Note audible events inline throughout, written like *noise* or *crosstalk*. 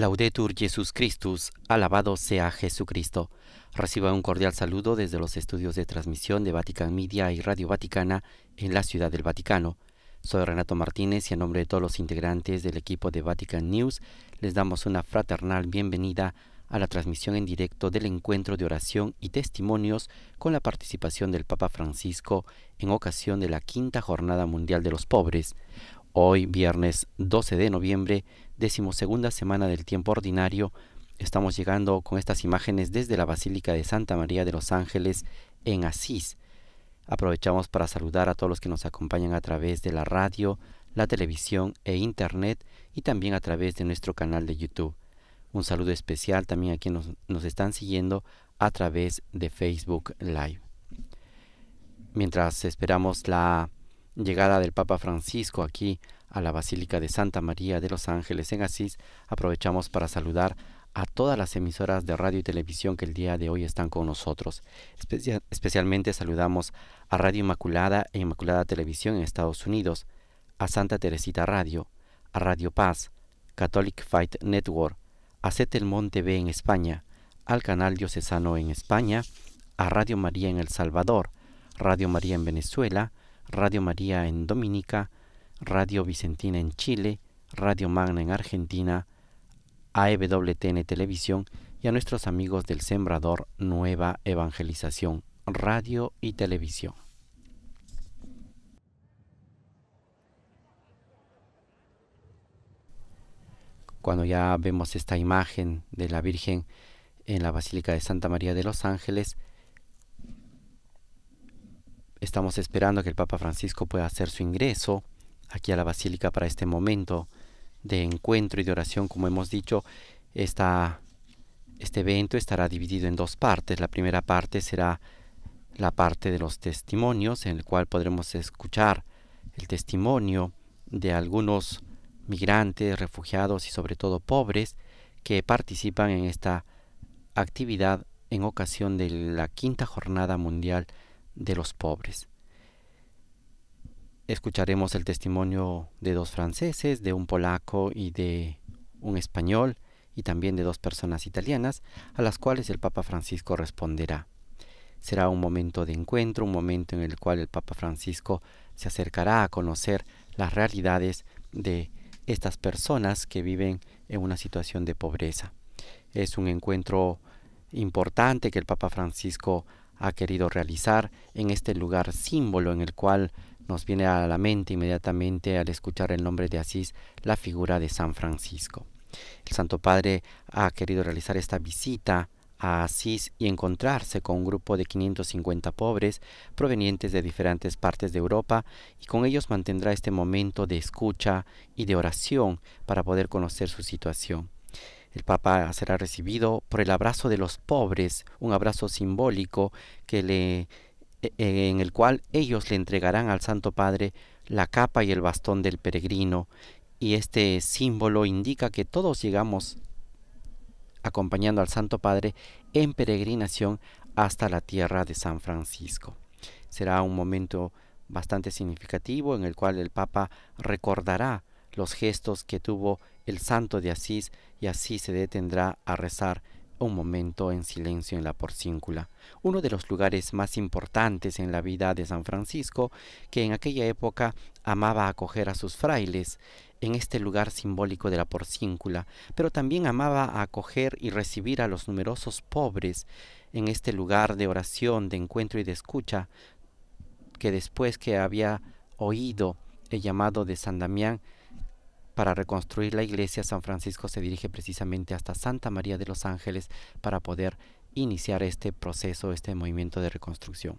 Laudetur Jesus Christus, alabado sea Jesucristo. Reciba un cordial saludo desde los estudios de transmisión de Vatican Media y Radio Vaticana en la Ciudad del Vaticano. Soy Renato Martínez y en nombre de todos los integrantes del equipo de Vatican News les damos una fraternal bienvenida a la transmisión en directo del encuentro de oración y testimonios con la participación del Papa Francisco en ocasión de la quinta Jornada Mundial de los Pobres, Hoy, viernes 12 de noviembre, decimosegunda semana del tiempo ordinario, estamos llegando con estas imágenes desde la Basílica de Santa María de los Ángeles en Asís. Aprovechamos para saludar a todos los que nos acompañan a través de la radio, la televisión e internet y también a través de nuestro canal de YouTube. Un saludo especial también a quienes nos, nos están siguiendo a través de Facebook Live. Mientras esperamos la llegada del Papa Francisco aquí a la Basílica de Santa María de los Ángeles en Asís, aprovechamos para saludar a todas las emisoras de radio y televisión que el día de hoy están con nosotros. especialmente saludamos a Radio Inmaculada e Inmaculada Televisión en Estados Unidos, a Santa Teresita Radio, a Radio Paz, Catholic Fight Network, a Setel TV en España, al Canal Diocesano en España, a Radio María en El Salvador, Radio María en Venezuela, Radio María en Dominica, Radio Vicentina en Chile, Radio Magna en Argentina, aWtn Televisión y a nuestros amigos del Sembrador Nueva Evangelización, Radio y Televisión. Cuando ya vemos esta imagen de la Virgen en la Basílica de Santa María de los Ángeles, estamos esperando que el Papa Francisco pueda hacer su ingreso aquí a la Basílica para este momento de encuentro y de oración. Como hemos dicho, este evento estará dividido en dos partes. La primera parte será la parte de los testimonios, en el cual podremos escuchar el testimonio de algunos migrantes, refugiados y sobre todo pobres que participan en esta actividad en ocasión de la quinta jornada mundial de los pobres. Escucharemos el testimonio de dos franceses, de un polaco y de un español, y también de dos personas italianas, a las cuales el Papa Francisco responderá. Será un momento de encuentro, un momento en el cual el Papa Francisco se acercará a conocer las realidades de estas personas que viven en una situación de pobreza. Es un encuentro importante que el Papa Francisco ha querido realizar en este lugar símbolo en el cual nos viene a la mente inmediatamente al escuchar el nombre de Asís la figura de San Francisco. El Santo Padre ha querido realizar esta visita a Asís y encontrarse con un grupo de 550 pobres provenientes de diferentes partes de Europa y con ellos mantendrá este momento de escucha y de oración para poder conocer su situación. El Papa será recibido por el abrazo de los pobres, un abrazo simbólico que e, e, en el cual ellos le entregarán al Santo Padre la capa y el bastón del peregrino. Y este símbolo indica que todos llegamos acompañando al Santo Padre en peregrinación hasta la tierra de San Francisco. Será un momento bastante significativo en el cual el Papa recordará los gestos que tuvo el santo de Asís y así se detendrá a rezar un momento en silencio en la porcíncula, uno de los lugares más importantes en la vida de San Francisco, que en aquella época amaba acoger a sus frailes en este lugar simbólico de la porcíncula, pero también amaba acoger y recibir a los numerosos pobres en este lugar de oración, de encuentro y de escucha, que después que había oído el llamado de San Damián, para reconstruir la iglesia, San Francisco se dirige precisamente hasta Santa María de los Ángeles para poder iniciar este proceso, este movimiento de reconstrucción.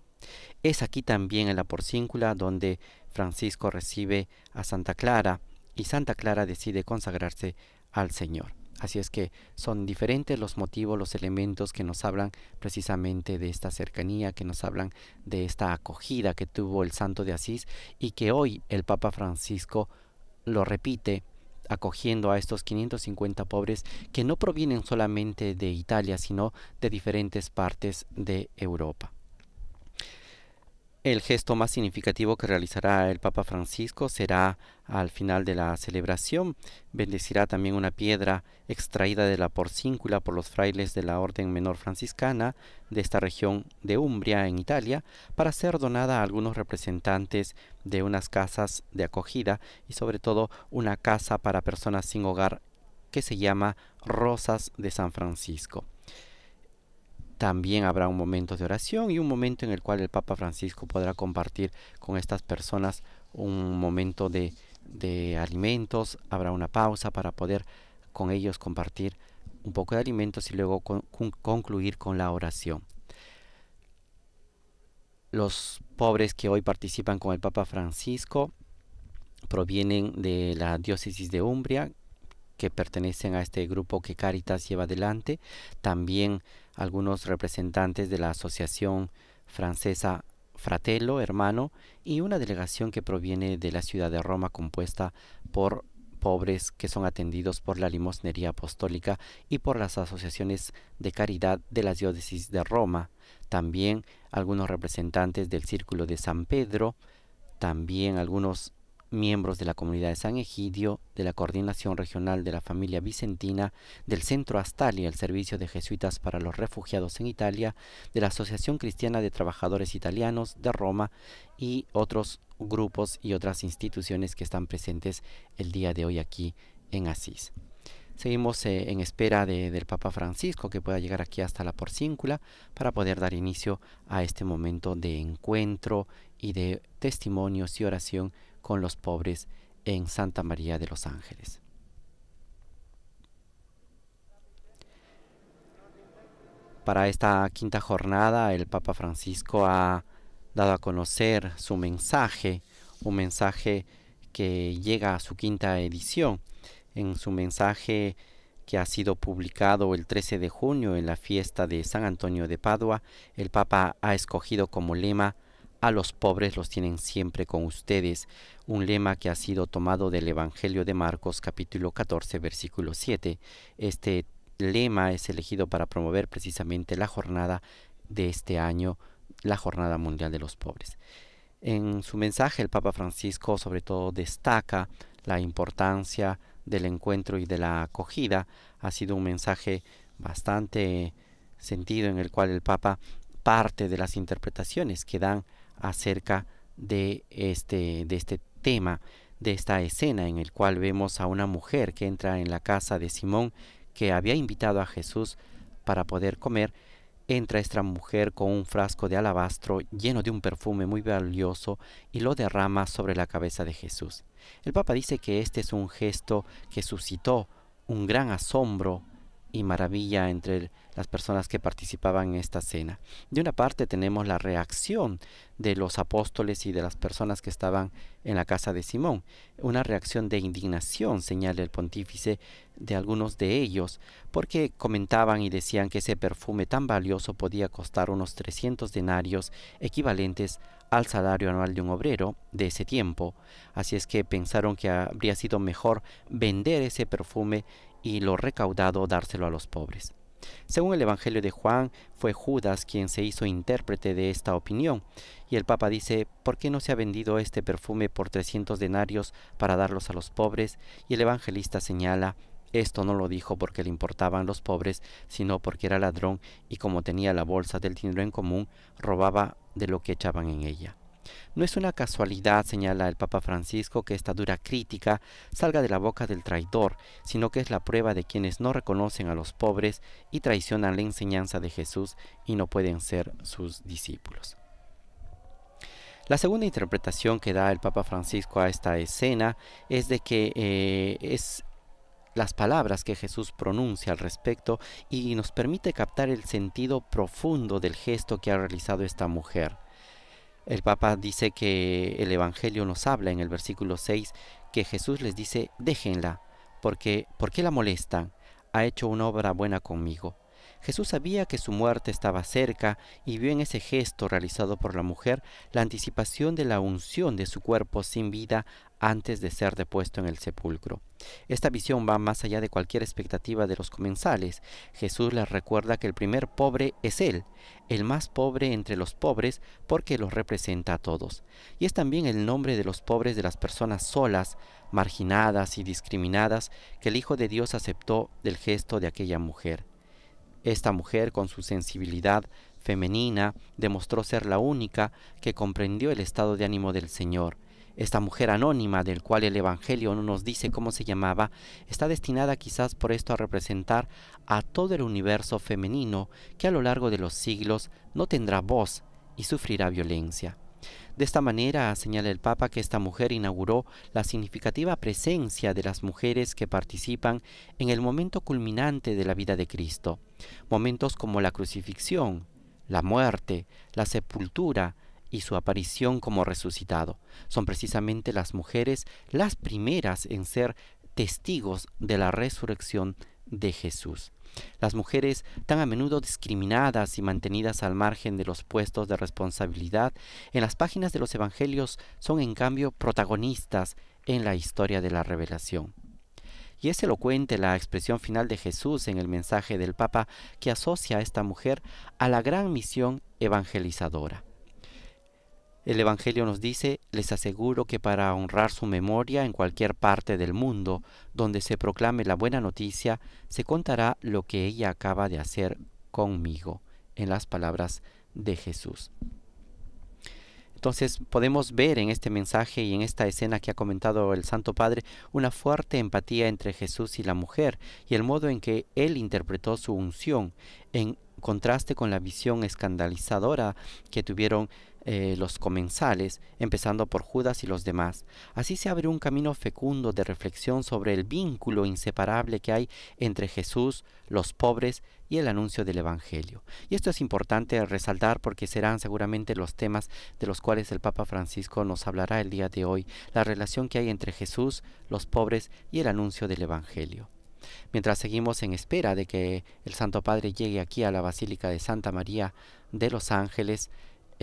Es aquí también en la porcíncula donde Francisco recibe a Santa Clara y Santa Clara decide consagrarse al Señor. Así es que son diferentes los motivos, los elementos que nos hablan precisamente de esta cercanía, que nos hablan de esta acogida que tuvo el santo de Asís y que hoy el Papa Francisco lo repite acogiendo a estos 550 pobres que no provienen solamente de Italia, sino de diferentes partes de Europa. El gesto más significativo que realizará el Papa Francisco será al final de la celebración. Bendecirá también una piedra extraída de la porcíncula por los frailes de la Orden Menor Franciscana de esta región de Umbria, en Italia, para ser donada a algunos representantes de unas casas de acogida y sobre todo una casa para personas sin hogar que se llama Rosas de San Francisco. También habrá un momento de oración y un momento en el cual el Papa Francisco podrá compartir con estas personas un momento de, alimentos. Habrá una pausa para poder con ellos compartir un poco de alimentos y luego concluir con la oración. Los pobres que hoy participan con el Papa Francisco provienen de la diócesis de Umbria, que pertenecen a este grupo que Caritas lleva adelante. También algunos representantes de la Asociación Francesa Fratello Hermano y una delegación que proviene de la ciudad de Roma compuesta por pobres que son atendidos por la limosnería apostólica y por las asociaciones de caridad de la diócesis de Roma, también algunos representantes del Círculo de San Pedro, también algunos miembros de la comunidad de San Egidio, de la Coordinación Regional de la Familia Vicentina, del Centro Astalia, el Servicio de Jesuitas para los Refugiados en Italia, de la Asociación Cristiana de Trabajadores Italianos de Roma y otros grupos y otras instituciones que están presentes el día de hoy aquí en Asís. Seguimos eh, en espera del Papa Francisco que pueda llegar aquí hasta la porcíncula para poder dar inicio a este momento de encuentro y de testimonios y oración con los pobres en Santa María de los Ángeles. Para esta quinta jornada, el Papa Francisco ha dado a conocer su mensaje, un mensaje que llega a su quinta edición. En su mensaje que ha sido publicado el 13 de junio en la fiesta de San Antonio de Padua, el Papa ha escogido como lema a los pobres los tienen siempre con ustedes, un lema que ha sido tomado del Evangelio de Marcos capítulo 14 versículo 7. Este lema es elegido para promover precisamente la jornada de este año, la Jornada Mundial de los Pobres. En su mensaje el Papa Francisco sobre todo destaca la importancia del encuentro y de la acogida. Ha sido un mensaje bastante sentido en el cual el Papa parte de las interpretaciones que dan acerca de este, de este tema, de esta escena en el cual vemos a una mujer que entra en la casa de Simón que había invitado a Jesús para poder comer, entra esta mujer con un frasco de alabastro lleno de un perfume muy valioso y lo derrama sobre la cabeza de Jesús. El Papa dice que este es un gesto que suscitó un gran asombro y maravilla entre las personas que participaban en esta cena. De una parte tenemos la reacción de los apóstoles y de las personas que estaban en la casa de Simón, una reacción de indignación, señala el pontífice, de algunos de ellos, porque comentaban y decían que ese perfume tan valioso podía costar unos 300 denarios equivalentes al salario anual de un obrero de ese tiempo, así es que pensaron que habría sido mejor vender ese perfume y lo recaudado dárselo a los pobres. Según el Evangelio de Juan, fue Judas quien se hizo intérprete de esta opinión, y el Papa dice, ¿por qué no se ha vendido este perfume por 300 denarios para darlos a los pobres? Y el evangelista señala, esto no lo dijo porque le importaban los pobres, sino porque era ladrón y como tenía la bolsa del dinero en común, robaba de lo que echaban en ella. No es una casualidad, señala el Papa Francisco, que esta dura crítica salga de la boca del traidor, sino que es la prueba de quienes no reconocen a los pobres y traicionan la enseñanza de Jesús y no pueden ser sus discípulos. La segunda interpretación que da el Papa Francisco a esta escena es de que eh, es las palabras que Jesús pronuncia al respecto y nos permite captar el sentido profundo del gesto que ha realizado esta mujer el Papa dice que el Evangelio nos habla en el versículo 6 que Jesús les dice, déjenla, porque ¿por qué la molestan? Ha hecho una obra buena conmigo. Jesús sabía que su muerte estaba cerca y vio en ese gesto realizado por la mujer la anticipación de la unción de su cuerpo sin vida antes de ser depuesto en el sepulcro. Esta visión va más allá de cualquier expectativa de los comensales. Jesús les recuerda que el primer pobre es Él, el más pobre entre los pobres porque los representa a todos. Y es también el nombre de los pobres de las personas solas, marginadas y discriminadas que el Hijo de Dios aceptó del gesto de aquella mujer. Esta mujer, con su sensibilidad femenina, demostró ser la única que comprendió el estado de ánimo del Señor, esta mujer anónima, del cual el Evangelio no nos dice cómo se llamaba, está destinada quizás por esto a representar a todo el universo femenino que a lo largo de los siglos no tendrá voz y sufrirá violencia. De esta manera, señala el Papa que esta mujer inauguró la significativa presencia de las mujeres que participan en el momento culminante de la vida de Cristo, momentos como la crucifixión, la muerte, la sepultura, y su aparición como resucitado. Son precisamente las mujeres las primeras en ser testigos de la resurrección de Jesús. Las mujeres, tan a menudo discriminadas y mantenidas al margen de los puestos de responsabilidad, en las páginas de los Evangelios son en cambio protagonistas en la historia de la revelación. Y es elocuente la expresión final de Jesús en el mensaje del Papa que asocia a esta mujer a la gran misión evangelizadora. El Evangelio nos dice, les aseguro que para honrar su memoria en cualquier parte del mundo donde se proclame la buena noticia, se contará lo que ella acaba de hacer conmigo, en las palabras de Jesús. Entonces podemos ver en este mensaje y en esta escena que ha comentado el Santo Padre una fuerte empatía entre Jesús y la mujer y el modo en que él interpretó su unción, en contraste con la visión escandalizadora que tuvieron eh, los comensales, empezando por Judas y los demás. Así se abre un camino fecundo de reflexión sobre el vínculo inseparable que hay entre Jesús, los pobres y el anuncio del Evangelio. Y esto es importante resaltar porque serán seguramente los temas de los cuales el Papa Francisco nos hablará el día de hoy, la relación que hay entre Jesús, los pobres y el anuncio del Evangelio. Mientras seguimos en espera de que el Santo Padre llegue aquí a la Basílica de Santa María de los Ángeles,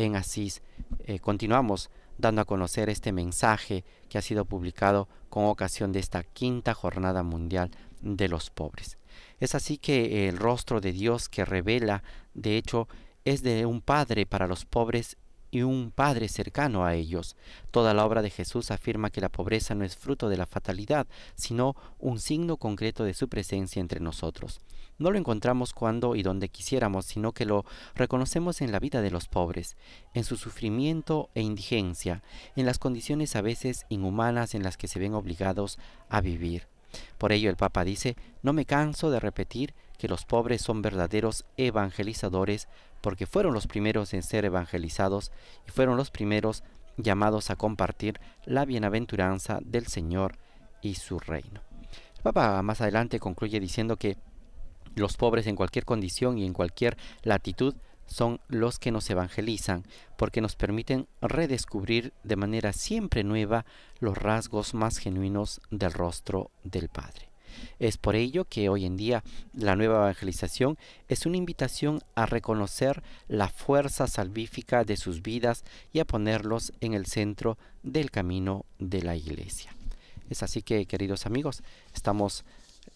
en Asís. Eh, continuamos dando a conocer este mensaje que ha sido publicado con ocasión de esta quinta jornada mundial de los pobres. Es así que el rostro de Dios que revela, de hecho, es de un padre para los pobres y un Padre cercano a ellos. Toda la obra de Jesús afirma que la pobreza no es fruto de la fatalidad, sino un signo concreto de su presencia entre nosotros. No lo encontramos cuando y donde quisiéramos, sino que lo reconocemos en la vida de los pobres, en su sufrimiento e indigencia, en las condiciones a veces inhumanas en las que se ven obligados a vivir. Por ello el Papa dice, no me canso de repetir que los pobres son verdaderos evangelizadores porque fueron los primeros en ser evangelizados y fueron los primeros llamados a compartir la bienaventuranza del Señor y su reino. El Papa más adelante concluye diciendo que los pobres en cualquier condición y en cualquier latitud son los que nos evangelizan, porque nos permiten redescubrir de manera siempre nueva los rasgos más genuinos del rostro del Padre. Es por ello que hoy en día la nueva evangelización es una invitación a reconocer la fuerza salvífica de sus vidas y a ponerlos en el centro del camino de la iglesia. Es así que, queridos amigos, estamos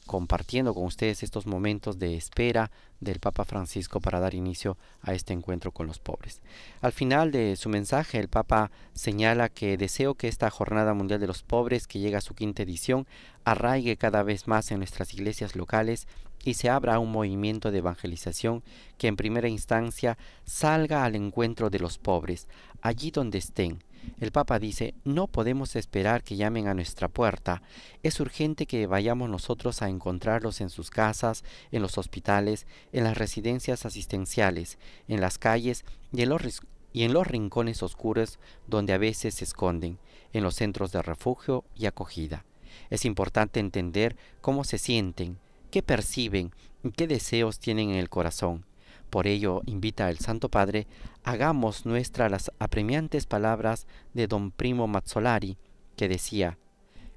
compartiendo con ustedes estos momentos de espera del Papa Francisco para dar inicio a este encuentro con los pobres. Al final de su mensaje, el Papa señala que deseo que esta Jornada Mundial de los Pobres, que llega a su quinta edición, arraigue cada vez más en nuestras iglesias locales y se abra un movimiento de evangelización que en primera instancia salga al encuentro de los pobres, allí donde estén, el Papa dice, no podemos esperar que llamen a nuestra puerta. Es urgente que vayamos nosotros a encontrarlos en sus casas, en los hospitales, en las residencias asistenciales, en las calles y en los, rincones oscuros donde a veces se esconden, en los centros de refugio y acogida. Es importante entender cómo se sienten, qué perciben y qué deseos tienen en el corazón. Por ello, invita el Santo Padre, hagamos nuestra las apremiantes palabras de don Primo Mazzolari, que decía,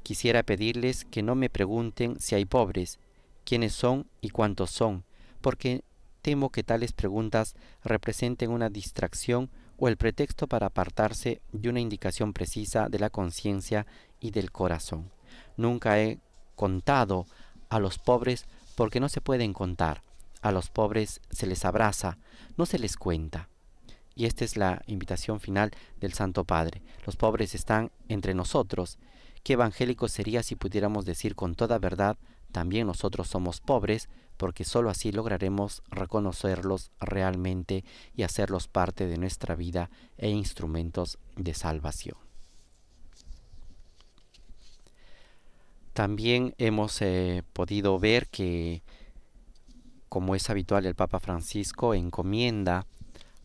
quisiera pedirles que no me pregunten si hay pobres, quiénes son y cuántos son, porque temo que tales preguntas representen una distracción o el pretexto para apartarse de una indicación precisa de la conciencia y del corazón. Nunca he contado a los pobres porque no se pueden contar. A los pobres se les abraza, no se les cuenta. Y esta es la invitación final del Santo Padre. Los pobres están entre nosotros. Qué evangélico sería si pudiéramos decir con toda verdad, también nosotros somos pobres, porque sólo así lograremos reconocerlos realmente y hacerlos parte de nuestra vida e instrumentos de salvación. También hemos eh, podido ver que como es habitual, el Papa Francisco encomienda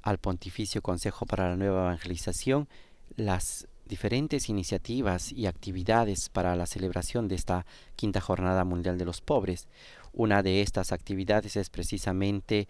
al Pontificio Consejo para la Nueva Evangelización las diferentes iniciativas y actividades para la celebración de esta quinta jornada mundial de los pobres. Una de estas actividades es precisamente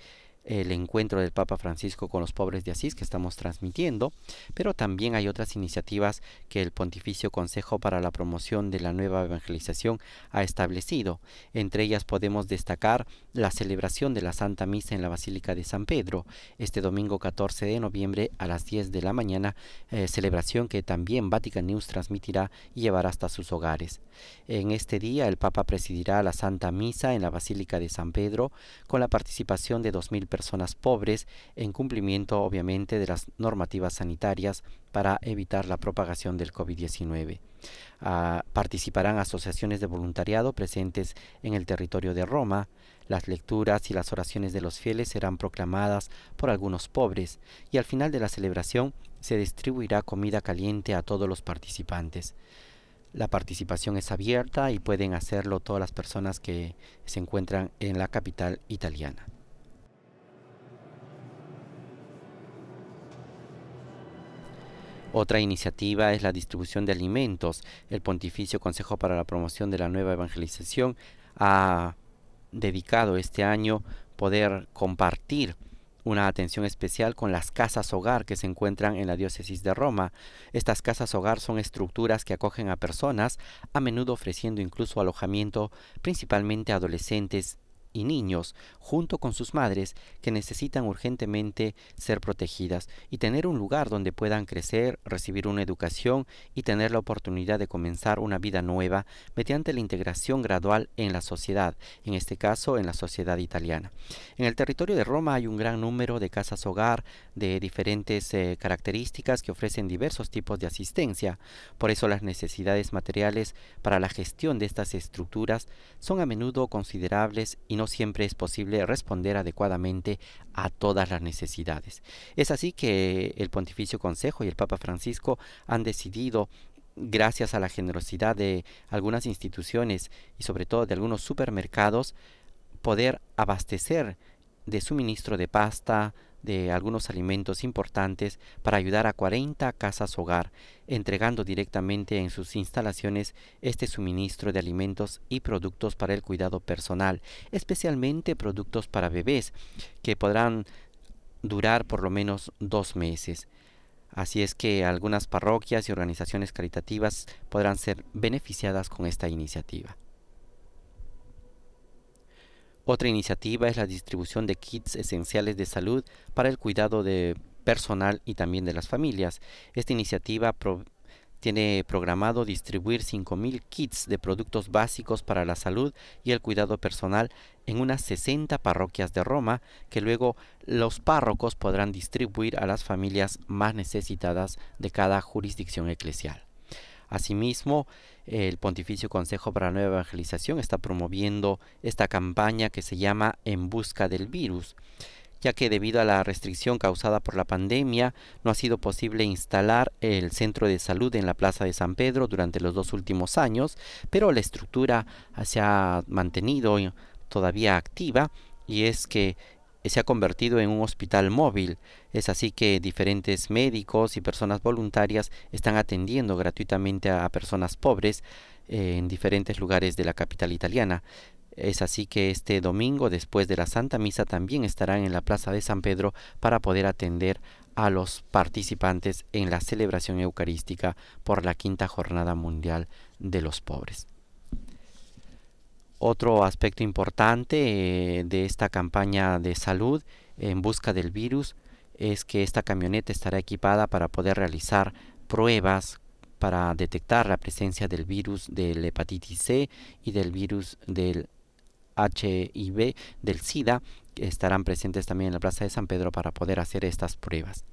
el encuentro del Papa Francisco con los pobres de Asís que estamos transmitiendo, pero también hay otras iniciativas que el Pontificio Consejo para la Promoción de la Nueva Evangelización ha establecido. Entre ellas podemos destacar la celebración de la Santa Misa en la Basílica de San Pedro, este domingo 14 de noviembre a las 10 de la mañana, eh, celebración que también Vatican News transmitirá y llevará hasta sus hogares. En este día el Papa presidirá la Santa Misa en la Basílica de San Pedro con la participación de 2.000 personas personas pobres, en cumplimiento obviamente de las normativas sanitarias para evitar la propagación del COVID-19. Ah, participarán asociaciones de voluntariado presentes en el territorio de Roma. Las lecturas y las oraciones de los fieles serán proclamadas por algunos pobres y al final de la celebración se distribuirá comida caliente a todos los participantes. La participación es abierta y pueden hacerlo todas las personas que se encuentran en la capital italiana. Otra iniciativa es la distribución de alimentos. El Pontificio Consejo para la Promoción de la Nueva Evangelización ha dedicado este año poder compartir una atención especial con las casas hogar que se encuentran en la diócesis de Roma. Estas casas hogar son estructuras que acogen a personas, a menudo ofreciendo incluso alojamiento principalmente a adolescentes y niños, junto con sus madres, que necesitan urgentemente ser protegidas y tener un lugar donde puedan crecer, recibir una educación y tener la oportunidad de comenzar una vida nueva mediante la integración gradual en la sociedad, en este caso en la sociedad italiana. En el territorio de Roma hay un gran número de casas hogar de diferentes eh, características que ofrecen diversos tipos de asistencia. Por eso las necesidades materiales para la gestión de estas estructuras son a menudo considerables y no siempre es posible responder adecuadamente a todas las necesidades. Es así que el Pontificio Consejo y el Papa Francisco han decidido gracias a la generosidad de algunas instituciones y sobre todo de algunos supermercados, poder abastecer de suministro de pasta, de algunos alimentos importantes para ayudar a 40 casas hogar, entregando directamente en sus instalaciones este suministro de alimentos y productos para el cuidado personal, especialmente productos para bebés, que podrán durar por lo menos dos meses. Así es que algunas parroquias y organizaciones caritativas podrán ser beneficiadas con esta iniciativa. Otra iniciativa es la distribución de kits esenciales de salud para el cuidado de personal y también de las familias. Esta iniciativa tiene programado distribuir 5.000 kits de productos básicos para la salud y el cuidado personal en unas 60 parroquias de Roma que luego los párrocos podrán distribuir a las familias más necesitadas de cada jurisdicción eclesial. Asimismo, el Pontificio Consejo para la Nueva Evangelización está promoviendo esta campaña que se llama En Busca del Virus ya que debido a la restricción causada por la pandemia no ha sido posible instalar el centro de salud en la Plaza de San Pedro durante los dos últimos años, pero la estructura se ha mantenido todavía activa y es que se ha convertido en un hospital móvil. Es así que diferentes médicos y personas voluntarias están atendiendo gratuitamente a personas pobres eh, en diferentes lugares de la capital italiana. Es así que este domingo, después de la Santa Misa, también estarán en la Plaza de San Pedro para poder atender a los participantes en la celebración eucarística por la quinta jornada mundial de los pobres. Otro aspecto importante eh, de esta campaña de salud en busca del virus es que esta camioneta estará equipada para poder realizar pruebas para detectar la presencia del virus del hepatitis C y del virus del HIV del SIDA que estarán presentes también en la Plaza de San Pedro para poder hacer estas pruebas.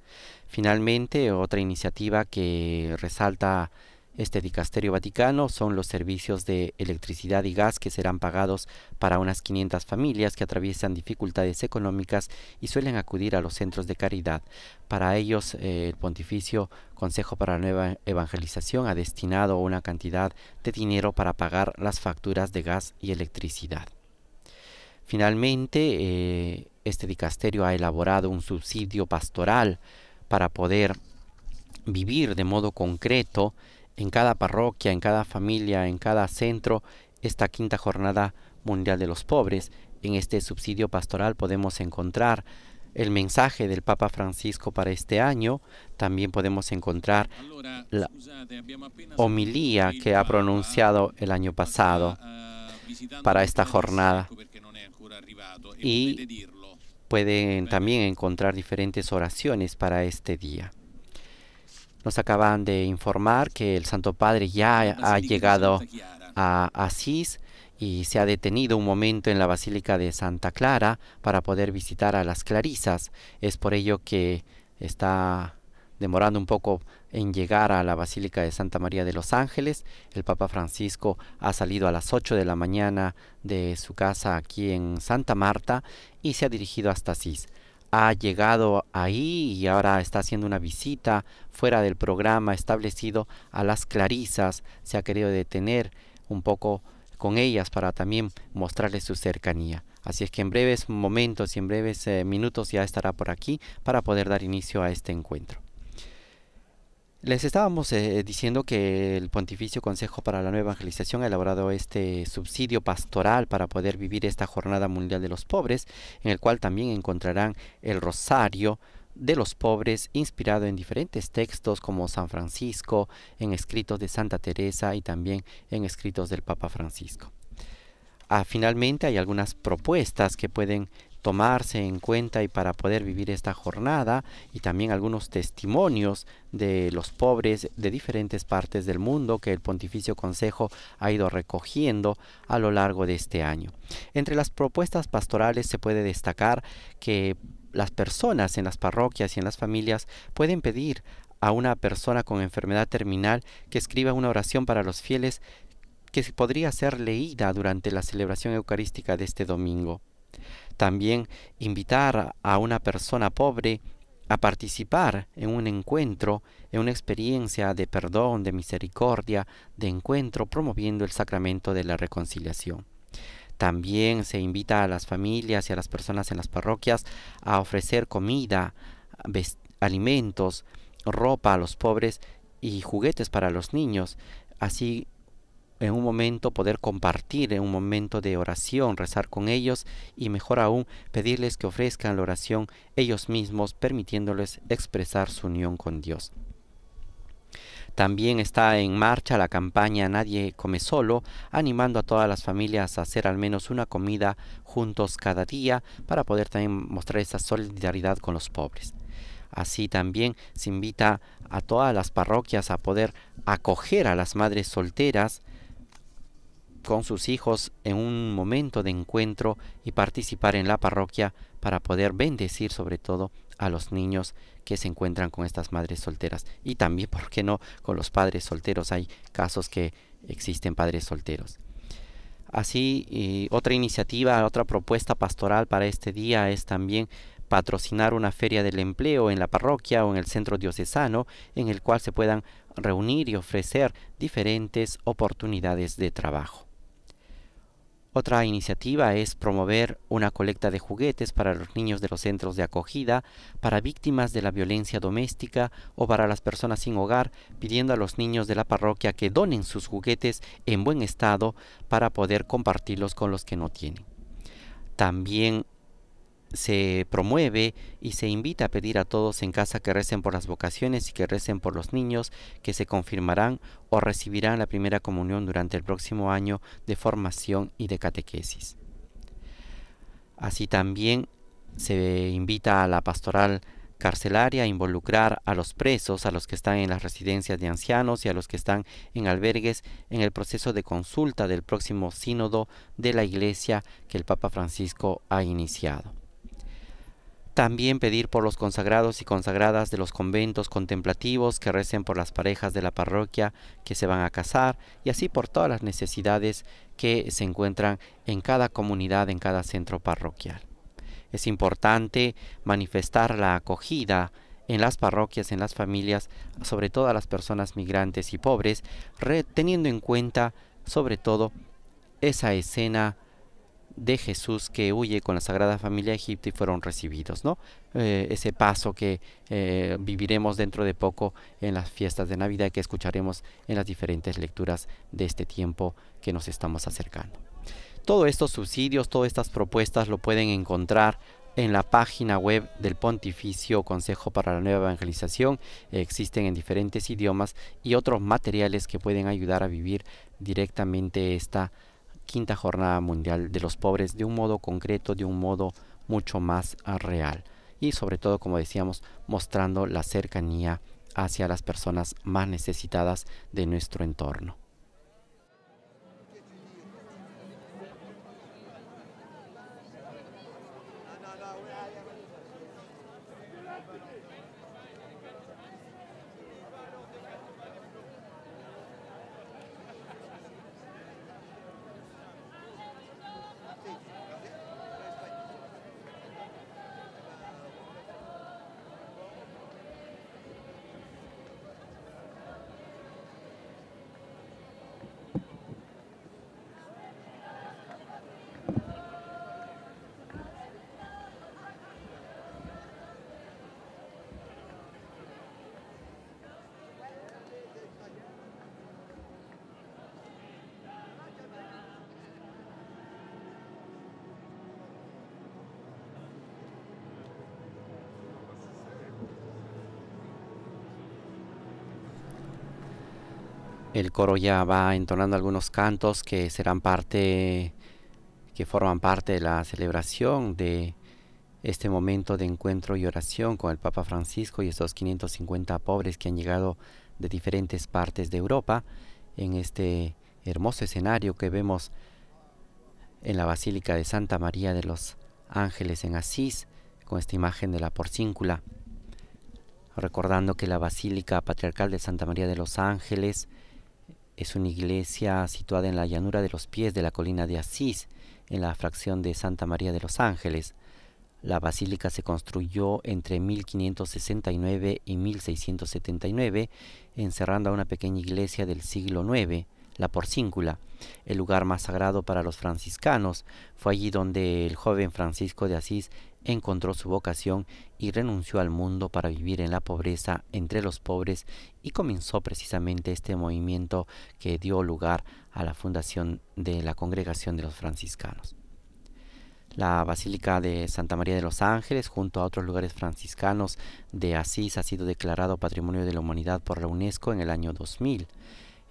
Finalmente, otra iniciativa que resalta este dicasterio vaticano son los servicios de electricidad y gas que serán pagados para unas 500 familias que atraviesan dificultades económicas y suelen acudir a los centros de caridad. Para ellos, eh, el Pontificio Consejo para la Nueva Evangelización ha destinado una cantidad de dinero para pagar las facturas de gas y electricidad. Finalmente, eh, este dicasterio ha elaborado un subsidio pastoral para poder vivir de modo concreto en cada parroquia, en cada familia, en cada centro, esta quinta jornada mundial de los pobres. En este subsidio pastoral podemos encontrar el mensaje del Papa Francisco para este año, también podemos encontrar la homilía que ha pronunciado el año pasado eh, para esta jornada. E y pueden también encontrar diferentes oraciones para este día. Nos acaban de informar que el Santo Padre ya ha llegado a Asís y se ha detenido un momento en la Basílica de Santa Clara para poder visitar a las Clarisas. Es por ello que está demorando un poco en llegar a la Basílica de Santa María de los Ángeles. El Papa Francisco ha salido a las 8 de la mañana de su casa aquí en Santa Marta y se ha dirigido hasta Asís ha llegado ahí y ahora está haciendo una visita fuera del programa establecido a las Clarisas, se ha querido detener un poco con ellas para también mostrarles su cercanía. Así es que en breves momentos y en breves eh, minutos ya estará por aquí para poder dar inicio a este encuentro. Les estábamos eh, diciendo que el Pontificio Consejo para la Nueva Evangelización ha elaborado este subsidio pastoral para poder vivir esta Jornada Mundial de los Pobres, en el cual también encontrarán el Rosario de los Pobres, inspirado en diferentes textos como San Francisco, en escritos de Santa Teresa y también en escritos del Papa Francisco. Ah, finalmente hay algunas propuestas que pueden tomarse en cuenta y para poder vivir esta jornada y también algunos testimonios de los pobres de diferentes partes del mundo que el Pontificio Consejo ha ido recogiendo a lo largo de este año. Entre las propuestas pastorales se puede destacar que las personas en las parroquias y en las familias pueden pedir a una persona con enfermedad terminal que escriba una oración para los fieles que podría ser leída durante la celebración eucarística de este domingo. También invitar a una persona pobre a participar en un encuentro, en una experiencia de perdón, de misericordia, de encuentro, promoviendo el sacramento de la reconciliación. También se invita a las familias y a las personas en las parroquias a ofrecer comida, alimentos, ropa a los pobres y juguetes para los niños. Así en un momento poder compartir, en un momento de oración, rezar con ellos y mejor aún pedirles que ofrezcan la oración ellos mismos, permitiéndoles expresar su unión con Dios. También está en marcha la campaña Nadie come solo, animando a todas las familias a hacer al menos una comida juntos cada día para poder también mostrar esa solidaridad con los pobres. Así también se invita a todas las parroquias a poder acoger a las madres solteras con sus hijos en un momento de encuentro y participar en la parroquia para poder bendecir sobre todo a los niños que se encuentran con estas madres solteras. Y también, ¿por qué no?, con los padres solteros. Hay casos que existen padres solteros. Así, otra iniciativa, otra propuesta pastoral para este día es también patrocinar una feria del empleo en la parroquia o en el centro diocesano en el cual se puedan reunir y ofrecer diferentes oportunidades de trabajo. Otra iniciativa es promover una colecta de juguetes para los niños de los centros de acogida, para víctimas de la violencia doméstica o para las personas sin hogar, pidiendo a los niños de la parroquia que donen sus juguetes en buen estado para poder compartirlos con los que no tienen. También se promueve y se invita a pedir a todos en casa que recen por las vocaciones y que recen por los niños que se confirmarán o recibirán la primera comunión durante el próximo año de formación y de catequesis. Así también se invita a la pastoral carcelaria a involucrar a los presos, a los que están en las residencias de ancianos y a los que están en albergues en el proceso de consulta del próximo sínodo de la Iglesia que el Papa Francisco ha iniciado. También pedir por los consagrados y consagradas de los conventos contemplativos que recen por las parejas de la parroquia que se van a casar y así por todas las necesidades que se encuentran en cada comunidad, en cada centro parroquial. Es importante manifestar la acogida en las parroquias, en las familias, sobre todo a las personas migrantes y pobres, teniendo en cuenta sobre todo esa escena de Jesús que huye con la Sagrada Familia a Egipto y fueron recibidos, ¿no? Eh, ese paso que eh, viviremos dentro de poco en las fiestas de Navidad que escucharemos en las diferentes lecturas de este tiempo que nos estamos acercando. Todos estos subsidios, todas estas propuestas lo pueden encontrar en la página web del Pontificio Consejo para la Nueva Evangelización. Existen en diferentes idiomas y otros materiales que pueden ayudar a vivir directamente esta quinta jornada mundial de los pobres de un modo concreto, de un modo mucho más real y sobre todo, como decíamos, mostrando la cercanía hacia las personas más necesitadas de nuestro entorno. El coro ya va entonando algunos cantos que serán parte, que forman parte de la celebración de este momento de encuentro y oración con el Papa Francisco y estos 550 pobres que han llegado de diferentes partes de Europa en este hermoso escenario que vemos en la Basílica de Santa María de los Ángeles en Asís, con esta imagen de la porcíncula, recordando que la Basílica Patriarcal de Santa María de los Ángeles es una iglesia situada en la llanura de los pies de la colina de Asís, en la fracción de Santa María de los Ángeles. La basílica se construyó entre 1569 y 1679, encerrando a una pequeña iglesia del siglo IX, la Porcíncula, el lugar más sagrado para los franciscanos. Fue allí donde el joven Francisco de Asís encontró su vocación y renunció al mundo para vivir en la pobreza entre los pobres y comenzó precisamente este movimiento que dio lugar a la fundación de la Congregación de los Franciscanos. La Basílica de Santa María de los Ángeles, junto a otros lugares franciscanos de Asís, ha sido declarado Patrimonio de la Humanidad por la UNESCO en el año 2000.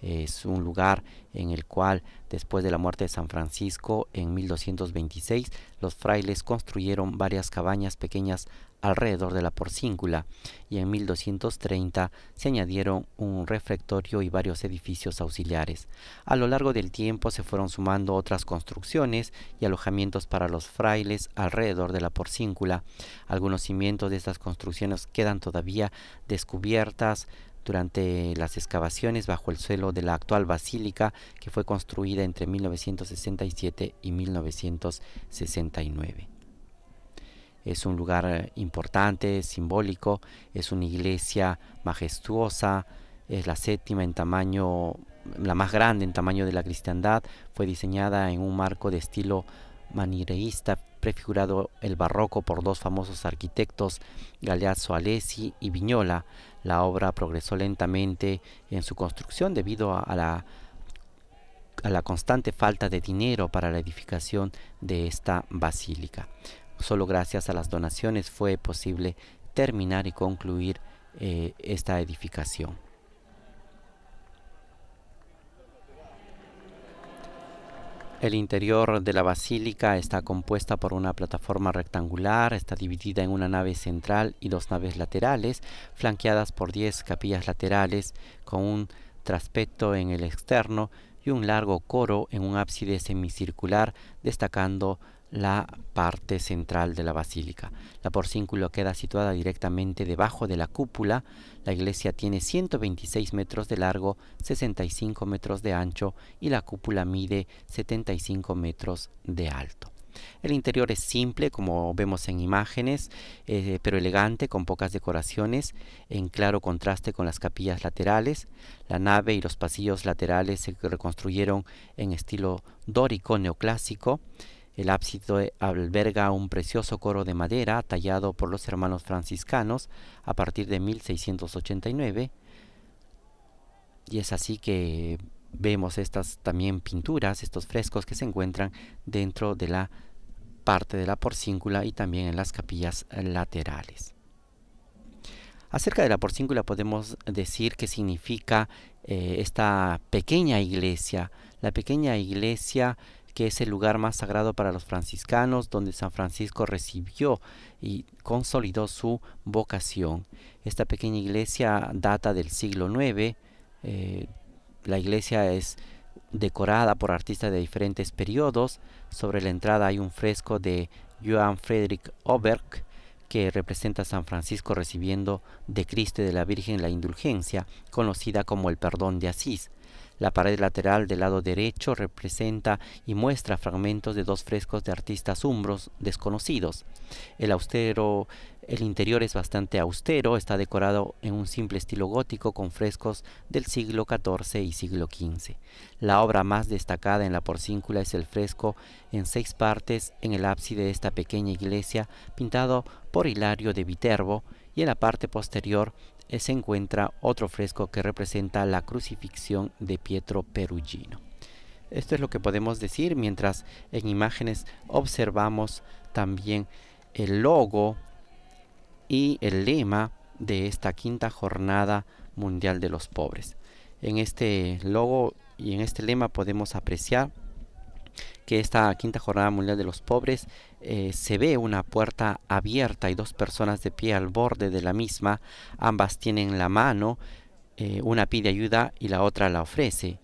Es un lugar en el cual, después de la muerte de San Francisco en 1226, los frailes construyeron varias cabañas pequeñas alrededor de la porcíncula y en 1230 se añadieron un refectorio y varios edificios auxiliares. A lo largo del tiempo se fueron sumando otras construcciones y alojamientos para los frailes alrededor de la porcíncula. Algunos cimientos de estas construcciones quedan todavía descubiertas durante las excavaciones bajo el suelo de la actual basílica que fue construida entre 1967 y 1969 es un lugar eh, importante, simbólico, es una iglesia majestuosa, es la séptima en tamaño, la más grande en tamaño de la cristiandad, fue diseñada en un marco de estilo manireísta, prefigurado el barroco por dos famosos arquitectos, Galeazzo Alessi y Viñola. La obra progresó lentamente en su construcción debido a, la constante falta de dinero para la edificación de esta basílica. Solo gracias a las donaciones fue posible terminar y concluir eh, esta edificación. El interior de la basílica está compuesta por una plataforma rectangular, está dividida en una nave central y dos naves laterales, flanqueadas por 10 capillas laterales con un traspecto en el externo y un largo coro en un ábside semicircular, destacando la parte central de la basílica. La porcínculo queda situada directamente debajo de la cúpula. La iglesia tiene 126 metros de largo, 65 metros de ancho y la cúpula mide 75 metros de alto. El interior es simple, como vemos en imágenes, eh, pero elegante, con pocas decoraciones, en claro contraste con las capillas laterales. La nave y los pasillos laterales se reconstruyeron en estilo dórico neoclásico. El ábside alberga un precioso coro de madera tallado por los hermanos franciscanos a partir de 1689. Y es así que vemos estas también pinturas, estos frescos que se encuentran dentro de la parte de la porcíncula y también en las capillas laterales. Acerca de la porcíncula podemos decir que significa eh, esta pequeña iglesia. La pequeña iglesia que es el lugar más sagrado para los franciscanos, donde San Francisco recibió y consolidó su vocación. Esta pequeña iglesia data del siglo IX. Eh, la iglesia es decorada por artistas de diferentes periodos. Sobre la entrada hay un fresco de Johann Friedrich Oberg que representa a San Francisco recibiendo de Cristo de la Virgen la indulgencia, conocida como el perdón de Asís. La pared lateral del lado derecho representa y muestra fragmentos de dos frescos de artistas umbros desconocidos. El austero el interior es bastante austero, está decorado en un simple estilo gótico con frescos del siglo XIV y siglo XV. La obra más destacada en la porcíncula es el fresco en seis partes en el ábside de esta pequeña iglesia, pintado por Hilario de Viterbo, y en la parte posterior eh, se encuentra otro fresco que representa la crucifixión de Pietro Perugino. Esto es lo que podemos decir mientras en imágenes observamos también el logo y el lema de esta quinta jornada mundial de los pobres. En este logo y en este lema podemos apreciar que esta quinta jornada mundial de los pobres eh, se ve una puerta abierta y dos personas de pie al borde de la misma. Ambas tienen la mano, eh, una pide ayuda y la otra la ofrece.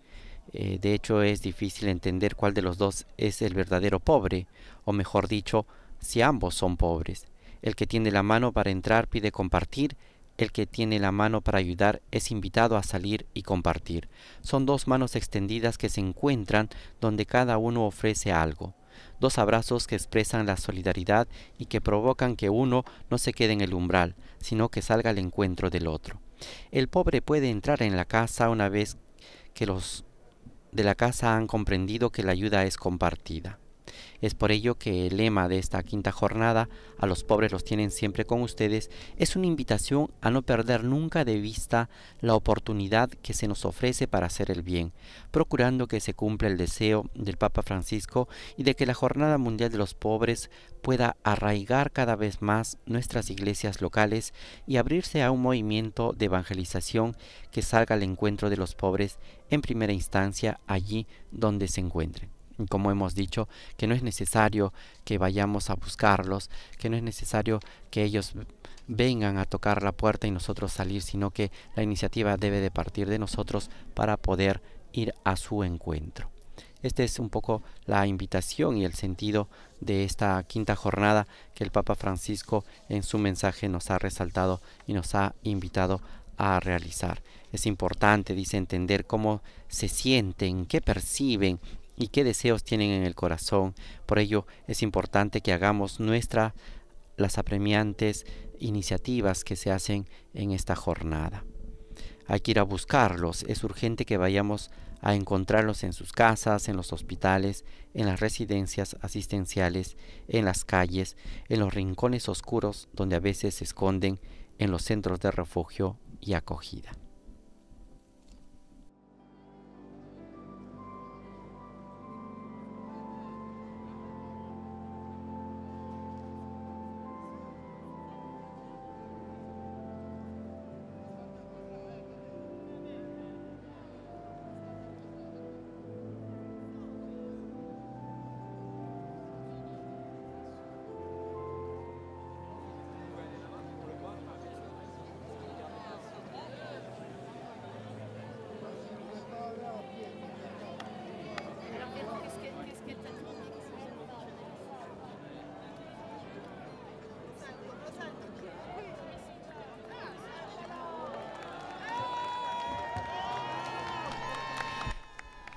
Eh, de hecho, es difícil entender cuál de los dos es el verdadero pobre, o mejor dicho, si ambos son pobres. El que tiene la mano para entrar pide compartir el que tiene la mano para ayudar es invitado a salir y compartir. Son dos manos extendidas que se encuentran donde cada uno ofrece algo. Dos abrazos que expresan la solidaridad y que provocan que uno no se quede en el umbral, sino que salga al encuentro del otro. El pobre puede entrar en la casa una vez que los de la casa han comprendido que la ayuda es compartida. Es por ello que el lema de esta quinta jornada, a los pobres los tienen siempre con ustedes, es una invitación a no perder nunca de vista la oportunidad que se nos ofrece para hacer el bien, procurando que se cumpla el deseo del Papa Francisco y de que la Jornada Mundial de los Pobres pueda arraigar cada vez más nuestras iglesias locales y abrirse a un movimiento de evangelización que salga al encuentro de los pobres en primera instancia allí donde se encuentren como hemos dicho, que no es necesario que vayamos a buscarlos, que no es necesario que ellos vengan a tocar la puerta y nosotros salir, sino que la iniciativa debe de partir de nosotros para poder ir a su encuentro. Esta es un poco la invitación y el sentido de esta quinta jornada que el Papa Francisco en su mensaje nos ha resaltado y nos ha invitado a realizar. Es importante, dice, entender cómo se sienten, qué perciben y qué deseos tienen en el corazón. Por ello es importante que hagamos nuestra las apremiantes iniciativas que se hacen en esta jornada. Hay que ir a buscarlos, es urgente que vayamos a encontrarlos en sus casas, en los hospitales, en las residencias asistenciales, en las calles, en los rincones oscuros donde a veces se esconden, en los centros de refugio y acogida.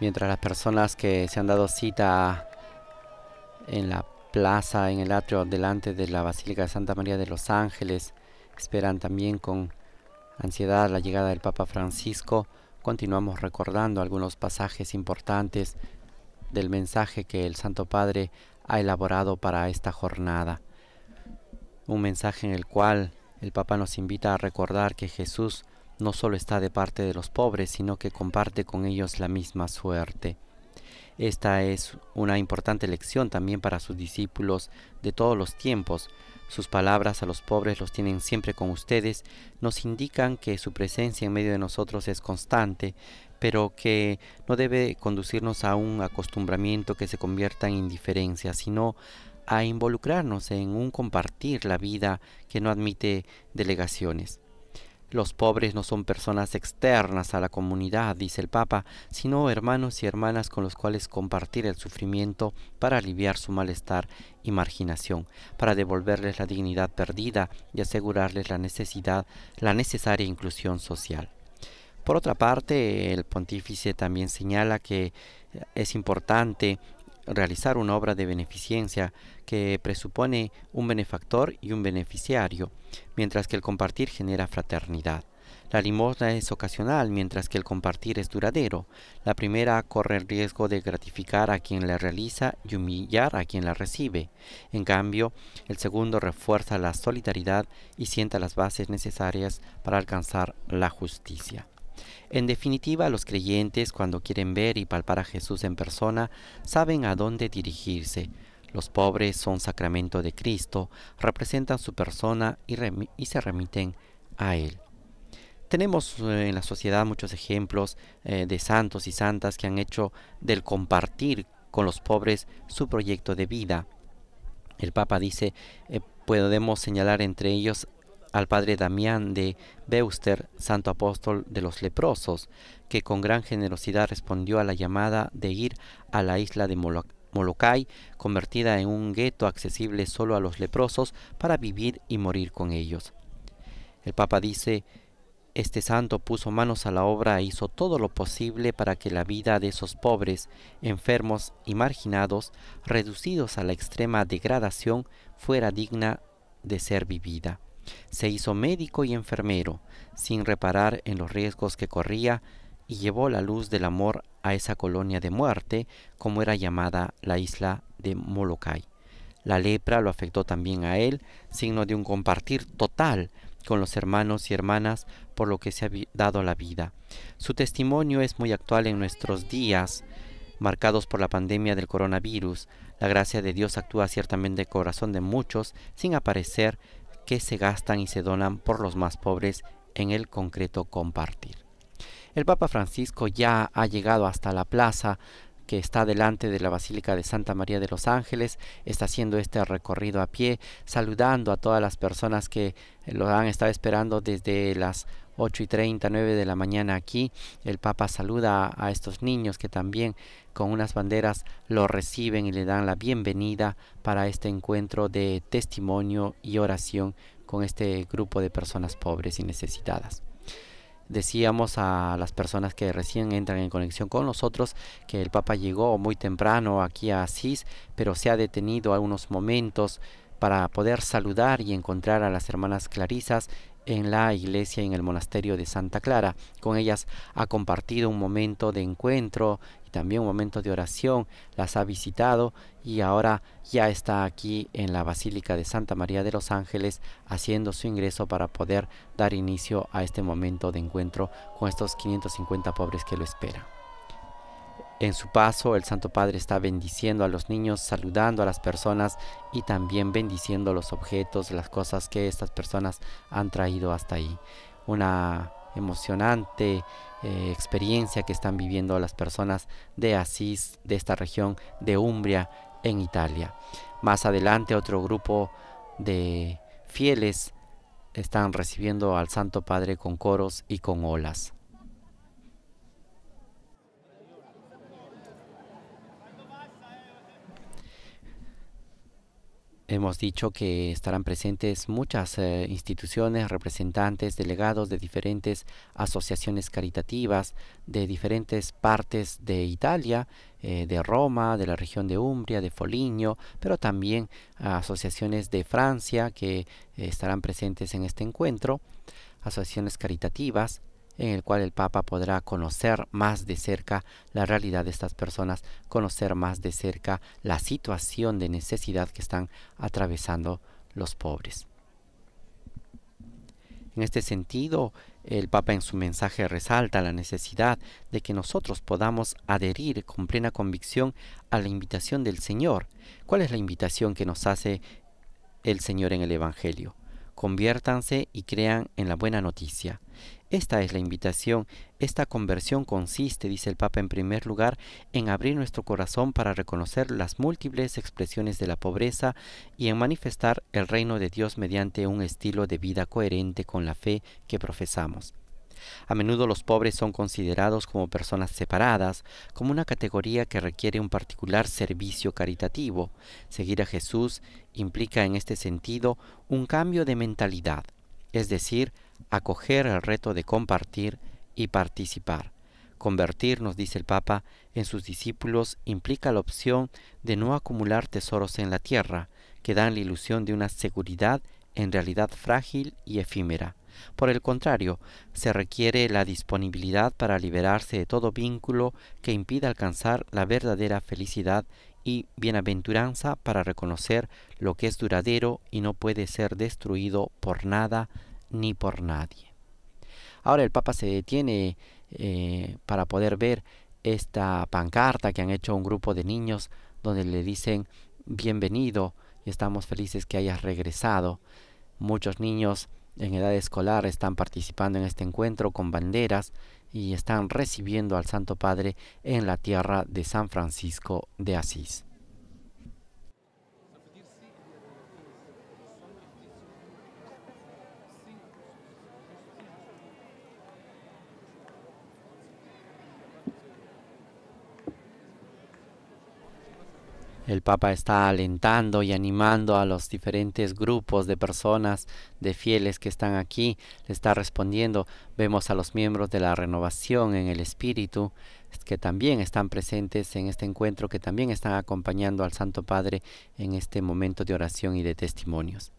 mientras las personas que se han dado cita en la plaza, en el atrio delante de la Basílica de Santa María de los Ángeles, esperan también con ansiedad la llegada del Papa Francisco, continuamos recordando algunos pasajes importantes del mensaje que el Santo Padre ha elaborado para esta jornada. Un mensaje en el cual el Papa nos invita a recordar que Jesús no solo está de parte de los pobres, sino que comparte con ellos la misma suerte. Esta es una importante lección también para sus discípulos de todos los tiempos. Sus palabras a los pobres los tienen siempre con ustedes, nos indican que su presencia en medio de nosotros es constante, pero que no debe conducirnos a un acostumbramiento que se convierta en indiferencia, sino a involucrarnos en un compartir la vida que no admite delegaciones. Los pobres no son personas externas a la comunidad, dice el Papa, sino hermanos y hermanas con los cuales compartir el sufrimiento para aliviar su malestar y marginación, para devolverles la dignidad perdida y asegurarles la necesidad, la necesaria inclusión social. Por otra parte, el pontífice también señala que es importante realizar una obra de beneficencia que presupone un benefactor y un beneficiario, mientras que el compartir genera fraternidad. La limosna es ocasional, mientras que el compartir es duradero. La primera corre el riesgo de gratificar a quien la realiza y humillar a quien la recibe. En cambio, el segundo refuerza la solidaridad y sienta las bases necesarias para alcanzar la justicia. En definitiva, los creyentes, cuando quieren ver y palpar a Jesús en persona, saben a dónde dirigirse. Los pobres son sacramento de Cristo, representan su persona y, se remiten a Él. Tenemos eh, en la sociedad muchos ejemplos eh, de santos y santas que han hecho del compartir con los pobres su proyecto de vida. El Papa dice, eh, podemos señalar entre ellos al padre Damián de Beuster, santo apóstol de los leprosos, que con gran generosidad respondió a la llamada de ir a la isla de Molokai, convertida en un gueto accesible solo a los leprosos, para vivir y morir con ellos. El Papa dice, este santo puso manos a la obra e hizo todo lo posible para que la vida de esos pobres, enfermos y marginados, reducidos a la extrema degradación, fuera digna de ser vivida. Se hizo médico y enfermero, sin reparar en los riesgos que corría, y llevó la luz del amor a esa colonia de muerte, como era llamada la isla de Molokai. La lepra lo afectó también a él, signo de un compartir total con los hermanos y hermanas por lo que se ha dado la vida. Su testimonio es muy actual en nuestros días, marcados por la pandemia del coronavirus. La gracia de Dios actúa ciertamente en el corazón de muchos sin aparecer que se gastan y se donan por los más pobres en el concreto compartir. El Papa Francisco ya ha llegado hasta la plaza que está delante de la Basílica de Santa María de los Ángeles, está haciendo este recorrido a pie, saludando a todas las personas que lo han estado esperando desde las 8 y 30, 9 de la mañana aquí. El Papa saluda a, estos niños que también con unas banderas lo reciben y le dan la bienvenida para este encuentro de testimonio y oración con este grupo de personas pobres y necesitadas decíamos a las personas que recién entran en conexión con nosotros que el Papa llegó muy temprano aquí a Asís, pero se ha detenido algunos momentos para poder saludar y encontrar a las hermanas clarisas en la iglesia y en el monasterio de Santa Clara. Con ellas ha compartido un momento de encuentro y también un momento de oración. Las ha visitado y ahora ya está aquí en la Basílica de Santa María de los Ángeles haciendo su ingreso para poder dar inicio a este momento de encuentro con estos 550 pobres que lo esperan. En su paso, el Santo Padre está bendiciendo a los niños, saludando a las personas y también bendiciendo los objetos, las cosas que estas personas han traído hasta ahí. Una emocionante eh, experiencia que están viviendo las personas de Asís, de esta región de Umbria, en Italia. Más adelante, otro grupo de fieles están recibiendo al Santo Padre con coros y con olas. Hemos dicho que estarán presentes muchas eh, instituciones, representantes, delegados de diferentes asociaciones caritativas de diferentes partes de Italia, eh, de Roma, de la región de Umbria, de Foligno, pero también asociaciones de Francia que eh, estarán presentes en este encuentro, asociaciones caritativas, en el cual el Papa podrá conocer más de cerca la realidad de estas personas, conocer más de cerca la situación de necesidad que están atravesando los pobres. En este sentido, el Papa en su mensaje resalta la necesidad de que nosotros podamos adherir con plena convicción a la invitación del Señor. ¿Cuál es la invitación que nos hace el Señor en el Evangelio? Conviértanse y crean en la buena noticia. Esta es la invitación. Esta conversión consiste, dice el Papa en primer lugar, en abrir nuestro corazón para reconocer las múltiples expresiones de la pobreza y en manifestar el reino de Dios mediante un estilo de vida coherente con la fe que profesamos. A menudo los pobres son considerados como personas separadas, como una categoría que requiere un particular servicio caritativo. Seguir a Jesús implica en este sentido un cambio de mentalidad, es decir, acoger el reto de compartir y participar. Convertirnos, dice el Papa, en sus discípulos implica la opción de no acumular tesoros en la tierra, que dan la ilusión de una seguridad en realidad frágil y efímera. Por el contrario, se requiere la disponibilidad para liberarse de todo vínculo que impida alcanzar la verdadera felicidad y bienaventuranza para reconocer lo que es duradero y no puede ser destruido por nada ni por nadie. Ahora el Papa se detiene eh, para poder ver esta pancarta que han hecho un grupo de niños donde le dicen bienvenido y estamos felices que hayas regresado. Muchos niños en edad escolar están participando en este encuentro con banderas y están recibiendo al Santo Padre en la tierra de San Francisco de Asís. El Papa está alentando y animando a los diferentes grupos de personas, de fieles que están aquí. Le está respondiendo. Vemos a los miembros de la renovación en el Espíritu que también están presentes en este encuentro, que también están acompañando al Santo Padre en este momento de oración y de testimonios.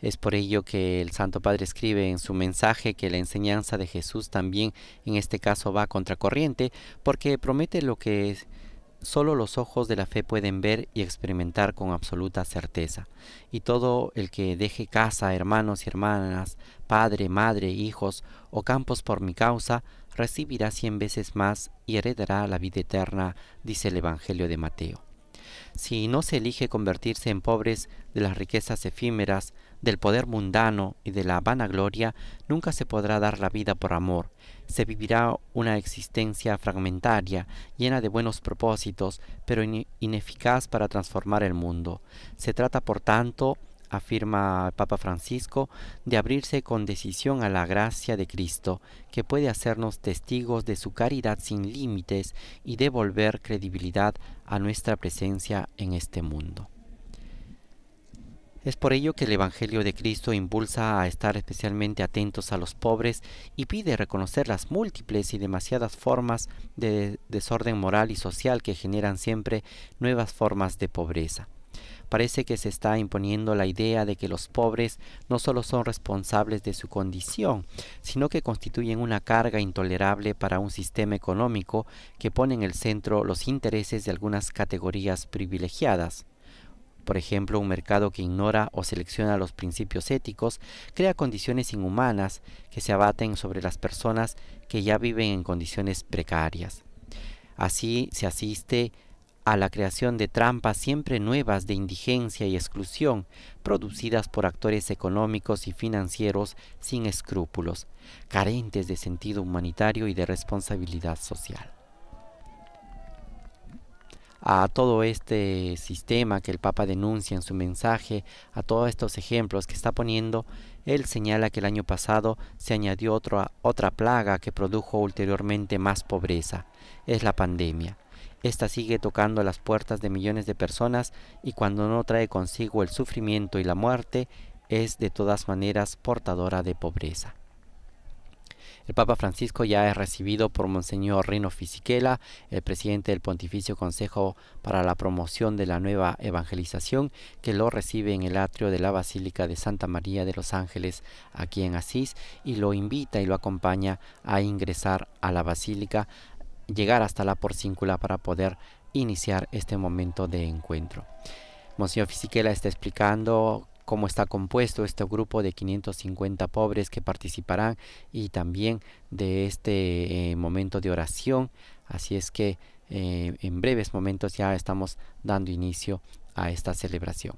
Es por ello que el Santo Padre escribe en su mensaje que la enseñanza de Jesús también en este caso va contracorriente, porque promete lo que es. Solo los ojos de la fe pueden ver y experimentar con absoluta certeza. Y todo el que deje casa, hermanos y hermanas, padre, madre, hijos o campos por mi causa, recibirá cien veces más y heredará la vida eterna, dice el Evangelio de Mateo. Si no se elige convertirse en pobres de las riquezas efímeras, del poder mundano y de la vanagloria, nunca se podrá dar la vida por amor, se vivirá una existencia fragmentaria, llena de buenos propósitos, pero ineficaz para transformar el mundo. Se trata, por tanto, afirma el Papa Francisco, de abrirse con decisión a la gracia de Cristo, que puede hacernos testigos de su caridad sin límites y devolver credibilidad a nuestra presencia en este mundo. Es por ello que el Evangelio de Cristo impulsa a estar especialmente atentos a los pobres y pide reconocer las múltiples y demasiadas formas de desorden moral y social que generan siempre nuevas formas de pobreza. Parece que se está imponiendo la idea de que los pobres no solo son responsables de su condición, sino que constituyen una carga intolerable para un sistema económico que pone en el centro los intereses de algunas categorías privilegiadas. Por ejemplo, un mercado que ignora o selecciona los principios éticos crea condiciones inhumanas que se abaten sobre las personas que ya viven en condiciones precarias. Así se asiste a la creación de trampas siempre nuevas de indigencia y exclusión producidas por actores económicos y financieros sin escrúpulos, carentes de sentido humanitario y de responsabilidad social a todo este sistema que el Papa denuncia en su mensaje, a todos estos ejemplos que está poniendo, él señala que el año pasado se añadió otra, otra plaga que produjo ulteriormente más pobreza, es la pandemia. Esta sigue tocando las puertas de millones de personas y cuando no trae consigo el sufrimiento y la muerte, es de todas maneras portadora de pobreza. El Papa Francisco ya es recibido por Monseñor Rino Fisichella, el presidente del Pontificio Consejo para la Promoción de la Nueva Evangelización, que lo recibe en el atrio de la Basílica de Santa María de los Ángeles, aquí en Asís, y lo invita y lo acompaña a ingresar a la Basílica, llegar hasta la porcíncula para poder iniciar este momento de encuentro. Monseñor Fisichella está explicando cómo está compuesto este grupo de 550 pobres que participarán y también de este eh, momento de oración. Así es que eh, en breves momentos ya estamos dando inicio a esta celebración.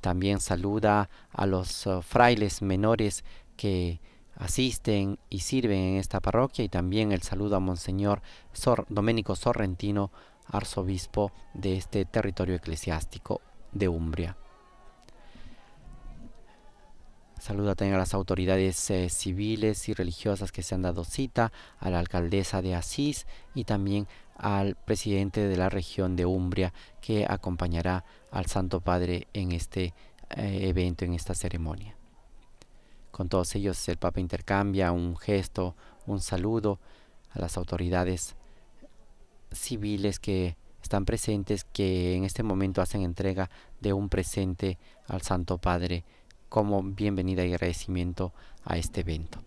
También saluda a los oh, frailes menores que asisten y sirven en esta parroquia y también el saludo a Monseñor Sor Doménico Sorrentino, arzobispo de este territorio eclesiástico de Umbria. Saluda también a las autoridades eh, civiles y religiosas que se han dado cita, a la alcaldesa de Asís y también al presidente de la región de Umbria que acompañará al Santo Padre en este eh, evento, en esta ceremonia. Con todos ellos el Papa intercambia un gesto, un saludo a las autoridades civiles que están presentes, que en este momento hacen entrega de un presente al Santo Padre como bienvenida y agradecimiento a este evento.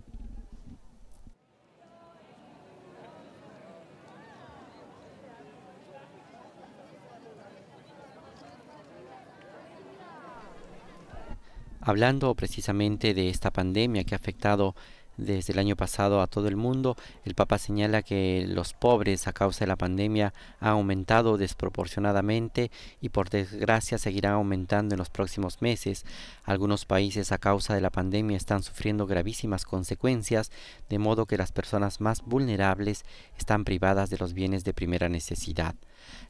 Hablando precisamente de esta pandemia que ha afectado desde el año pasado a todo el mundo. El Papa señala que los pobres a causa de la pandemia ha aumentado desproporcionadamente y por desgracia seguirán aumentando en los próximos meses. Algunos países a causa de la pandemia están sufriendo gravísimas consecuencias, de modo que las personas más vulnerables están privadas de los bienes de primera necesidad.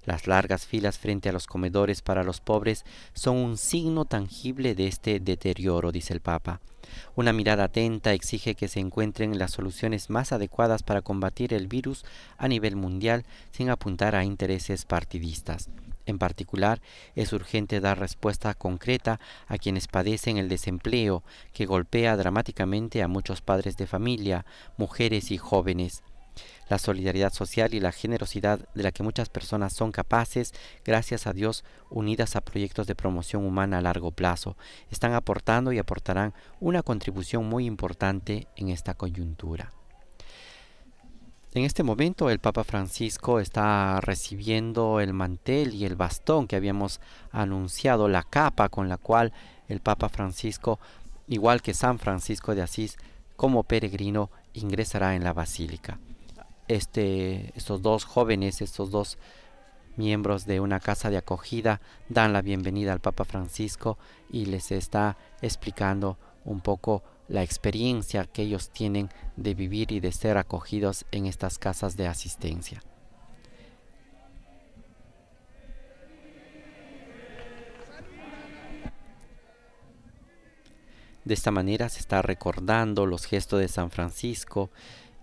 Las largas filas frente a los comedores para los pobres son un signo tangible de este deterioro, dice el Papa. Una mirada atenta exige que se encuentren las soluciones más adecuadas para combatir el virus a nivel mundial sin apuntar a intereses partidistas. En particular, es urgente dar respuesta concreta a quienes padecen el desempleo, que golpea dramáticamente a muchos padres de familia, mujeres y jóvenes la solidaridad social y la generosidad de la que muchas personas son capaces, gracias a Dios, unidas a proyectos de promoción humana a largo plazo, están aportando y aportarán una contribución muy importante en esta coyuntura. En este momento el Papa Francisco está recibiendo el mantel y el bastón que habíamos anunciado, la capa con la cual el Papa Francisco, igual que San Francisco de Asís, como peregrino, ingresará en la basílica. Este, estos dos jóvenes, estos dos miembros de una casa de acogida, dan la bienvenida al Papa Francisco y les está explicando un poco la experiencia que ellos tienen de vivir y de ser acogidos en estas casas de asistencia. De esta manera se está recordando los gestos de San Francisco,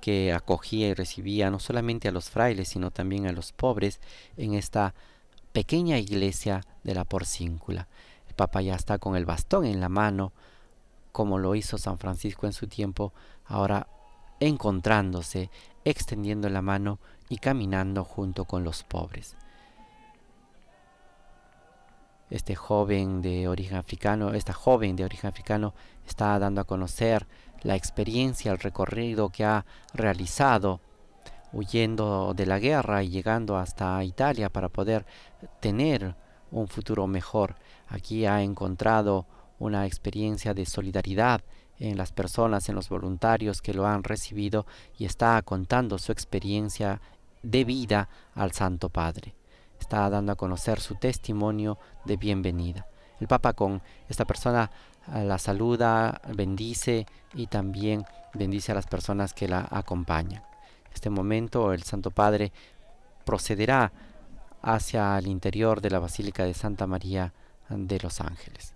que acogía y recibía no solamente a los frailes, sino también a los pobres en esta pequeña iglesia de la Porcíncula. El Papa ya está con el bastón en la mano, como lo hizo San Francisco en su tiempo, ahora encontrándose, extendiendo la mano y caminando junto con los pobres. Este joven de origen africano, esta joven de origen africano está dando a conocer la experiencia, el recorrido que ha realizado huyendo de la guerra y llegando hasta Italia para poder tener un futuro mejor. Aquí ha encontrado una experiencia de solidaridad en las personas, en los voluntarios que lo han recibido y está contando su experiencia de vida al Santo Padre. Está dando a conocer su testimonio de bienvenida. El Papa con esta persona la saluda, bendice y también bendice a las personas que la acompañan. En este momento el Santo Padre procederá hacia el interior de la Basílica de Santa María de los Ángeles.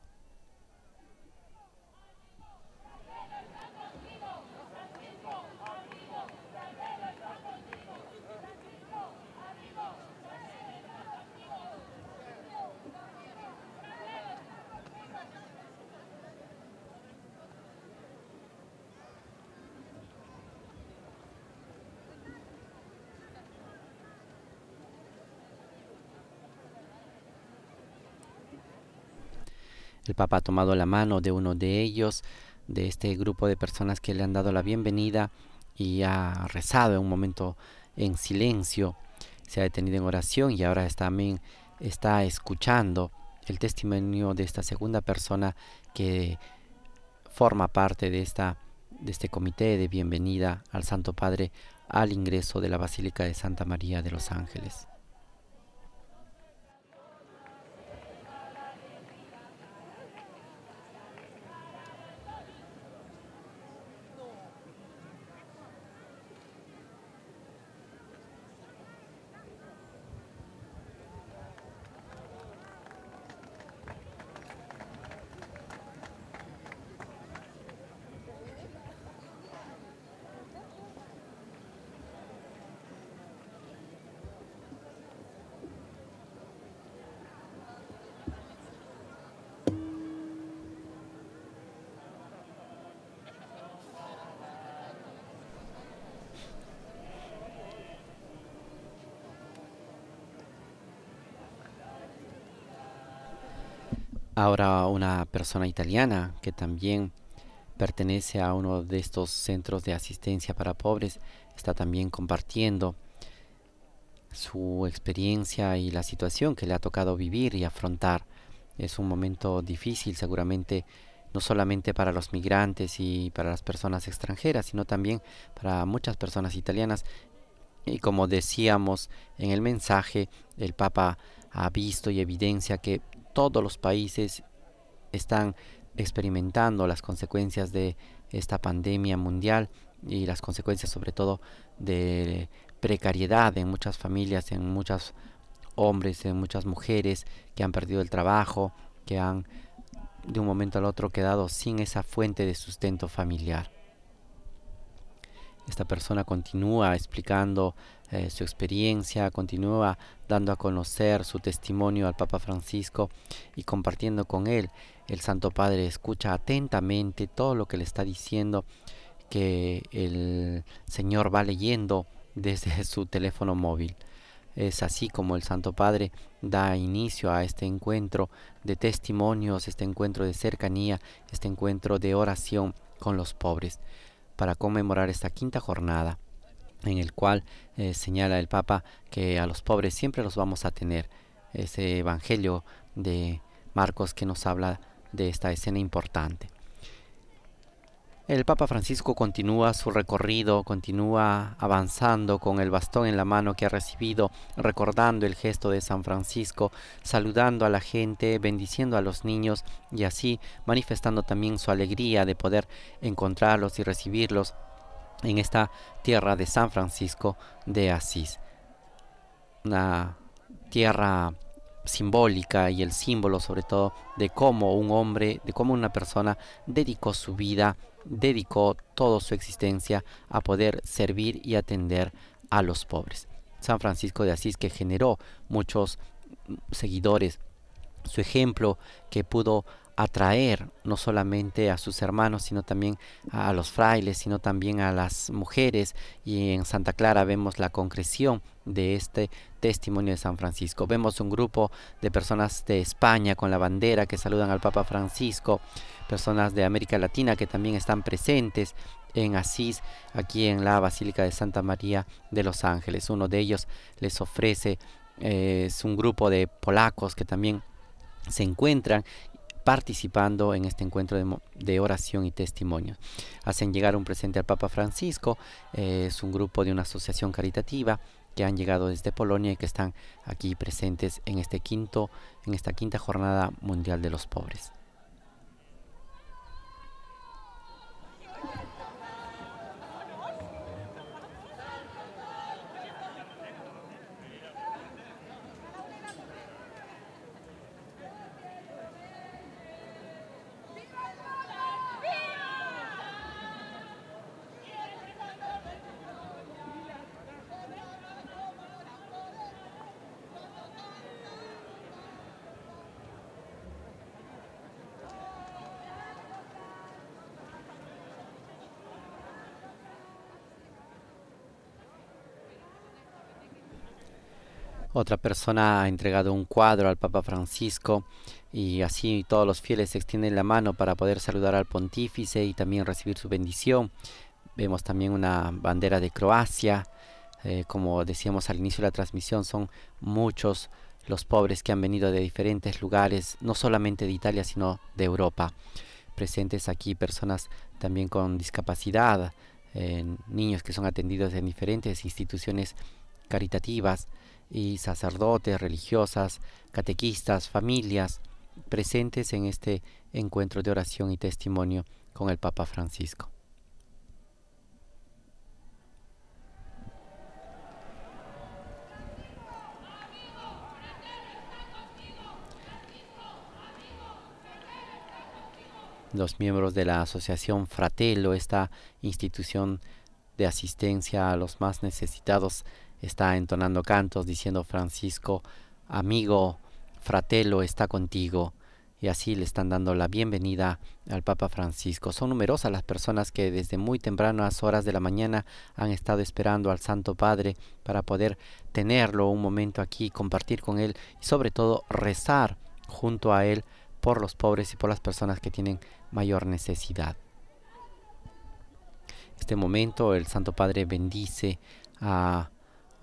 El Papa ha tomado la mano de uno de ellos, de este grupo de personas que le han dado la bienvenida y ha rezado en un momento en silencio, se ha detenido en oración y ahora también está, está escuchando el testimonio de esta segunda persona que forma parte de, esta, de este comité de bienvenida al Santo Padre al ingreso de la Basílica de Santa María de los Ángeles. Ahora una persona italiana que también pertenece a uno de estos centros de asistencia para pobres está también compartiendo su experiencia y la situación que le ha tocado vivir y afrontar. Es un momento difícil seguramente no solamente para los migrantes y para las personas extranjeras, sino también para muchas personas italianas. Y como decíamos en el mensaje, el Papa ha visto y evidencia que todos los países están experimentando las consecuencias de esta pandemia mundial y las consecuencias sobre todo de precariedad en muchas familias, en muchos hombres, en muchas mujeres que han perdido el trabajo, que han de un momento al otro quedado sin esa fuente de sustento familiar. Esta persona continúa explicando eh, su experiencia, continúa dando a conocer su testimonio al Papa Francisco y compartiendo con él. El Santo Padre escucha atentamente todo lo que le está diciendo, que el Señor va leyendo desde *laughs* su teléfono móvil. Es así como el Santo Padre da inicio a este encuentro de testimonios, este encuentro de cercanía, este encuentro de oración con los pobres para conmemorar esta quinta jornada en el cual eh, señala el Papa que a los pobres siempre los vamos a tener. Ese Evangelio de Marcos que nos habla de esta escena importante. El Papa Francisco continúa su recorrido, continúa avanzando con el bastón en la mano que ha recibido, recordando el gesto de San Francisco, saludando a la gente, bendiciendo a los niños y así manifestando también su alegría de poder encontrarlos y recibirlos en esta tierra de San Francisco de Asís. Una tierra simbólica y el símbolo sobre todo de cómo un hombre, de cómo una persona dedicó su vida dedicó toda su existencia a poder servir y atender a los pobres. San Francisco de Asís que generó muchos mm, seguidores, su ejemplo que pudo atraer no solamente a sus hermanos, sino también a los frailes, sino también a las mujeres. Y en Santa Clara vemos la concreción de este testimonio de San Francisco. Vemos un grupo de personas de España con la bandera que saludan al Papa Francisco, personas de América Latina que también están presentes en Asís, aquí en la Basílica de Santa María de los Ángeles. Uno de ellos les ofrece, eh, es un grupo de polacos que también se encuentran participando en este encuentro de, oración y testimonio. Hacen llegar un presente al Papa Francisco, eh, es un grupo de una asociación caritativa que han llegado desde Polonia y que están aquí presentes en, este quinto, en esta quinta jornada mundial de los pobres. Otra persona ha entregado un cuadro al Papa Francisco y así todos los fieles extienden la mano para poder saludar al pontífice y también recibir su bendición. Vemos también una bandera de Croacia. Eh, como decíamos al inicio de la transmisión, son muchos los pobres que han venido de diferentes lugares, no solamente de Italia, sino de Europa. Presentes aquí personas también con discapacidad, eh, niños que son atendidos en diferentes instituciones caritativas y sacerdotes, religiosas, catequistas, familias presentes en este encuentro de oración y testimonio con el Papa Francisco. los miembros de la asociación Fratello, esta institución de asistencia a los más necesitados está entonando cantos diciendo Francisco, amigo, fratelo está contigo. Y así le están dando la bienvenida al Papa Francisco. Son numerosas las personas que desde muy tempranas horas de la mañana han estado esperando al Santo Padre para poder tenerlo un momento aquí, compartir con él y sobre todo rezar junto a él por los pobres y por las personas que tienen mayor necesidad. este momento el Santo Padre bendice a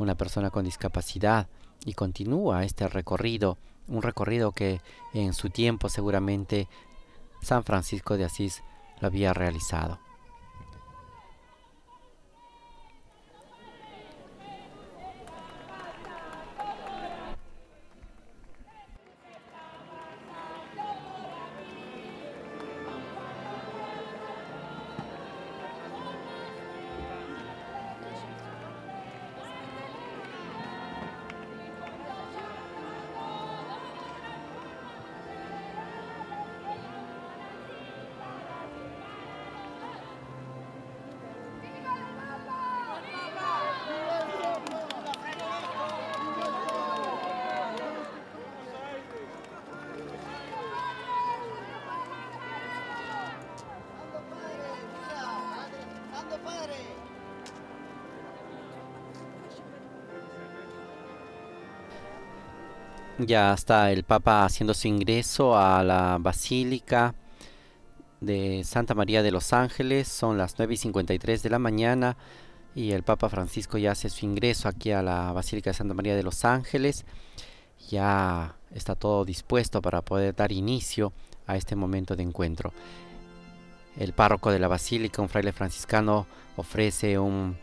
una persona con discapacidad y continúa este recorrido, un recorrido que en su tiempo seguramente San Francisco de Asís lo había realizado. Ya está el Papa haciendo su ingreso a la Basílica de Santa María de los Ángeles. Son las 9 y 53 de la mañana y el Papa Francisco ya hace su ingreso aquí a la Basílica de Santa María de los Ángeles. Ya está todo dispuesto para poder dar inicio a este momento de encuentro. El párroco de la Basílica, un fraile franciscano, ofrece un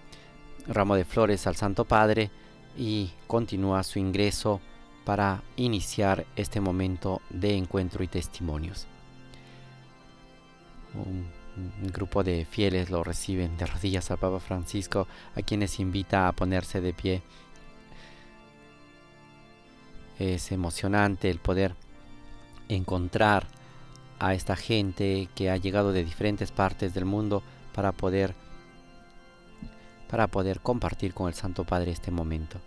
ramo de flores al Santo Padre y continúa su ingreso para iniciar este momento de encuentro y testimonios. un grupo de fieles lo reciben de rodillas al Papa Francisco, a quienes invita a ponerse de pie. Es emocionante el poder encontrar a esta gente que ha llegado de diferentes partes del mundo para poder para poder compartir con el Santo Padre este momento.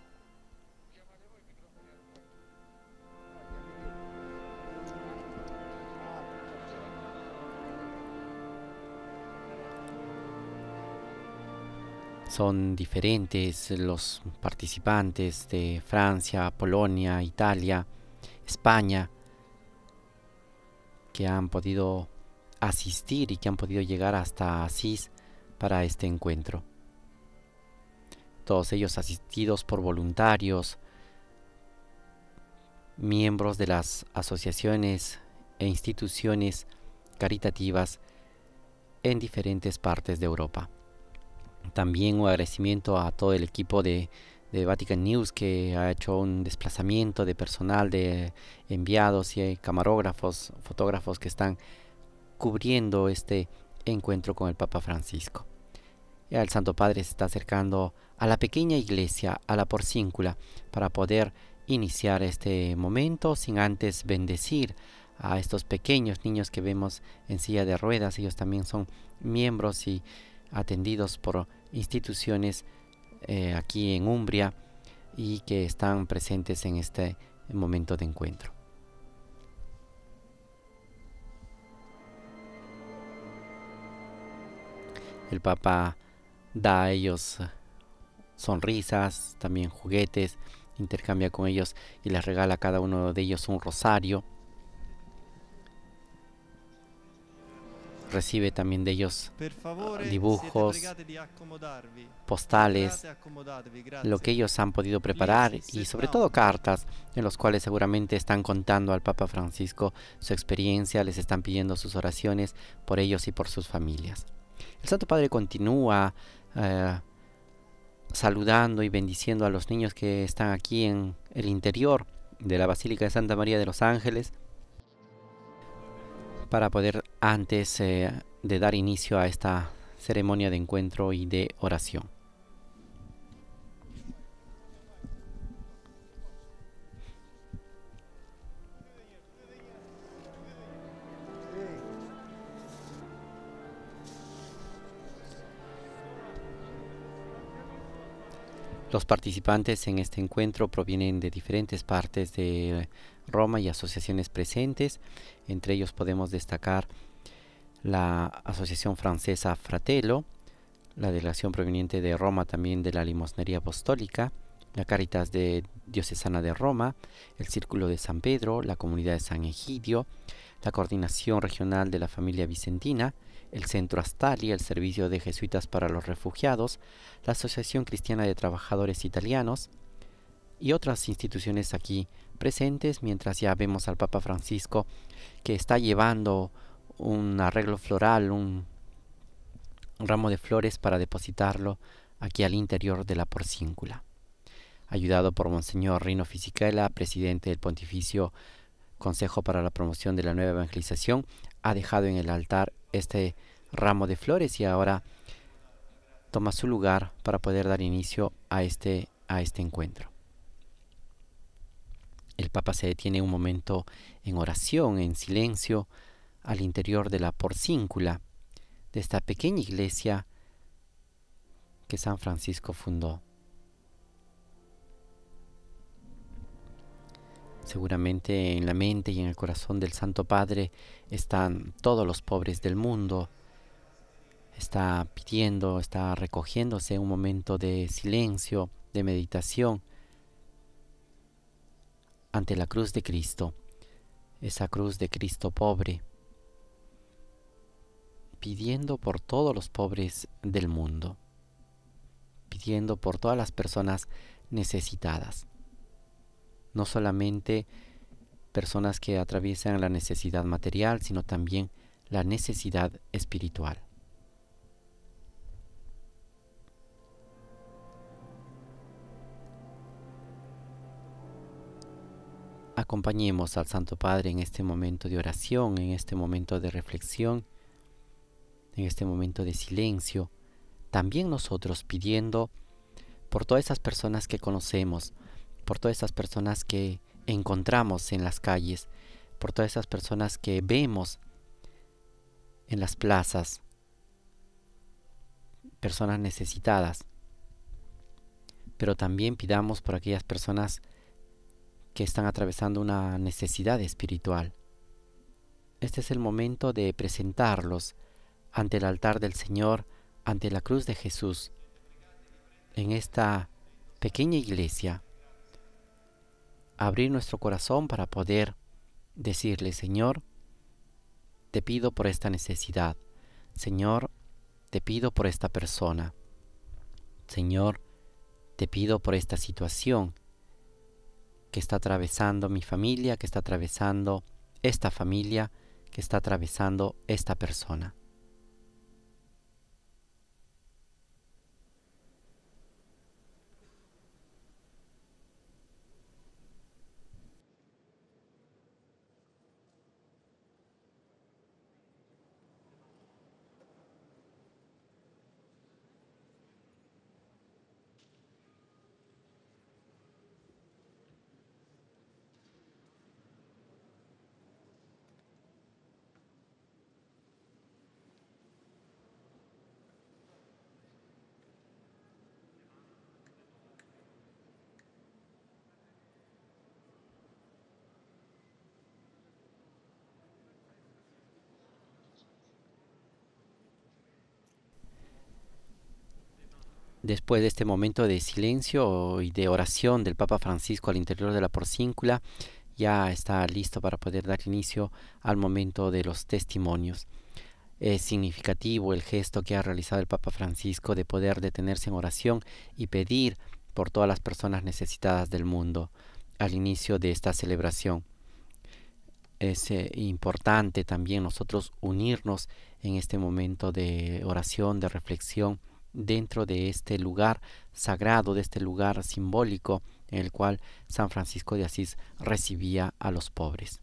son diferentes los participantes de Francia, Polonia, Italia, España, que han podido asistir y que han podido llegar hasta Asís para este encuentro. Todos ellos asistidos por voluntarios, miembros de las asociaciones e instituciones caritativas en diferentes partes de Europa. También un agradecimiento a todo el equipo de, Vatican News que ha hecho un desplazamiento de personal, de enviados y eh, camarógrafos, fotógrafos que están cubriendo este encuentro con el Papa Francisco. el Santo Padre se está acercando a la pequeña iglesia, a la porcíncula, para poder iniciar este momento sin antes bendecir a estos pequeños niños que vemos en silla de ruedas. Ellos también son miembros y atendidos por instituciones eh, aquí en Umbria y que están presentes en este momento de encuentro. El Papa da a ellos sonrisas, también juguetes, intercambia con ellos y les regala a cada uno de ellos un rosario recibe también de ellos dibujos, postales, lo que ellos han podido preparar y sobre todo cartas en los cuales seguramente están contando al Papa Francisco su experiencia, les están pidiendo sus oraciones por ellos y por sus familias. El Santo Padre continúa eh, saludando y bendiciendo a los niños que están aquí en el interior de la Basílica de Santa María de los Ángeles para poder antes eh, de dar inicio a esta ceremonia de encuentro y de oración. Los participantes en este encuentro provienen de diferentes partes de Roma y asociaciones presentes. Entre ellos podemos destacar la Asociación Francesa Fratello, la delegación proveniente de Roma también de la Limosnería Apostólica, la Caritas de Diocesana de Roma, el Círculo de San Pedro, la Comunidad de San Egidio, la Coordinación Regional de la Familia Vicentina, el Centro Astali, el Servicio de Jesuitas para los Refugiados, la Asociación Cristiana de Trabajadores Italianos y otras instituciones aquí presentes mientras ya vemos al Papa Francisco que está llevando un arreglo floral, un ramo de flores para depositarlo aquí al interior de la porcíncula. Ayudado por Monseñor Rino Fisichella, presidente del Pontificio Consejo para la Promoción de la Nueva Evangelización, ha dejado en el altar este ramo de flores y ahora toma su lugar para poder dar inicio a este, a este encuentro. El Papa se detiene un momento en oración, en silencio, al interior de la porcíncula de esta pequeña iglesia que San Francisco fundó. Seguramente en la mente y en el corazón del Santo Padre están todos los pobres del mundo. Está pidiendo, está recogiéndose un momento de silencio, de meditación, ante la cruz de Cristo, esa cruz de Cristo pobre, pidiendo por todos los pobres del mundo, pidiendo por todas las personas necesitadas, no solamente personas que atraviesan la necesidad material, sino también la necesidad espiritual. Acompañemos al Santo Padre en este momento de oración, en este momento de reflexión, en este momento de silencio. También nosotros pidiendo por todas esas personas que conocemos, por todas esas personas que encontramos en las calles, por todas esas personas que vemos en las plazas, personas necesitadas. Pero también pidamos por aquellas personas que están atravesando una necesidad espiritual. Este es el momento de presentarlos ante el altar del Señor, ante la cruz de Jesús, en esta pequeña iglesia. Abrir nuestro corazón para poder decirle, Señor, te pido por esta necesidad. Señor, te pido por esta persona. Señor, te pido por esta situación que está atravesando mi familia, que está atravesando esta familia, que está atravesando esta persona. después de este momento de silencio y de oración del Papa Francisco al interior de la porcíncula, ya está listo para poder dar inicio al momento de los testimonios. Es significativo el gesto que ha realizado el Papa Francisco de poder detenerse en oración y pedir por todas las personas necesitadas del mundo al inicio de esta celebración. Es eh, importante también nosotros unirnos en este momento de oración, de reflexión, dentro de este lugar sagrado, de este lugar simbólico en el cual San Francisco de Asís recibía a los pobres.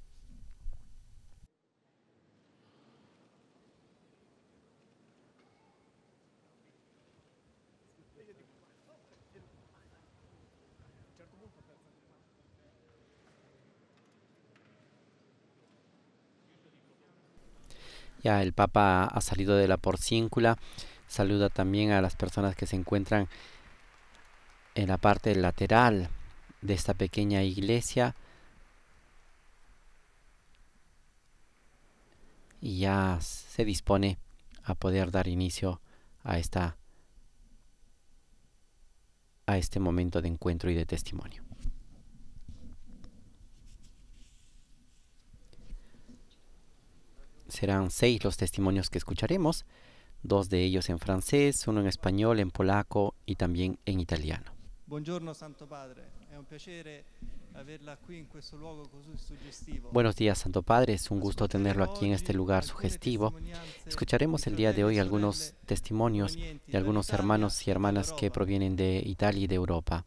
Ya el Papa ha salido de la porcíncula Saluda también a las personas que se encuentran en la parte lateral de esta pequeña iglesia. Y ya se dispone a poder dar inicio a esta a este momento de encuentro y de testimonio. Serán seis los testimonios que escucharemos dos de ellos en francés, uno en español, en polaco y también en italiano. Buenos días, Santo Padre. Es un gusto tenerlo aquí en este lugar sugestivo. Escucharemos el día de hoy e algunos testimonios de algunos hermanos y e hermanas que provienen de Italia y de Europa.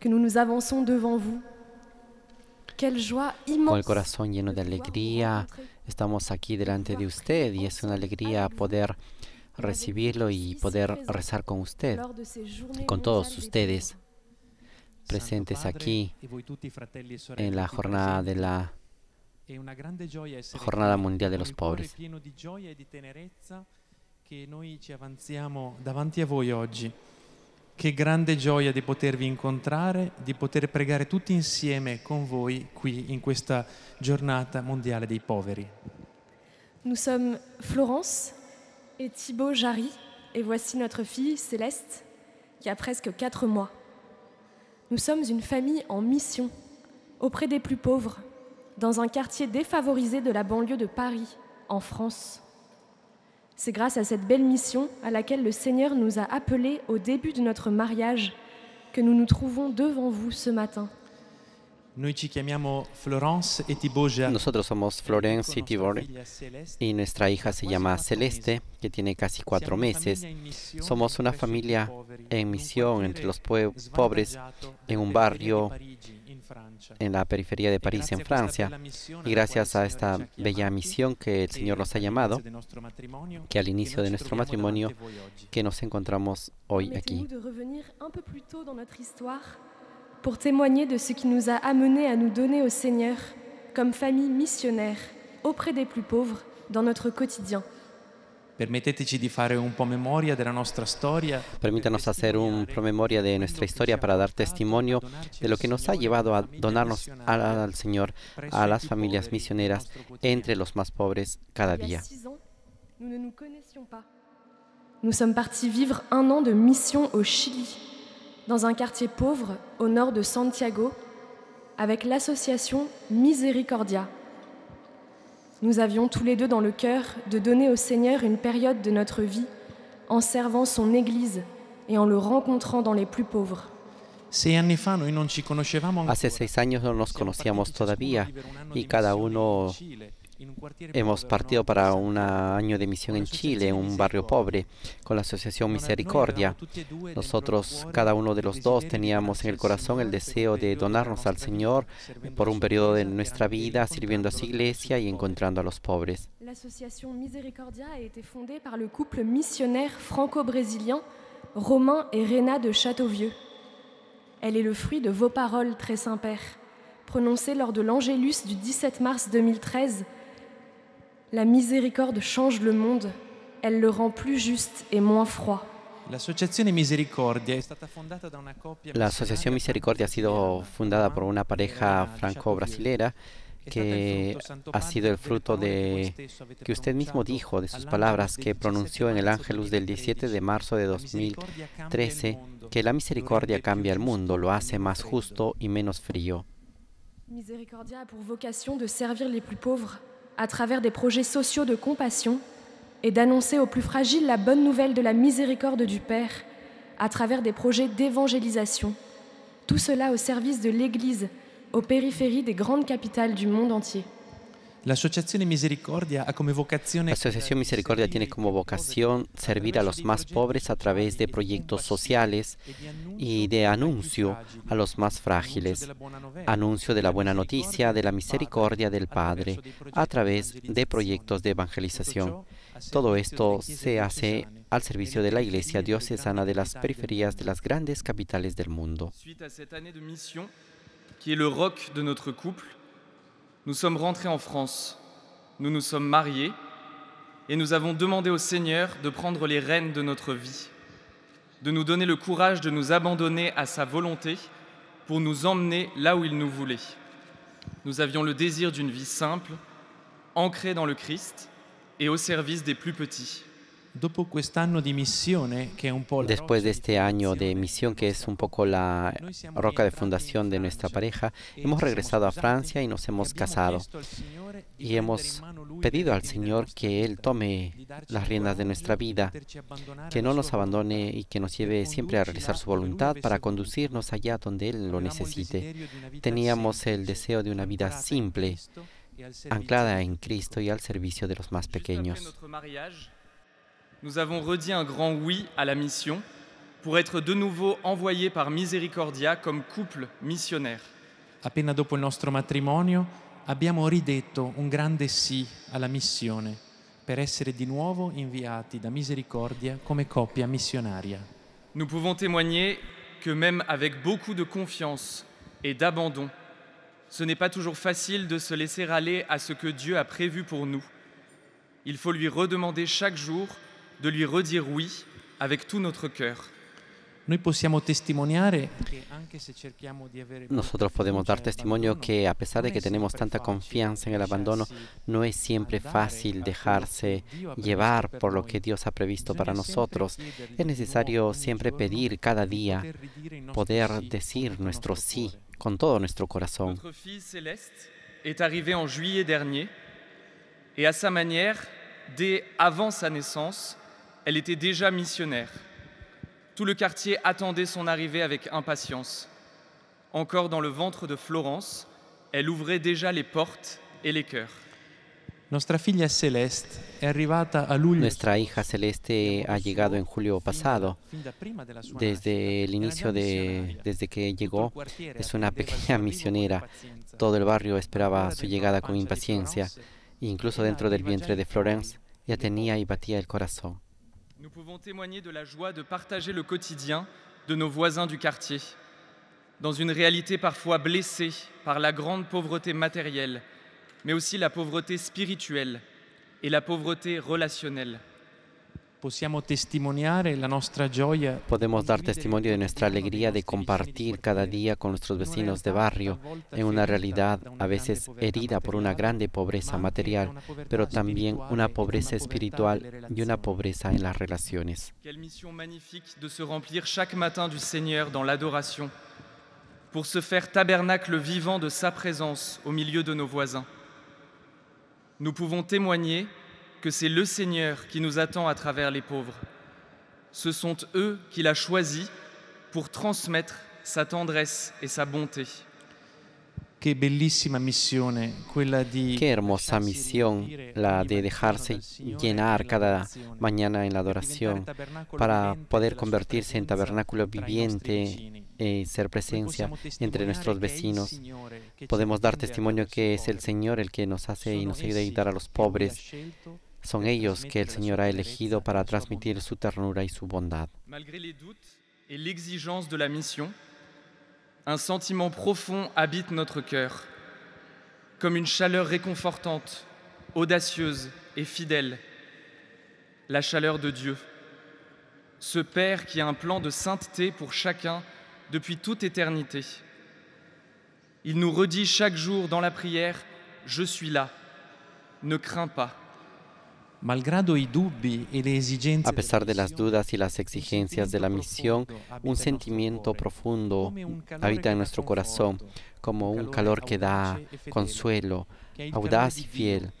que devant vous. Con el corazón lleno de alegría, estamos aquí delante de usted y es una alegría poder recibirlo y poder rezar con usted, con todos ustedes presentes aquí e en la jornada de la e Jornada Mundial de los Pobres. Quelle grande gioia di potervi incontrare, di poter pregare tutti ensemble avec vous, ici, en questa giornata mondiale des poveri. Nous sommes Florence et Thibaut Jarry et voici notre fille Céleste qui a presque 4 mois. Nous sommes une famille en mission auprès des plus pauvres dans un quartier défavorisé de la banlieue de Paris en France. C'est grâce à cette belle mission à laquelle le Seigneur nous a appelés au début de notre mariage que nous nous trouvons devant vous ce matin. Noi ci chiamiamo Florence e Tiboja. Nosotros somos Florence y Tibor y nuestra hija se llama Celeste, que tiene casi cuatro meses. Somos una familia en misión entre los pobres en un barrio en la periferia de París, en Francia. Y gracias a esta bella misión que el Señor nos ha llamado, que al inicio de nuestro matrimonio, que nos encontramos hoy aquí. pour témoigner de ce qui nous a amenés à nous donner au Seigneur comme famille missionnaire auprès des plus pauvres dans notre quotidien. Permítanos hacer un promemoria de nuestra historia para dar testimonio de lo que nos ha llevado a donarnos al Señor, a las familias misioneras, entre los más pobres cada día. Nous sommes partis vivre un an de mission au Chili, dans un quartier pauvre au nord de Santiago, avec l'association Misericordia, Nous avions tous les deux dans le cœur de donner au Seigneur une période de notre vie en servant son Église et en le rencontrant dans les plus pauvres. Hace seis años no nos conocíamos todavía y cada uno Hemos partido para un año de misión en Chile, un barrio pobre, con la Asociación Misericordia. E Nosotros, cada uno de los dos, teníamos en el corazón el deseo de donarnos al Señor por un periodo de nuestra vida, sirviendo a su iglesia y encontrando a los pobres. L'association Asociación Misericordia a été fondée par le couple missionnaire franco-brésilien Romain et Rena de Châteauvieux. Elle est le fruit de vos paroles, très Saint-Père, prononcées lors de l'Angélus du 17 mars 2013 La miséricorde change le monde, elle le rend plus juste et moins froid. Misericordia La Asociación Misericordia ha sido fundada por una pareja franco-brasilera que ha sido el fruto de que usted mismo dijo, de sus palabras que pronunció en el Ángelus del 17 de marzo de 2013, que la misericordia cambia el mundo, lo hace más justo y menos frío. Misericordia de servir les plus pauvres à travers des projets sociaux de compassion et d'annoncer aux plus fragiles la bonne nouvelle de la miséricorde du Père à travers des projets d'évangélisation. Tout cela au service de l'Église aux périphéries des grandes capitales du monde entier. La Asociación Misericordia tiene como vocación servir a los más pobres a través de proyectos sociales y de anuncio a los más frágiles, anuncio de la buena noticia, de la misericordia del Padre, a través de proyectos de evangelización. Todo esto se hace al servicio de la Iglesia diocesana de las periferias de las grandes capitales del mundo. rock de Nous sommes rentrés en France, nous nous sommes mariés et nous avons demandé au Seigneur de prendre les rênes de notre vie, de nous donner le courage de nous abandonner à sa volonté pour nous emmener là où il nous voulait. Nous avions le désir d'une vie simple, ancrée dans le Christ et au service des plus petits. Después de este año de misión, que es un poco la roca de fundación de nuestra pareja, e hemos regresado a Francia y nos e hemos casado. Y hemos pedido al Señor que Él tome las riendas de nuestra vida, que no nos abandone y que nos lleve siempre a realizar su voluntad para conducirnos allá donde Él lo necesite. Teníamos el deseo de una vida simple, e anclada en Cristo y al servicio de los más pequeños. nous avons redit un grand oui à la mission pour être de nouveau envoyés par Misericordia comme couple missionnaire. Appena dopo il nostro matrimonio abbiamo ridetto un grande sì alla missione per essere di nuovo inviati da Misericordia come coppia missionaria. Nous pouvons témoigner que même avec beaucoup de confiance et d'abandon, ce n'est pas toujours facile de se laisser aller à ce que Dieu a prévu pour nous. Il faut lui redemander chaque jour de lui redire oui avec tout notre cœur. Nosotros podemos dar testimonio que a pesar de que tenemos tanta confianza en el abandono, no es siempre fácil dejarse llevar por lo que Dios ha previsto para nosotros. Es necesario siempre pedir cada día poder decir nuestro sí con todo nuestro corazón. est arrivé en juillet dernier et à sa manière, dès avant sa naissance, elle était déjà missionnaire. Tout le quartier attendait son arrivée avec impatience. Encore dans le ventre de Florence, elle ouvrait déjà les portes et les cœurs. Nuestra hija celeste ha llegado en julio pasado. Desde el inicio de, desde que llegó, es una pequeña misionera. Todo el barrio esperaba su llegada con impaciencia. Incluso dentro del vientre de Florence, ya e tenía y batía el corazón. Nous pouvons témoigner de la joie de partager le quotidien de nos voisins du quartier, dans une réalité parfois blessée par la grande pauvreté matérielle, mais aussi la pauvreté spirituelle et la pauvreté relationnelle. Podemos dar testimonio de nuestra alegría de compartir cada día con nuestros vecinos de barrio en una realidad a veces herida por una grande pobreza material, pero también una pobreza espiritual y una pobreza en las relaciones. Quelle misión magnifique de se remplir chaque matin du Seigneur dans l'adoration pour se faire tabernacle vivant de sa présence au milieu de nos voisins. Nous pouvons témoigner que c'est le Seigneur qui nous attend à travers les pauvres. Ce sont eux qu'il a choisis pour transmettre sa tendresse et sa bonté. Qué bellissima missione eh, quella di Qué hermosa misión eh, la de dejarse llenar cada eh, mañana en la adoración para poder convertirse en tabernáculo viviente y ser pues presencia entre nuestros vecinos. Podemos dar testimonio que es el Señor el que nos hace y nos ayuda a ayudar a los pobres. Son ellos que le Seigneur a elegido para transmitir su ternura y su bondad. Malgré les doutes et l'exigence de la mission, un sentiment profond habite notre cœur, comme une chaleur réconfortante, audacieuse et fidèle, la chaleur de Dieu, ce Père qui a un plan de sainteté pour chacun depuis toute éternité. Il nous redit chaque jour dans la prière, Je suis là, ne crains pas. E A pesar de las dudas y las exigencias de la misión, un sentimiento profundo habita en nuestro corazón, como un calor que da e consuelo, audaz y fiel,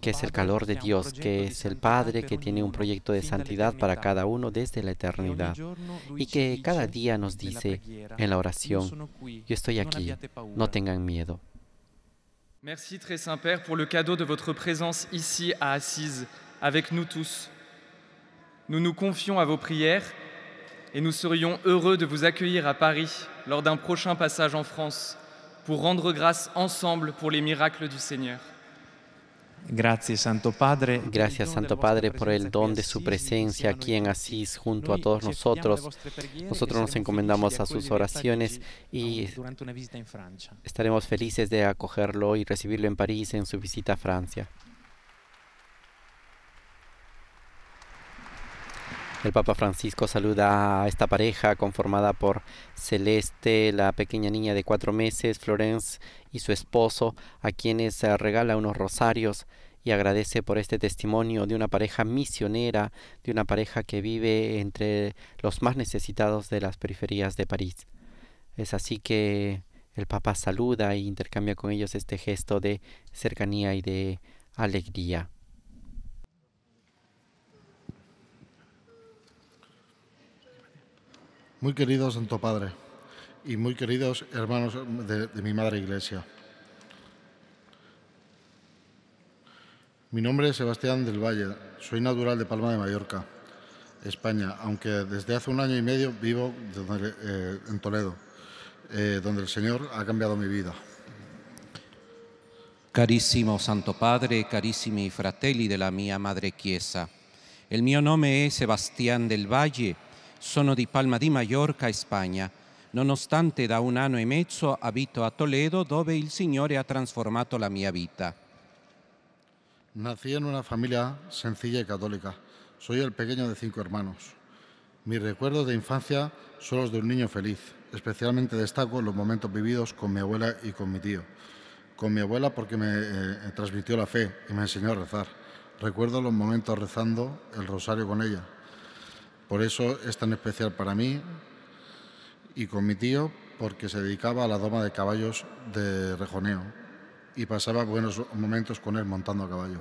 que es el calor de Dios, que es el Padre que tiene un proyecto de santidad para cada uno desde la eternidad y que cada día nos dice en la oración, yo estoy aquí, no tengan miedo. Très saint de votre présence ici Assise avec nous tous. Nous nous confions à vos prières et nous serions heureux de vous accueillir à Paris lors d'un prochain passage en France pour rendre grâce ensemble pour les miracles du Seigneur. Gracias Santo, Padre. Gracias, Santo Padre. por el don de su presencia aquí en Asís junto a todos nosotros. Nosotros nos encomendamos a sus oraciones y estaremos felices de acogerlo y recibirlo en París en su visita a Francia. El Papa Francisco saluda a esta pareja conformada por Celeste, la pequeña niña de cuatro meses, Florence y su esposo, a quienes eh, regala unos rosarios y agradece por este testimonio de una pareja misionera, de una pareja que vive entre los más necesitados de las periferias de París. Es así que el Papa saluda e intercambia con ellos este gesto de cercanía y de alegría. Muy querido Santo Padre y muy queridos hermanos de, mi Madre Iglesia. Mi nombre es Sebastián del Valle, soy natural de Palma de Mallorca, España, aunque desde hace un año y medio vivo eh, en Toledo, eh, donde el Señor ha cambiado mi vida. Carísimo Santo Padre, carísimi fratelli de la mía Madre Chiesa, el mío nombre es Sebastián del Valle Sono di Palma di Mallorca, No obstante, da un año y e medio habito a Toledo donde el Señor ha transformado la mia vita. Nací en una familia sencilla y católica. Soy el pequeño de cinco hermanos. Mis recuerdos de infancia son los de un niño feliz. Especialmente destaco los momentos vividos con mi abuela y con mi tío. Con mi abuela porque me eh, transmitió la fe y me enseñó a rezar. Recuerdo los momentos rezando el rosario con ella. Por eso es tan especial para mí y con mi tío, porque se dedicaba a la doma de caballos de rejoneo y pasaba buenos momentos con él montando a caballo.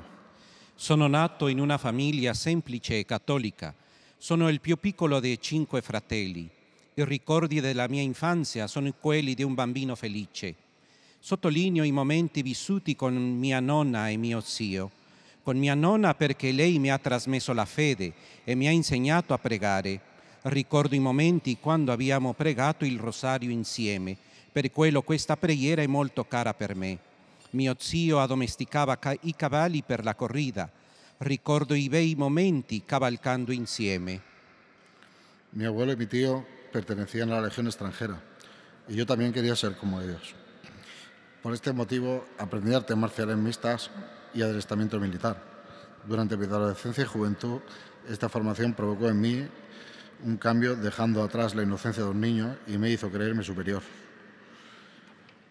Sono nato en una familia semplice e cattolica. Sono el più piccolo dei cinque fratelli. I ricordi della mia infanzia sono quelli di un bambino felice. Sottolineo i momenti vissuti con mia nonna e mio zio con mia nonna perché lei mi ha trasmesso la fede e mi ha enseñado a pregare. Ricordo i momenti quando abbiamo pregato il rosario insieme, per quello questa preghiera è molto cara per me. Mio zio addomesticava i cavalli per la corrida. Ricordo i bei momenti cavalcando insieme. Mi abuelo y mi tío pertenecían a la Legión extranjera y yo también quería ser como ellos. Por este motivo aprendí artes marciales mixtas y adiestramiento militar. Durante mi adolescencia y juventud, esta formación provocó en mí un cambio dejando atrás la inocencia de un niño y me hizo creerme superior.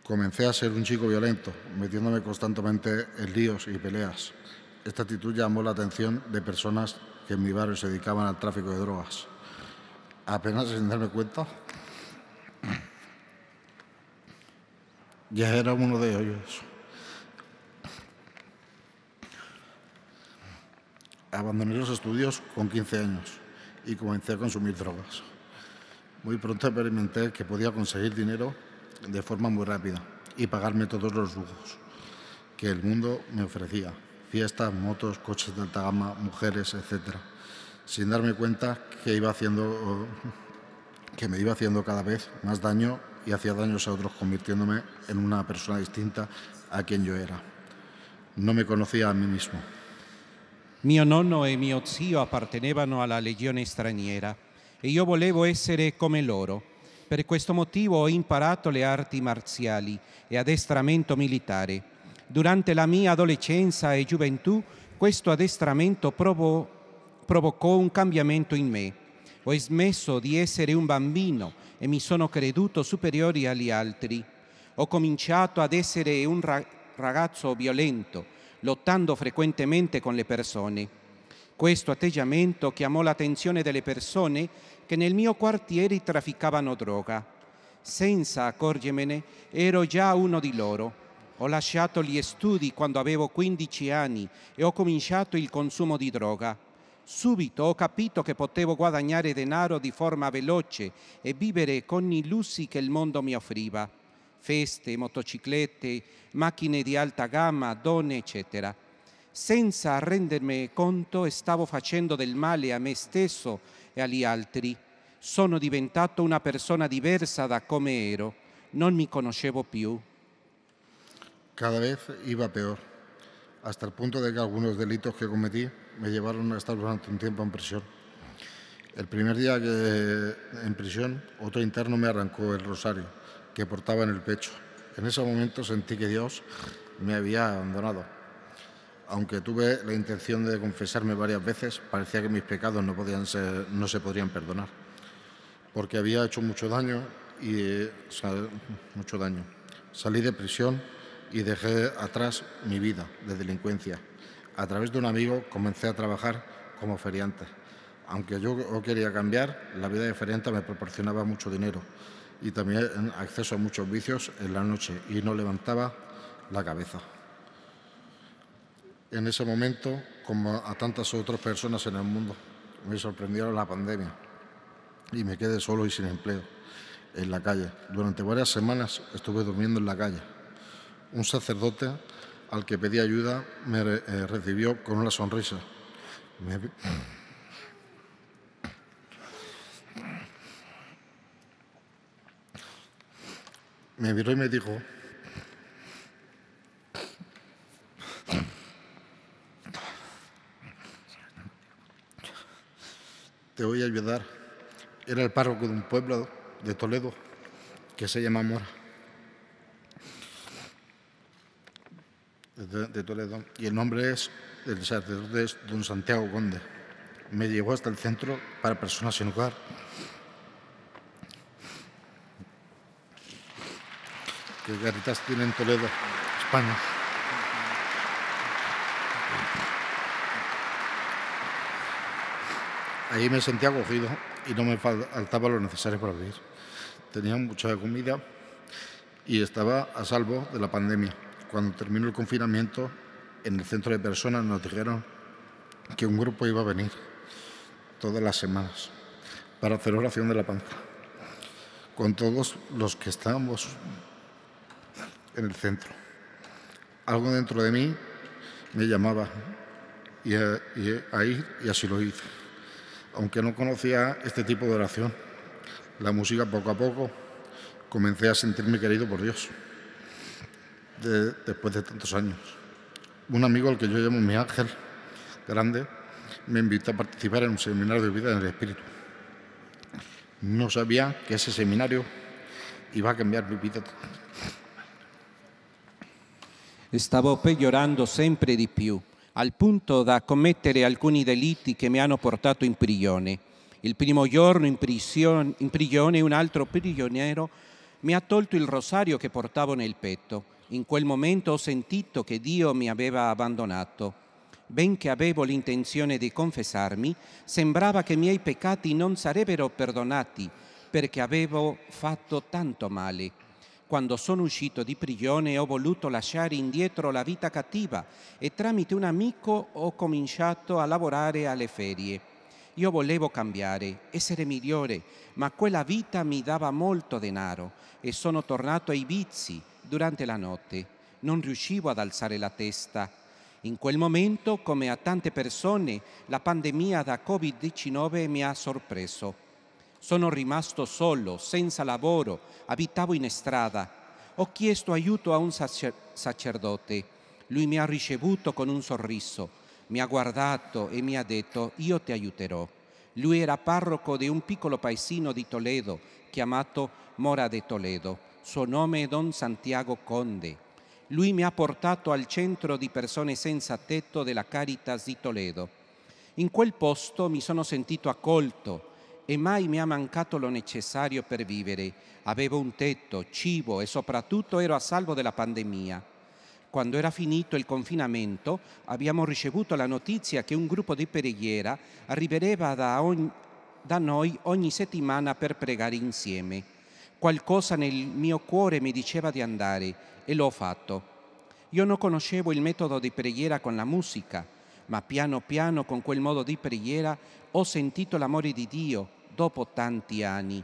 Comencé a ser un chico violento, metiéndome constantemente en líos y peleas. Esta actitud llamó la atención de personas que en mi barrio se dedicaban al tráfico de drogas. Apenas sin darme cuenta, ya era uno de ellos. abandoné los estudios con 15 años y comencé a consumir drogas. Muy pronto experimenté que podía conseguir dinero de forma muy rápida y pagarme todos los lujos que el mundo me ofrecía. Fiestas, motos, coches de alta gama, mujeres, etc. Sin darme cuenta que, iba haciendo, *laughs* que me iba haciendo cada vez más daño y hacía daños a otros, convirtiéndome en una persona distinta a quien yo era. No me conocía a mí mismo. Mio nonno e mio zio appartenevano alla legione straniera e io volevo essere come loro. Per questo motivo ho imparato le arti marziali e addestramento militare. Durante la mia adolescenza e gioventù questo addestramento provo- provocò un cambiamento in me. Ho smesso di essere un bambino e mi sono creduto superiore agli altri. Ho cominciato ad essere un ra- ragazzo violento lottando frequentemente con le persone. Questo atteggiamento chiamò l'attenzione delle persone che nel mio quartiere trafficavano droga. Senza accorgermene ero già uno di loro. Ho lasciato gli studi quando avevo 15 anni e ho cominciato il consumo di droga. Subito ho capito che potevo guadagnare denaro di forma veloce e vivere con i lussi che il mondo mi offriva. Feste, motociclette, máquinas de alta gama, dones, etcétera. Senza renderme conto estaba haciendo del mal a me stesso a e agli altri. Sono diventato una persona diversa da come ero, non mi conoscevo più. Cada vez iba peor, hasta el punto de que algunos delitos que cometí me llevaron a estar durante un tiempo en prisión. El primer día que, en prisión, otro interno me arrancó el rosario que portaba en el pecho en ese momento sentí que Dios me había abandonado. Aunque tuve la intención de confesarme varias veces, parecía que mis pecados no, podían no se podrían perdonar, porque había hecho mucho daño y eh, mucho daño. Salí de prisión y dejé atrás mi vida de delincuencia. A través de un amigo comencé a trabajar como feriante. Aunque yo quería cambiar, la vida de feriante me proporcionaba mucho dinero y también acceso a muchos vicios en la noche y no levantaba la cabeza. En ese momento, como a tantas otras personas en el mundo, me sorprendió la pandemia y me quedé solo y sin empleo en la calle. Durante varias semanas estuve durmiendo en la calle. Un sacerdote al que pedí ayuda me eh, recibió con una sonrisa. Me... me miró y me dijo, te voy a ayudar. Era el párroco de un pueblo de Toledo que se llama Mora. De, Toledo. Y el nombre es del sacerdote Don Santiago Conde. Me llevó hasta el centro para personas sin hogar. que Garitas tiene en Toledo, España. Ahí me sentía acogido y no me faltaba lo necesario para vivir. Tenía mucha comida y estaba a salvo de la pandemia. Cuando terminó el confinamiento, en el centro de personas nos dijeron que un grupo iba a venir todas las semanas para hacer oración de la panza. Con todos los que estábamos en el centro. Algo dentro de mí me llamaba y a, eh, y ir eh, y así lo hice. Aunque no conocía este tipo de oración, la música poco a poco comencé a sentirme querido por Dios después de tantos años. Un amigo al que yo llamo mi ángel grande me invitó a participar en un seminario de vida en el Espíritu. No sabía que ese seminario iba a cambiar mi vida stavo peggiorando sempre di più, al punto da commettere alcuni delitti che mi hanno portato in prigione. Il primo giorno in prigione, in prigione un altro prigioniero mi ha tolto il rosario che portavo nel petto. In quel momento ho sentito che Dio mi aveva abbandonato. Benché avevo l'intenzione di confessarmi, sembrava che i miei peccati non sarebbero perdonati perché avevo fatto tanto male. Quando sono uscito di prigione ho voluto lasciare indietro la vita cattiva e tramite un amico ho cominciato a lavorare alle ferie. Io volevo cambiare, essere migliore, ma quella vita mi dava molto denaro e sono tornato ai vizi durante la notte. Non riuscivo ad alzare la testa. In quel momento, come a tante persone, la pandemia da Covid-19 mi ha sorpreso sono rimasto solo, senza lavoro, abitavo in strada. Ho chiesto aiuto a un sacer sacerdote. Lui mi ha ricevuto con un sorriso, mi ha guardato e mi ha detto, io ti aiuterò. Lui era parroco di un piccolo paesino di Toledo chiamato Mora de Toledo. Suo nome è Don Santiago Conde. Lui mi ha portato al centro di persone senza tetto della Caritas di Toledo. In quel posto mi sono sentito accolto e mai mi ha mancato lo necessario per vivere. Avevo un tetto, cibo e soprattutto ero a salvo della pandemia. Quando era finito il confinamento abbiamo ricevuto la notizia che un gruppo di preghiera arriverà da, ogni, da noi ogni settimana per pregare insieme. Qualcosa nel mio cuore mi diceva di andare e l'ho fatto. Io non conoscevo il metodo di preghiera con la musica, ma piano piano con quel modo di preghiera ho sentito l'amore di Dio dopo tanti anni.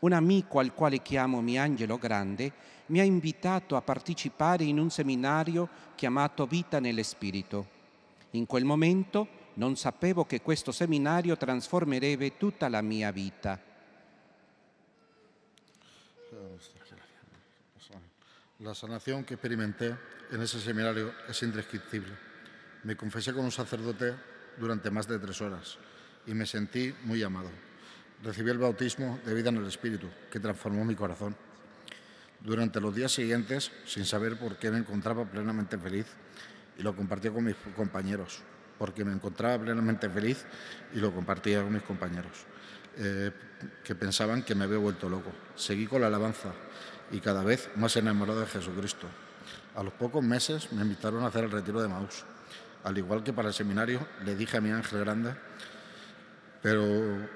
Un amico al quale chiamo angelo Grande mi ha invitato a partecipare in un seminario chiamato Vita nello Spirito. In quel momento non sapevo che questo seminario trasformerebbe tutta la mia vita. La sanación que experimenté en ese seminario es indescriptible. Me confesé con un sacerdote durante más de tres horas. y me sentí muy amado. Recibí el bautismo de vida en el Espíritu, que transformó mi corazón. Durante los días siguientes, sin saber por qué me encontraba plenamente feliz, y lo compartía con mis compañeros, porque me encontraba plenamente feliz y lo compartía con mis compañeros, eh, que pensaban que me había vuelto loco. Seguí con la alabanza y cada vez más enamorado de Jesucristo. A los pocos meses me invitaron a hacer el retiro de Maus, Al igual que para el seminario, le dije a mi ángel grande pero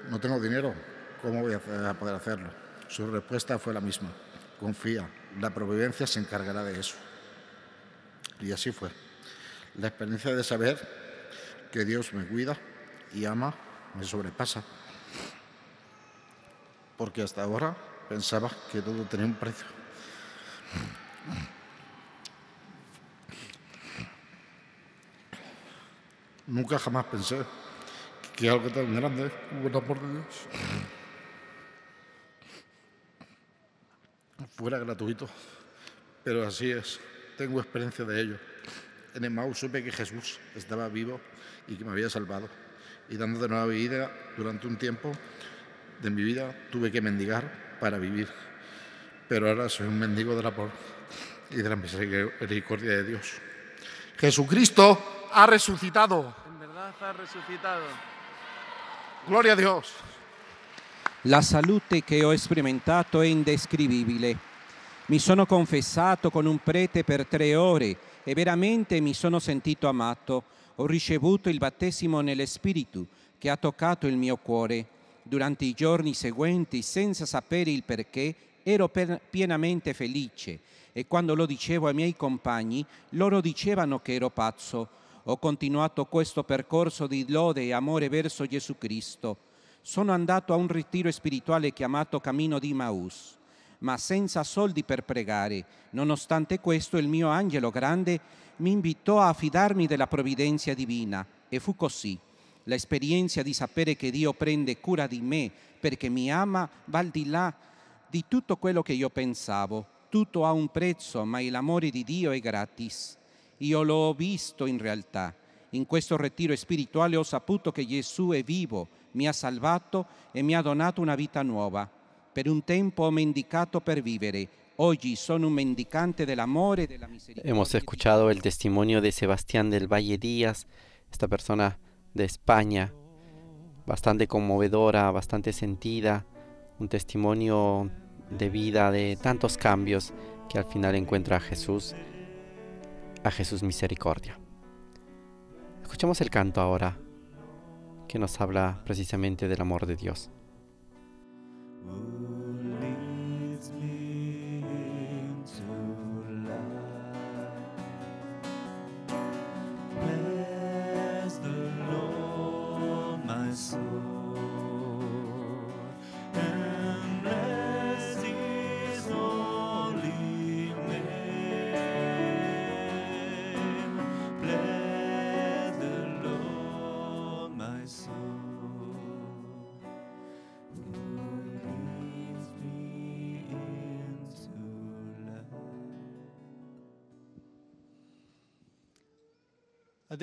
no tengo dinero, ¿cómo voy a poder hacerlo? Su respuesta fue la misma, confía, la providencia se encargará de eso. Y así fue. La experiencia de saber que Dios me cuida y ama me sobrepasa. Porque hasta ahora pensaba que todo tenía un precio. Nunca jamás pensé que algo tan grande, por amor de Dios. Fuera gratuito, pero así es. Tengo experiencia de ello. En el mau supe que Jesús estaba vivo y que me había salvado. Y dando de nueva vida durante un tiempo de mi vida tuve que mendigar para vivir. Pero ahora soy un mendigo del amor y de la misericordia de Dios. Jesucristo ha resucitado. En verdad ha resucitado. Gloria a Dios. La salute che ho sperimentato è indescrivibile. Mi sono confessato con un prete per tre ore e veramente mi sono sentito amato. Ho ricevuto il battesimo nello Spirito che ha toccato il mio cuore. Durante i giorni seguenti, senza sapere il perché, ero pienamente felice e quando lo dicevo ai miei compagni, loro dicevano che ero pazzo ho continuato questo percorso di lode e amore verso Gesù Cristo. Sono andato a un ritiro spirituale chiamato Cammino di Maus, ma senza soldi per pregare. Nonostante questo il mio angelo grande mi invitò a fidarmi della provvidenza divina e fu così. L'esperienza di sapere che Dio prende cura di me perché mi ama va al di là di tutto quello che io pensavo. Tutto ha un prezzo, ma l'amore di Dio è gratis. lo he visto en realtà. En questo ritiro spirituale ho saputo che Gesù è vivo, mi ha salvato e mi ha donato una vita nuova. Per un tempo ho mendicato per vivere, Hemos escuchado el testimonio de Sebastián del Valle Díaz, esta persona de España, bastante conmovedora, bastante sentida, un testimonio de vida de tantos cambios que al final encuentra a Jesús a Jesús misericordia. Escuchemos el canto ahora que nos habla precisamente del amor de Dios. Oh.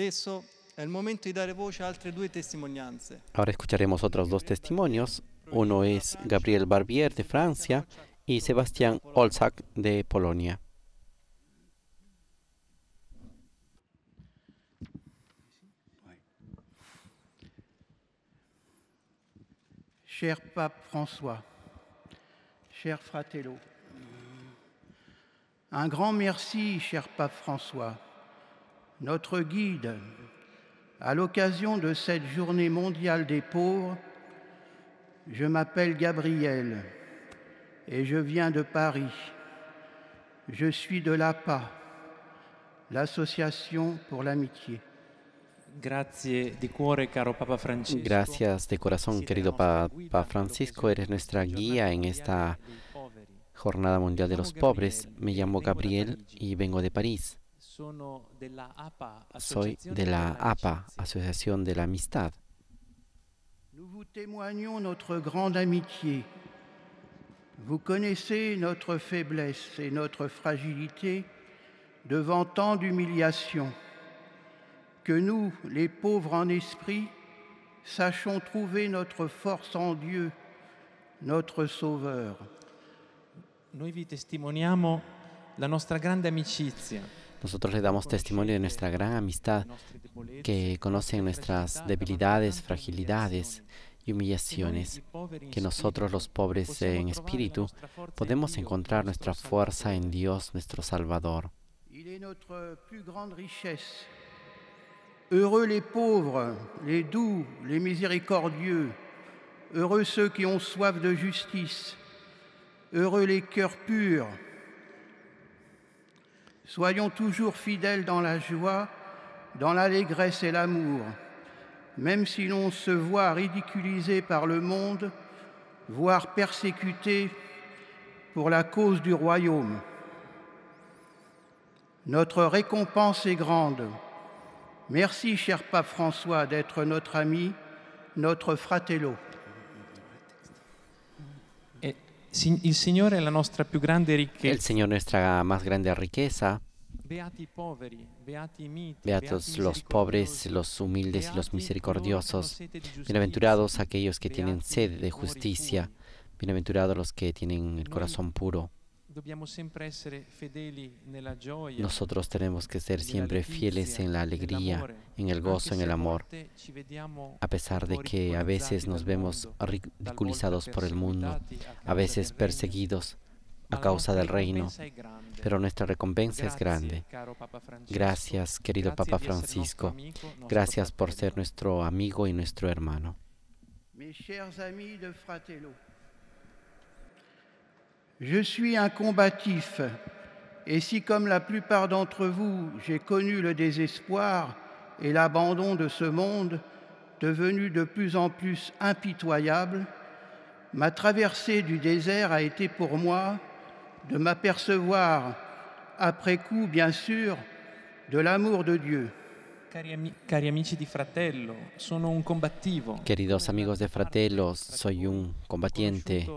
Adesso è momento Ahora escucharemos otros dos testimonios. Uno es Gabriel Barbier de Francia y Sebastián Olsak de Polonia. Cher Pape François, cher Fratello, un grand merci, cher Pape François notre guide, à l'occasion de cette journée mondiale des pauvres, je m'appelle Gabriel et je viens de Paris. Je suis de l'APA, l'association pour l'amitié. Gracias de corazón, querido Papa Francisco. Eres nuestra guía en esta Jornada Mundial de los Pobres. Me e llamo Gabriel y vengo de Paris. Soy de la APA, de la Nous vous témoignons notre grande amitié. Vous connaissez notre faiblesse et notre fragilité devant tant d'humiliation, que nous, les pauvres en esprit, sachons trouver notre force en Dieu, notre Sauveur. Nous vous témoignons la nostra grande amicizia. Nosotros le damos testimonio de nuestra gran amistad, que conocen nuestras debilidades, fragilidades y humillaciones, que nosotros los pobres pues en espíritu podemos encontrar nuestra fuerza en Dios, nuestro Salvador. Heureux les pauvres, les doux, les miséricordieux, heureux ceux qui ont soif de justice, heureux les cœurs purs, Soyons toujours fidèles dans la joie, dans l'allégresse et l'amour. Même si l'on se voit ridiculisé par le monde, voire persécuté pour la cause du royaume. Notre récompense est grande. Merci, cher pape François, d'être notre ami, notre fratello. El Señor es la más grande riqueza, Beatos los pobres, los humildes y los misericordiosos. Bienaventurados aquellos que tienen sed de justicia. Bienaventurados los que tienen el corazón puro. Nosotros tenemos que ser siempre fieles en la alegría, en el gozo, en el amor, a pesar de que a veces nos vemos ridiculizados por el mundo, a veces perseguidos a causa del reino, pero nuestra recompensa es grande. Gracias, querido Papa Francisco. Gracias por ser nuestro amigo y nuestro hermano. Mis de Fratello. Je suis un combatif, et si comme la plupart d'entre vous, j'ai connu le désespoir et l'abandon de ce monde, devenu de plus en plus impitoyable, ma traversée du désert a été pour moi de m'apercevoir, après coup bien sûr, de l'amour de Dieu. Queridos amigos de Fratello, soy un combatiente.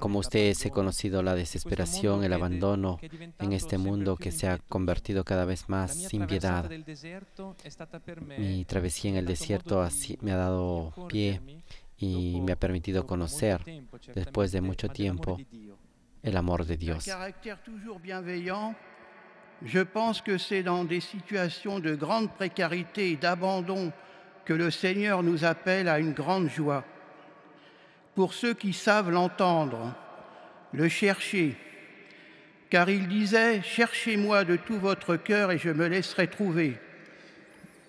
Como ustedes he conocido la desesperación, el abandono en este mundo que se ha convertido cada vez más sin piedad. Mi travesía en el desierto me ha dado pie y me ha permitido conocer, después de mucho tiempo, el amor de Dios. Je pense que c'est dans des situations de grande précarité et d'abandon que le Seigneur nous appelle à une grande joie. Pour ceux qui savent l'entendre, le chercher, car il disait, cherchez-moi de tout votre cœur et je me laisserai trouver.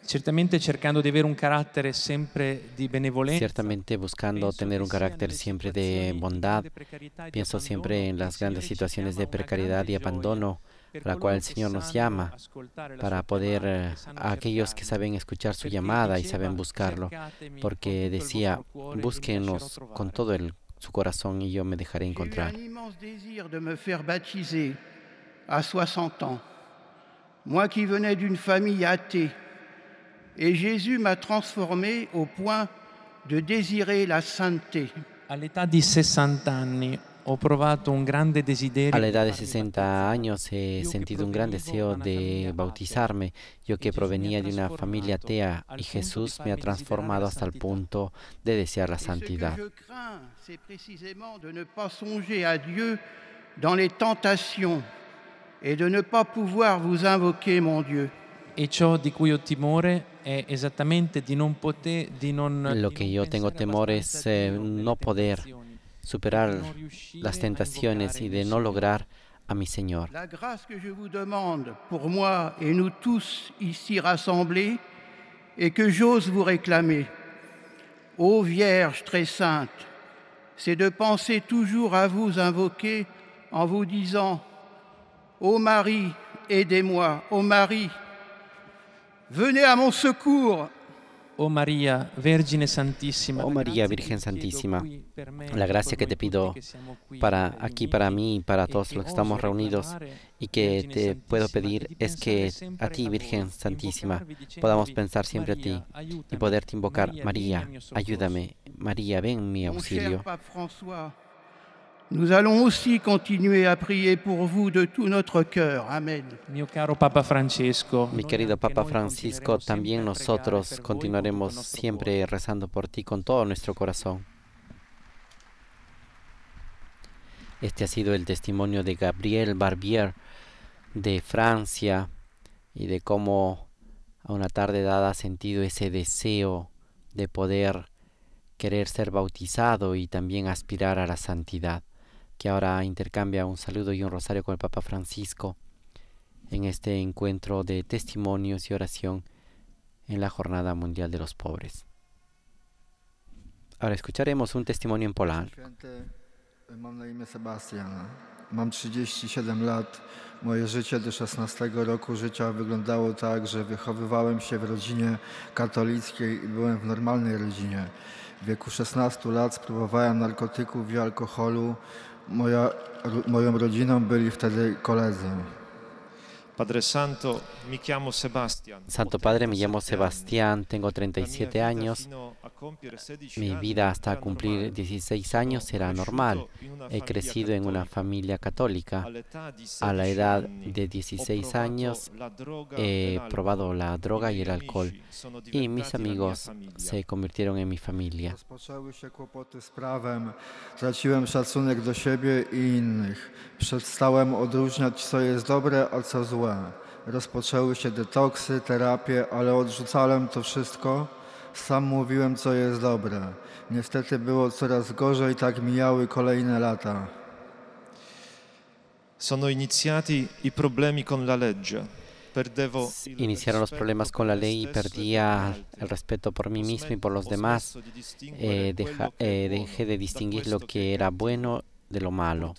Certamente cercando de avere un carattere sempre di benevolenza. Certamente buscando tener un carácter siempre de bondad. E Pienso siempre en las grandes situations de précarité et abandono. la cual el Señor nos llama para poder a eh, aquellos que saben escuchar su llamada y saben buscarlo, porque decía, búsquenos con todo el, su corazón y yo me dejaré encontrar. de me faire baptiser à 60 ans, moi qui venais d'une famille athée, et Jésus m'a transformé au point de désirer la sainteté. à l'état' 60 ans, un A la edad de 60 años he sentido un gran deseo de bautizarme. Yo que provenía de una familia atea y Jesús me ha transformado hasta el punto de desear la santidad. dans les tentations et de ne pas pouvoir vous invoquer, mon Dieu. Di Lo que yo tengo temor es eh, no poder superar las tentaciones y de no lograr à mi Señor. La grâce que je vous demande pour moi et nous tous ici rassemblés et que j'ose vous réclamer, ô Vierge très sainte, c'est de penser toujours à vous invoquer en vous disant Ô Marie, aidez-moi, ô Marie, venez à mon secours, Oh María, Virgen Santísima. Oh María, Virgen Santísima, la gracia que te pido para aquí, para mí, y para todos los que estamos reunidos y que te puedo pedir es que a ti, Virgen Santísima, podamos pensar siempre a ti y poderte invocar. María, ayúdame. María, ven mi auxilio allons aussi a prier pour vous de tout notre cœur. Amén. caro Papa Francisco. Mi querido Papa Francisco, también nosotros continuaremos siempre rezando por ti con todo nuestro corazón. Este ha sido el testimonio de Gabriel Barbier de Francia y de cómo a una tarde dada ha sentido ese deseo de poder querer ser bautizado y también aspirar a la santidad que ahora intercambia un saludo y un rosario con el Papa Francisco en este encuentro de testimonios y oración en la Jornada Mundial de los Pobres. Ahora escucharemos un testimonio en polaco. Mam nombre es Sebastian. Mam 37 lat. Moje życie do 16 roku życia wyglądało tak, że wychowywałem się w rodzinie katolickiej i byłem w normalnej rodzinie. W wieku 16 lat spróbowałem narkotyków i alkoholu. Moja, moją rodziną byli wtedy koledzy. Santo, llamo Santo Padre, me llamo Sebastián, tengo 37 años. Mi vida hasta cumplir 16 años era normal. He crecido en una familia católica. A la edad de 16 años he e probado la droga y el alcohol y mis amigos se convirtieron en mi familia. Przestałem odróżniać, co jest dobre, a co złe. Rozpoczęły się detoksy, terapie, ale odrzucałem to wszystko. Sam mówiłem, co jest dobre. Niestety było coraz gorzej, tak mijały kolejne lata. Sono iniziati i problemi con la legge. Iniciaron los problemas con la ley y perdía el respeto por mí mismo y por los demás. Eh, deja, eh, dejé de distinguir lo que era bueno de lo malo.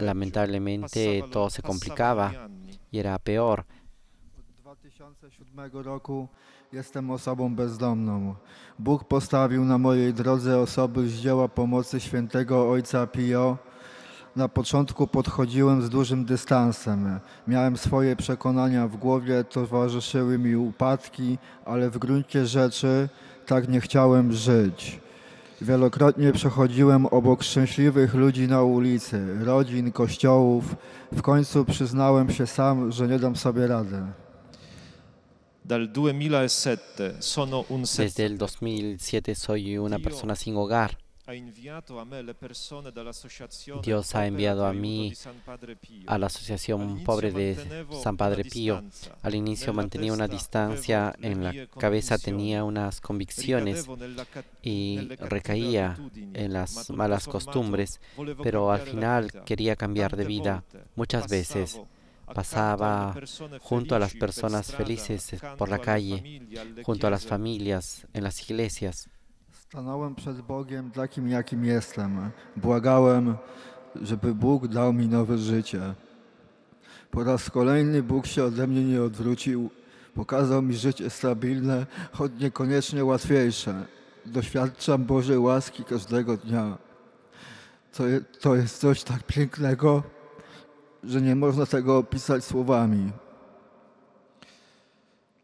Lamentablemente todo se complicaba y era peor. Od 2007 roku jestem osobą bezdomną. Bóg postawił na mojej drodze osoby z dzieła pomocy świętego ojca Pio. Na początku podchodziłem z dużym dystansem. Miałem swoje przekonania w głowie, towarzyszyły mi upadki, ale w gruncie rzeczy tak nie chciałem żyć. Wielokrotnie przechodziłem obok szczęśliwych ludzi na ulicy, rodzin, kościołów. W końcu przyznałem się sam, że nie dam sobie rady. Dal 2007 e sono un Desde el 2007 soy una persona sin hogar. Dios ha enviado a mí a la Asociación Pobre de San Padre Pío. Al inicio mantenía una distancia, en la cabeza tenía unas convicciones y recaía en las malas costumbres, pero al final quería cambiar de vida muchas veces pasaba junto a las personas felices eh, por la calle, junto a las familias, en las iglesias. Stanąłem przed Bogiem takim, jakim jestem. Błagałem, żeby Bóg dał mi nowe życie. Po raz kolejny Bóg się ode mnie nie odwrócił. Pokazał mi życie stabilne, choć niekoniecznie łatwiejsze. Doświadczam Bożej łaski każdego dnia. To, je, to jest coś tak pięknego, że nie można tego opisać słowami.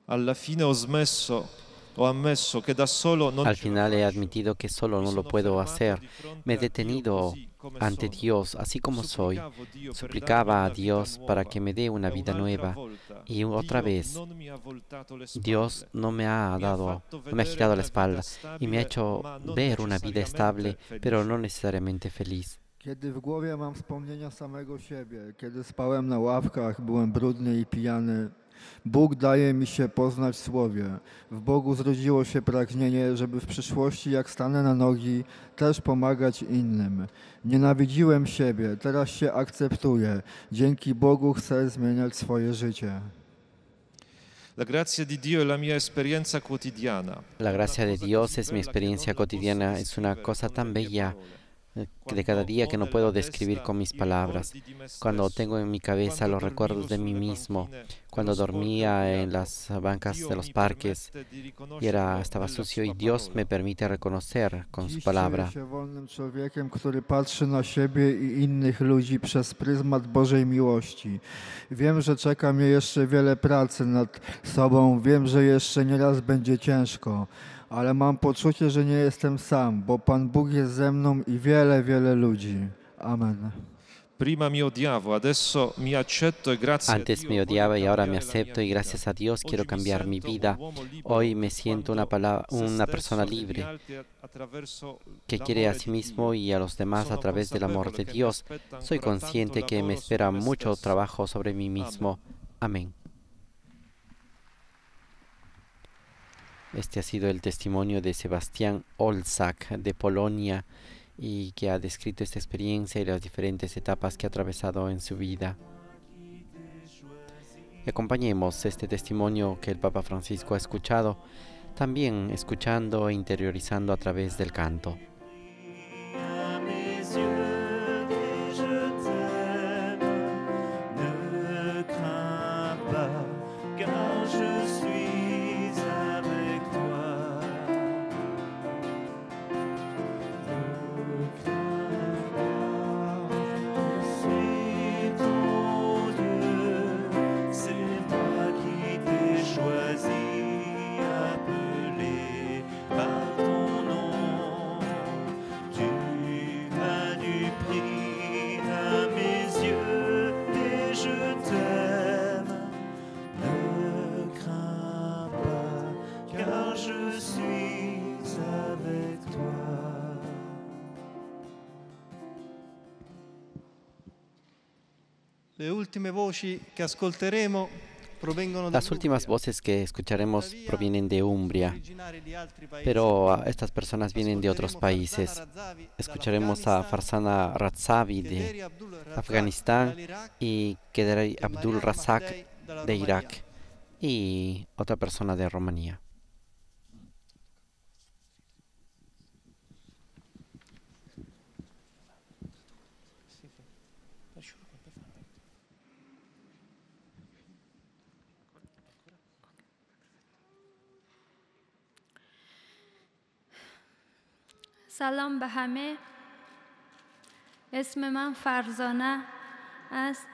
Alla fine ho smesso Al final he admitido que solo no lo puedo hacer. Me he detenido ante Dios, así como soy. Suplicaba a Dios para que me dé una vida nueva. Y otra vez, Dios no me ha dado, me ha girado la espalda y me ha hecho ver una vida estable, pero no necesariamente feliz. Bóg daje mi się poznać w Słowie. W Bogu zrodziło się pragnienie, żeby w przyszłości, jak stanę na nogi, też pomagać innym. Nienawidziłem siebie, teraz się akceptuję. Dzięki Bogu chcę zmieniać swoje życie. La gracia di Dio la mia experiencia cotidiana. La gracia de Dios es mi experiencia cotidiana. Es una cosa tan bella de cada día que no puedo describir con mis palabras, cuando tengo en mi cabeza los recuerdos de mí mismo, cuando dormía en las bancas de los parques y era, estaba sucio y Dios me permite reconocer con su palabra. człowiekiem, który patrzy na siebie i innych ludzi przez pryzmat Bożej miłości. Wiem, że czeka mnie jeszcze wiele pracy nad sobą, wiem, że jeszcze nieraz będzie ciężko. ale mam poczucie, jestem sam, bo Pan Bóg Antes me odiaba y ahora me acepto y gracias a Dios quiero cambiar mi vida. Hoy me siento una, una persona e libre que quiere a sí mismo y a los demás a través del amor de Dios. Soy consciente que me espera mucho trabajo sobre mí mismo. Amén. Este ha sido el testimonio de Sebastián Olsak de Polonia y que ha descrito esta experiencia y las diferentes etapas que ha atravesado en su vida. acompañemos este testimonio que el Papa Francisco ha escuchado, también escuchando e interiorizando a través del canto. Las últimas voces que escucharemos provienen de Umbria, pero estas personas vienen de otros países. Escucharemos a Farsana Razzavi de Afganistán y quedará Abdul Razak de Irak y otra persona de Rumanía. سلام به همه اسم من فرزانه است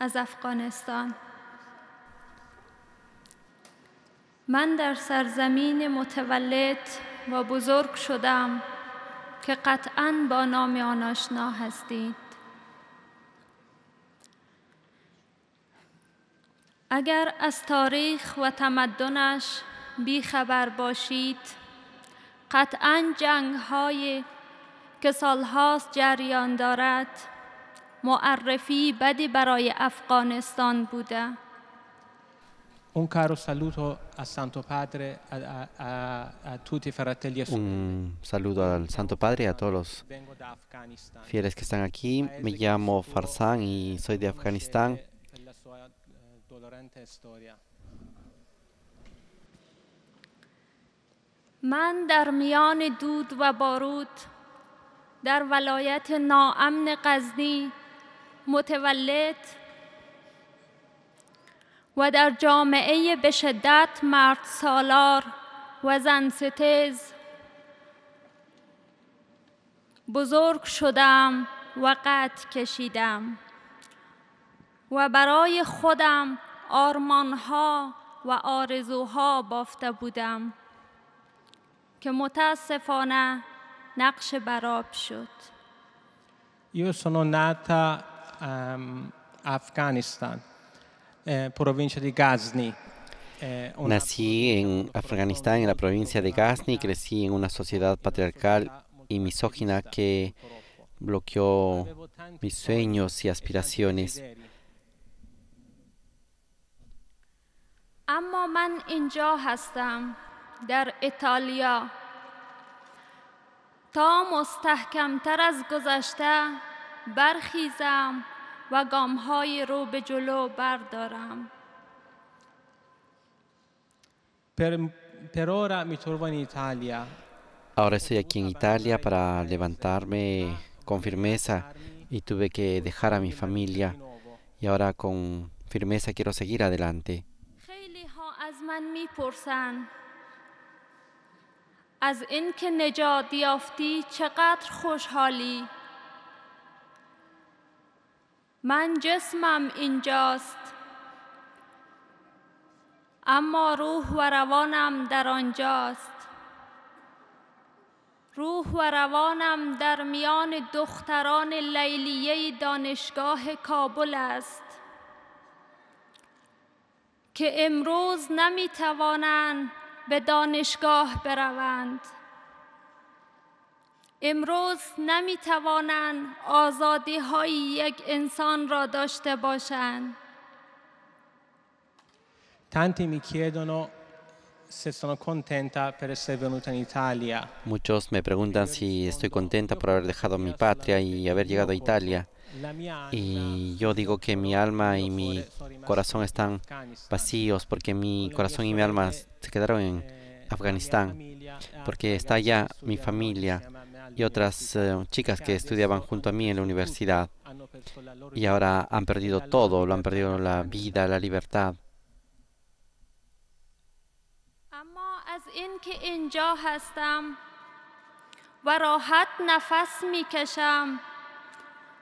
از افغانستان من در سرزمین متولد و بزرگ شدم که قطعا با نام آن آشنا هستید اگر از تاریخ و تمدنش بیخبر باشید قطعا جنگ های که سالهاست جریان دارد معرفی بدی برای افغانستان بوده Un caro saluto a Santo Padre, a, a, a tutti fratelli. Un saluto al Santo Padre a todos fieles que están aquí. Me llamo Farzán y soy de Afganistán. من در میان دود و بارود در ولایت ناامن قزنی متولد و در جامعه به شدت مرد سالار و زن ستیز بزرگ شدم و قد کشیدم و برای خودم آرمانها و آرزوها بافته بودم Yo متاسفانه نقش شد sono nata um, Afghanistan, eh, provincia di Ghazni. Nací en Afganistán, en la provincia de Ghazni, y crecí en una sociedad patriarcal y misógina que bloqueó mis sueños y aspiraciones. Pero در ایتالیا تا مستحکمتر از گذشته برخیزم و گامهای رو به جلو بردارم per, ora mi trovo in Italia. Ahora estoy aquí en Italia para levantarme con firmeza y tuve que dejar a mi familia y ahora con firmeza quiero seguir adelante. از اینکه نجات یافتی چقدر خوشحالی من جسمم اینجاست اما روح و روانم در آنجاست روح و روانم در میان دختران لیلیه دانشگاه کابل است که امروز توانند به دانشگاه بروند امروز نمی توانند آزادی های یک انسان را داشته باشند Tanti mi chiedono se sono contenta per essere venuta in Italia. Muchos me preguntan si estoy contenta por haber dejado mi patria y haber llegado a Italia. Y yo digo que mi alma y mi corazón están vacíos porque mi corazón y mi alma se quedaron en eh, Afganistán, ah, porque está allá mi familia y otras eh, chicas que estudiaban junto a mí en la universidad y ahora han perdido todo, lo han perdido la vida, la libertad.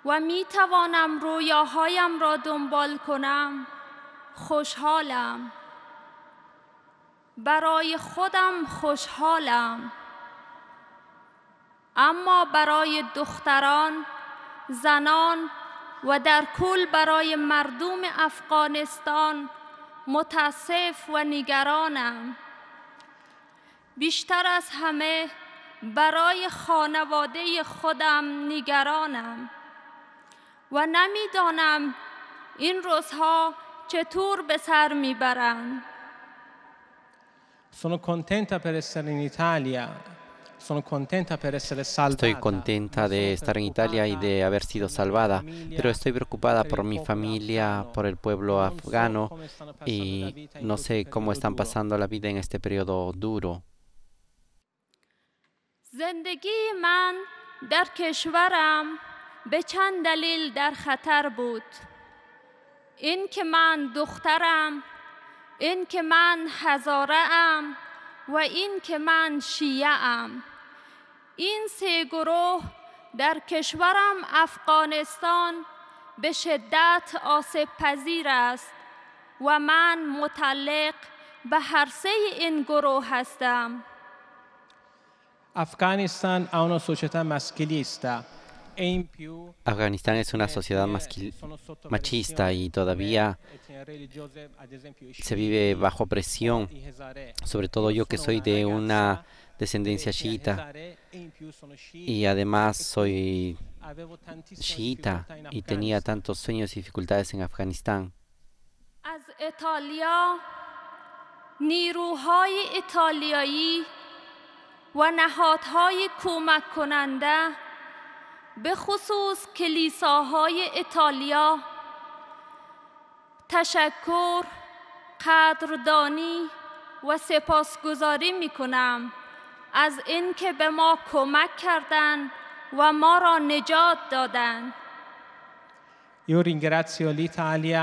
و می توانم رویاهایم را دنبال کنم خوشحالم برای خودم خوشحالم اما برای دختران زنان و در کل برای مردم افغانستان متاسف و نگرانم بیشتر از همه برای خانواده خودم نگرانم و نمیدانم این روزها چطور به سر Sono contenta per essere in Italia. Sono contenta per essere salvata. Estoy contenta de estar en Italia y de haber sido salvada, pero estoy preocupada por mi familia, por el pueblo afgano y no sé cómo están pasando la vida en este periodo duro. زندگی به چند دلیل در خطر بود این که من دخترم این که من هزاره ام و این که من شیعه ام این سه گروه در کشورم افغانستان به شدت آسیب پذیر است و من متعلق به هر سه این گروه هستم افغانستان آنو سوچتا مسکلی است Afganistán es una sociedad machista y todavía se vive bajo presión, sobre todo yo que soy de una descendencia chiita e y además soy chiita y tenía tantos sueños y dificultades en Afganistán. به خصوص کلیساهای ایتالیا تشکر، قدردانی و سپاسگزاری می کنم از اینکه به ما کمک کردند و ما را نجات دادند. Io ringrazio l'Italia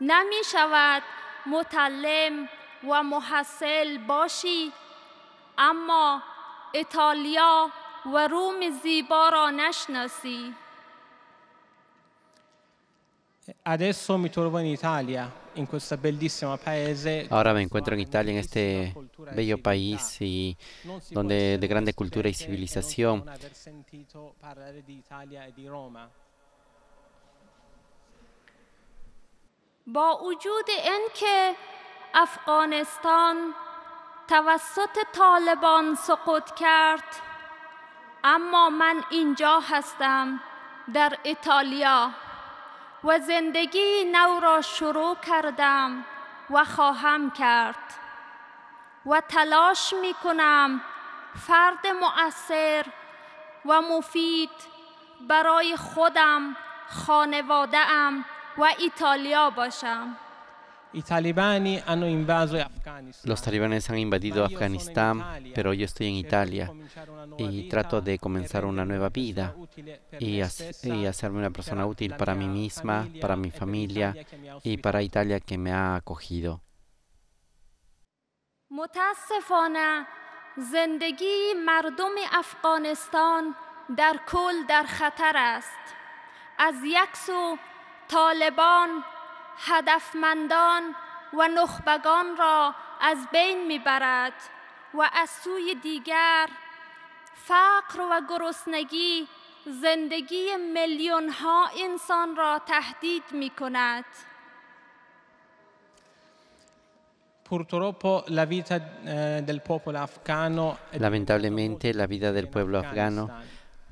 نمی شود متعلم و محصل باشی اما ایتالیا و روم زیبا را نشناسی Adesso mi trovo in Italia, in questo bellissimo paese. Ora mi incontro in Italia, in este bello paese, dove donde de grande cultura di civilización. با وجود اینکه افغانستان توسط طالبان سقوط کرد اما من اینجا هستم در ایتالیا و زندگی نو را شروع کردم و خواهم کرد و تلاش می کنم فرد مؤثر و مفید برای خودم خانواده ام Los talibanes han invadido Afganistán, pero yo estoy en Italia y trato de comenzar una nueva vida y, y, hacerme una persona útil para mí misma, para mi familia y para Italia que me ha acogido. طالبان هدفمندان و نخبگان را از بین میبرد و از سوی دیگر فقر و گرسنگی زندگی میلیون ها انسان را تهدید می کند. Eh, Lamentablemente la vida del pueblo afgano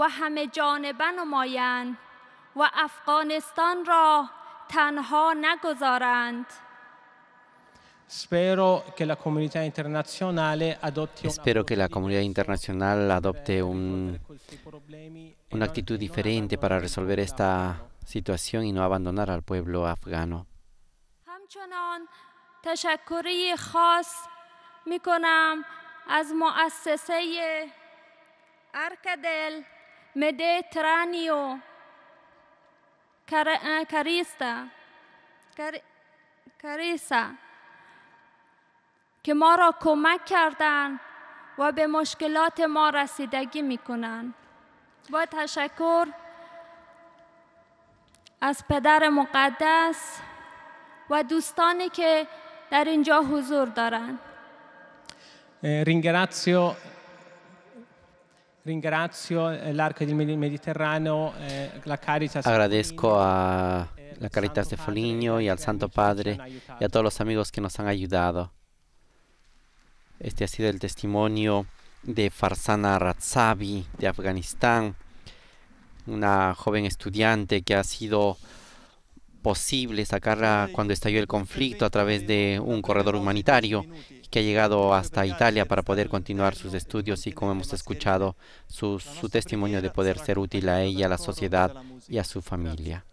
و همه جانبه نمایند و افغانستان را تنها نگذارند. Spero che la comunità internazionale adotti Spero la comunidad internacional adopte un, una actitud diferente para resolver esta situación y no abandonar al pueblo afgano. خاص می از مؤسسه ترانی eh, Carista, کریسا که ما را کمک کردن و به مشکلات ما رسیدگی میکنند. با تشکر از پدر مقدس و دوستانی که در اینجا حضور دارند. ringrazio Agradezco eh, a eh, la Caritas eh, de Foligno y al Santo Padre y a todos los amigos que nos han ayudado. Este ha sido el testimonio de Farsana Razzavi de Afganistán, una joven estudiante que ha sido posible sacarla cuando estalló el conflicto a través de un corredor humanitario que ha llegado hasta Italia para poder continuar sus estudios y como hemos escuchado, su, su testimonio de poder ser útil a ella, a la sociedad y a su familia.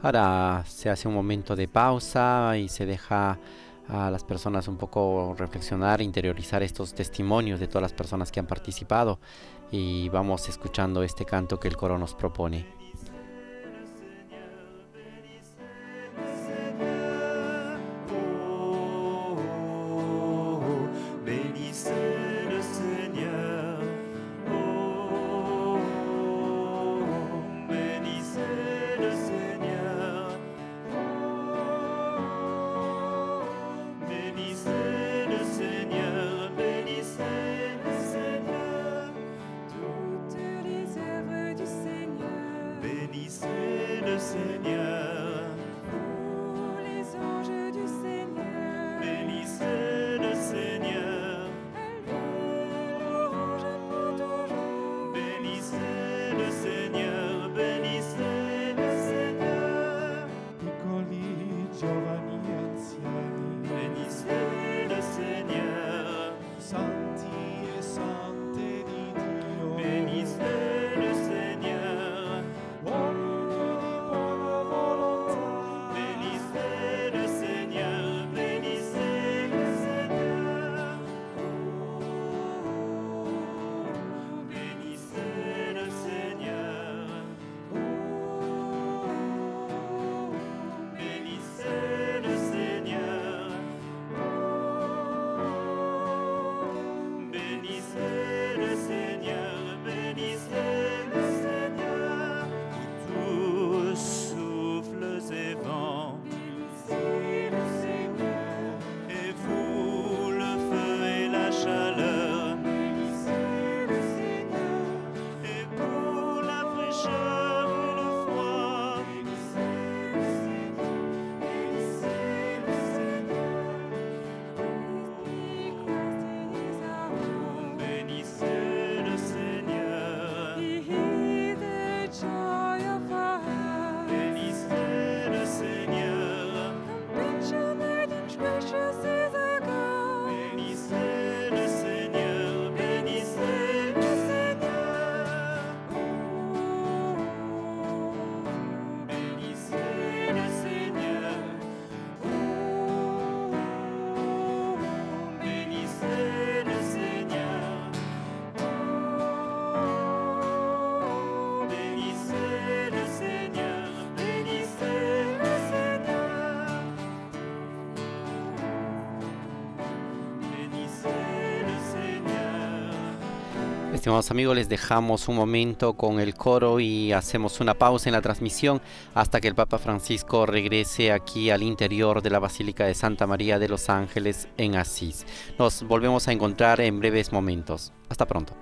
Ahora se hace un momento de pausa y se deja a las personas un poco reflexionar, interiorizar estos testimonios de todas las personas que han participado y vamos escuchando este canto que el coro nos propone. amigos, les dejamos un momento con el coro y hacemos una pausa en la transmisión hasta que el Papa Francisco regrese aquí al interior de la Basílica de Santa María de los Ángeles en Asís. Nos volvemos a encontrar en breves momentos. Hasta pronto.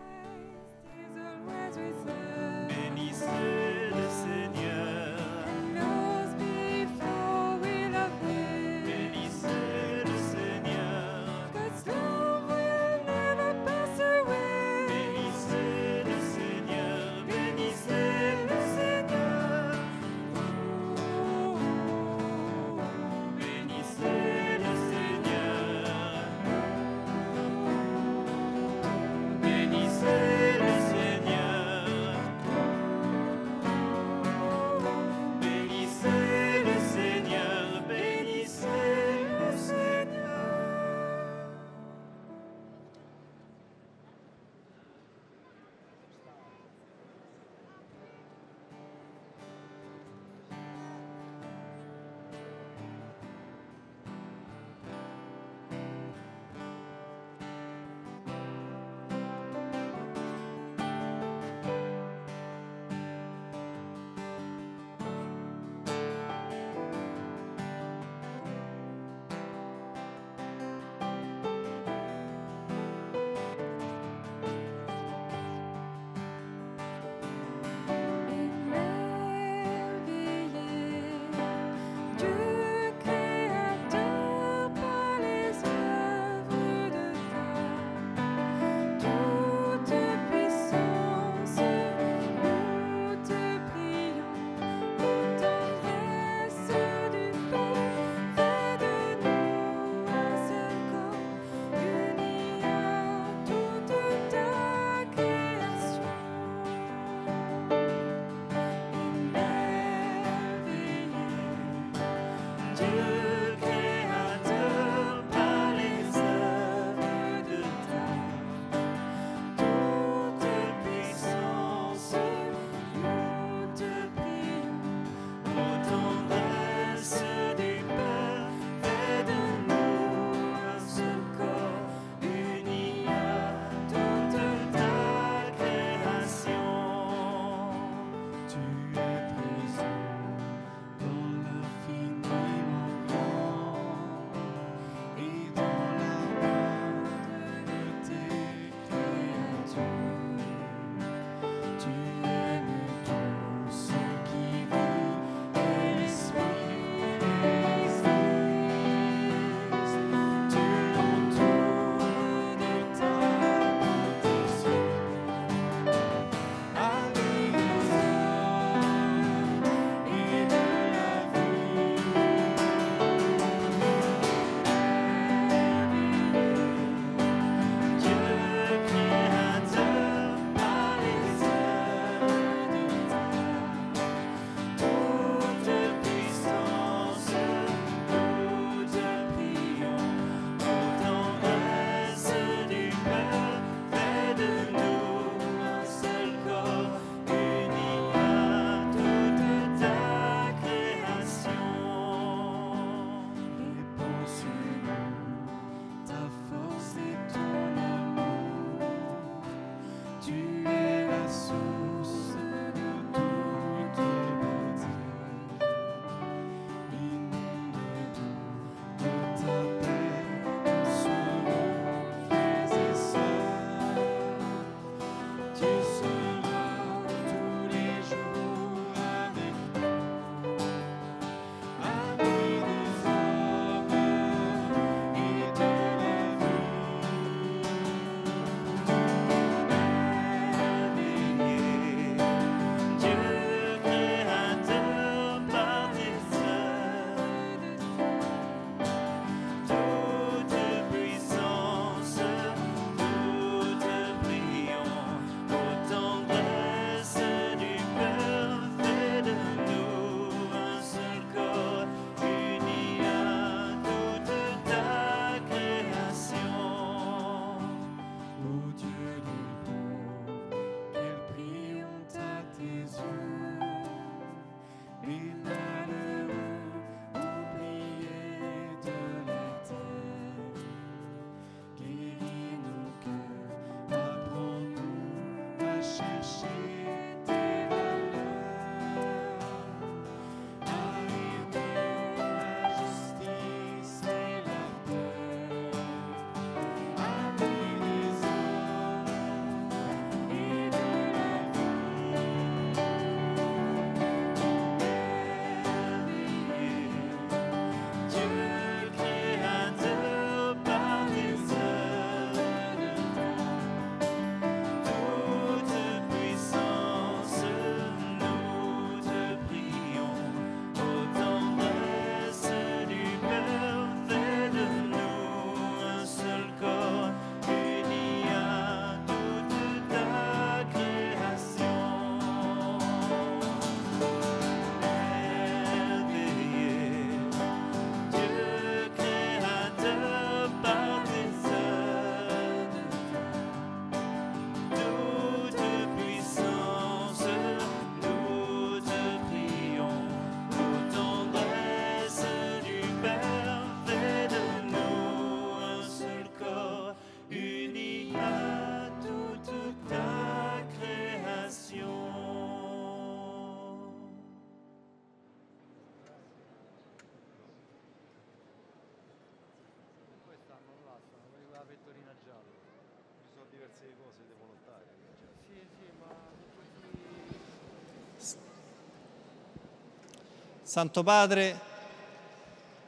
Santo Padre,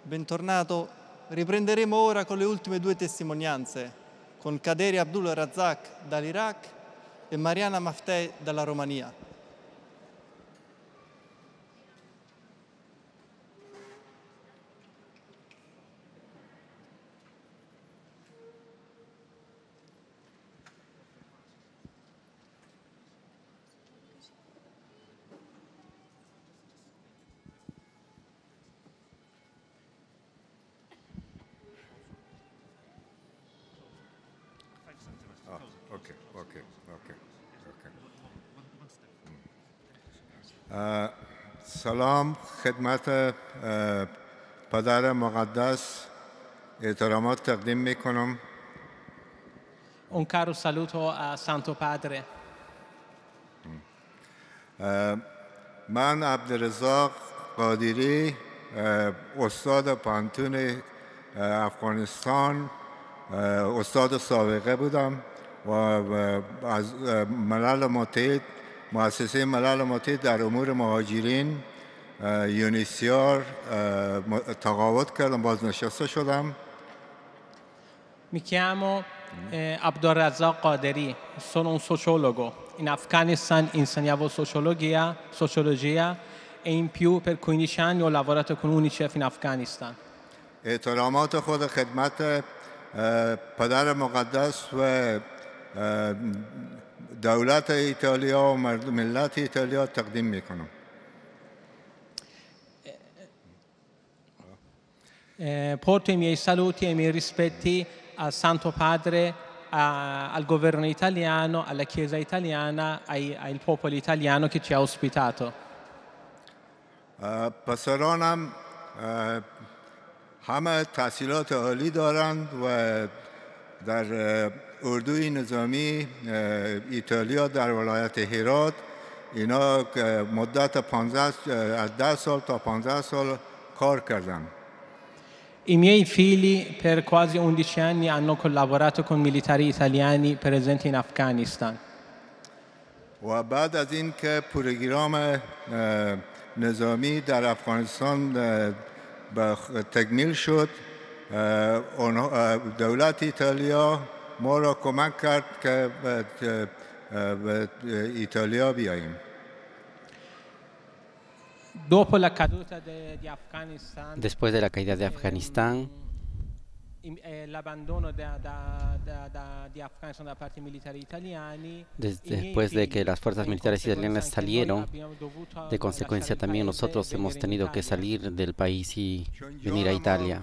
bentornato. Riprenderemo ora con le ultime due testimonianze, con Kaderi Abdul Razak dall'Iraq e Mariana Maftei dalla Romania. سلام خدمت پدر مقدس احترامات تقدیم میکنم اون کارو saluto من عبدالرزاق قادری استاد پانتون افغانستان استاد سابقه بودم و از ملل متحد مؤسسه ملل متحد در امور مهاجرین یونیسیار تقاوت کردم بازنشسته شدم میکیمو عبدالرزاق قادری سون اون سوچولوگو این افغانستان انسانیا و سوشولوگیا این پیو پر کوینیشان یو لاورات کنونی شف این افغانستان اعترامات خود خدمت پدر مقدس و دولت ایتالیا و ملت ایتالیا تقدیم میکنم Eh, porto i miei saluti e i miei rispetti al Santo Padre, a, al governo italiano, alla Chiesa italiana, ai, al popolo italiano che ci ha ospitato. پسرانم همه تحصیلات عالی دارند و در اردوی نظامی ایتالیا در ولایت هرات اینا مدت 15 از 10 سال تا 15 سال کار کردند I miei figli per quasi 11 anni hanno collaborato con militari italiani presenti in Afghanistan. و بعد از اینکه پروگرام نظامی در افغانستان به تکمیل شد دولت ایتالیا ما را کمک کرد که به ایتالیا بیاییم Después de la caída de Afganistán, después de que las fuerzas militares italianas salieron, de consecuencia también nosotros hemos tenido que salir del país y venir a Italia.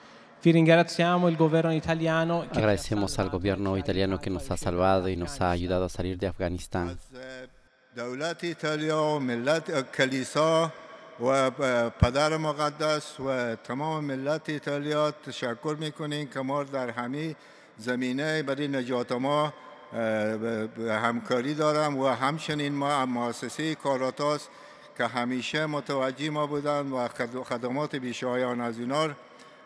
فیرینگراتسیامو الگوویران ایتالیانو که اغرایسیموس الگوویران ایتالیانو که نسا سلواد و نسا یودادا سریر دی افغانستان دولت ایتالیا و ملت کلیسا و پدر مقدس و تمام ملت ایتالیا تشکر میکنین که ما در همه زمینه برای نجات ما همکاری دارم و همچنین ما محسسی کاراتاس که همیشه متوجی ما بودن و خدمات بیشایان از اینار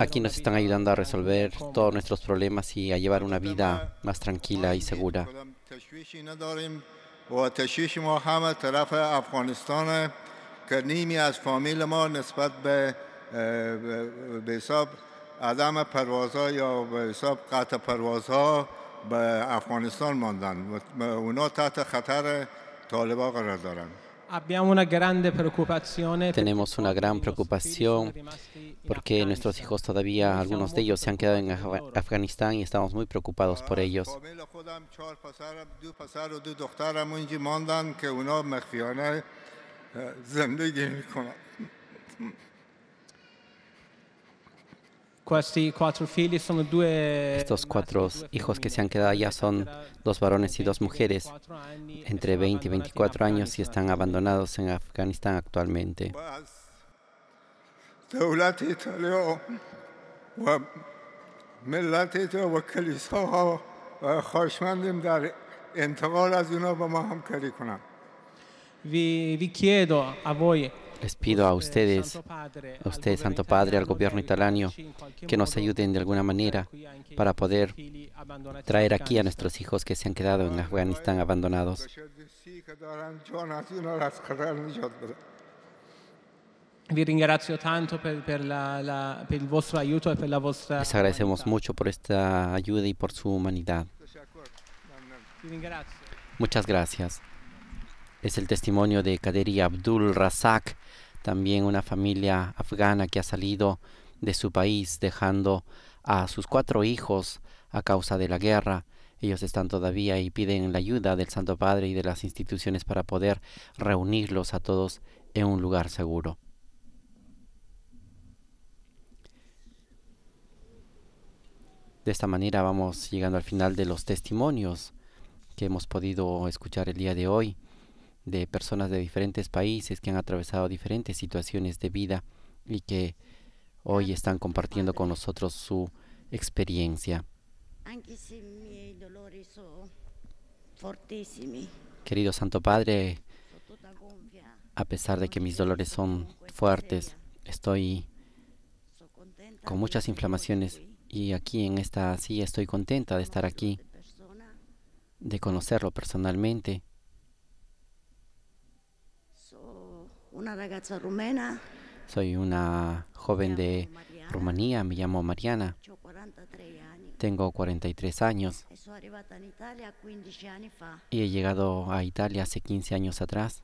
Aquí nos están ayudando a resolver todos nuestros problemas y a llevar una vida más tranquila y segura. به افغانستان ماندن اونا تحت خطر طالبا قرار دارن Tenemos una gran preocupación porque nuestros hijos todavía, algunos de ellos, se han quedado en Afganistán y estamos muy preocupados por ellos. Estos cuatro hijos que se han quedado ya son dos varones y dos mujeres, entre 20 y 24 años, y están abandonados en Afganistán actualmente. vi a les pido a ustedes, a usted, Santo Padre, al gobierno italiano, que nos ayuden de alguna manera para poder traer aquí a nuestros hijos que se han quedado en Afganistán abandonados. Les agradecemos mucho por esta ayuda y por su humanidad. Muchas gracias. Es el testimonio de Kaderi Abdul Razak también una familia afgana que ha salido de su país dejando a sus cuatro hijos a causa de la guerra. Ellos están todavía y piden la ayuda del Santo Padre y de las instituciones para poder reunirlos a todos en un lugar seguro. De esta manera vamos llegando al final de los testimonios que hemos podido escuchar el día de hoy de personas de diferentes países que han atravesado diferentes situaciones de vida y que hoy están compartiendo con nosotros su experiencia. Querido Santo Padre, a pesar de que mis dolores son fuertes, estoy con muchas inflamaciones y aquí en esta silla estoy contenta de estar aquí, de conocerlo personalmente una rumena. Soy una joven de Rumanía, me llamo Mariana. Tengo 43 años y he llegado a Italia hace 15 años atrás.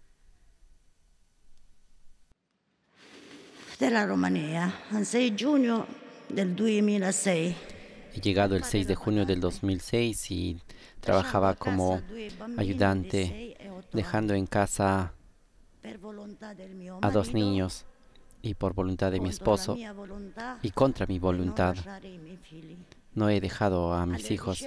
De la Rumanía, el 6 de junio del 2006. He llegado el 6 de junio del 2006 y trabajaba como ayudante, e dejando en casa a dos niños y por voluntad de mi esposo y contra mi voluntad. No he dejado a mis hijos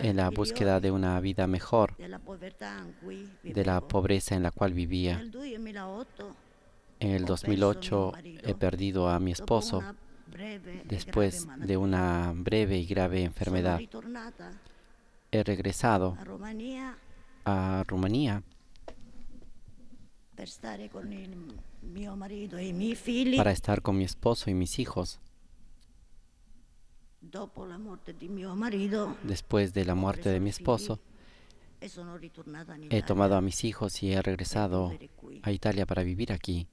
en la búsqueda de una vida mejor, de la pobreza en la cual vivía. En el 2008 he perdido a mi esposo e después de una breve y grave enfermedad. He regresado a Rumanía e para estar con mi esposo y mis hijos. Después de la muerte de mi esposo, e he tomado a mis hijos y he regresado a Italia para vivir aquí.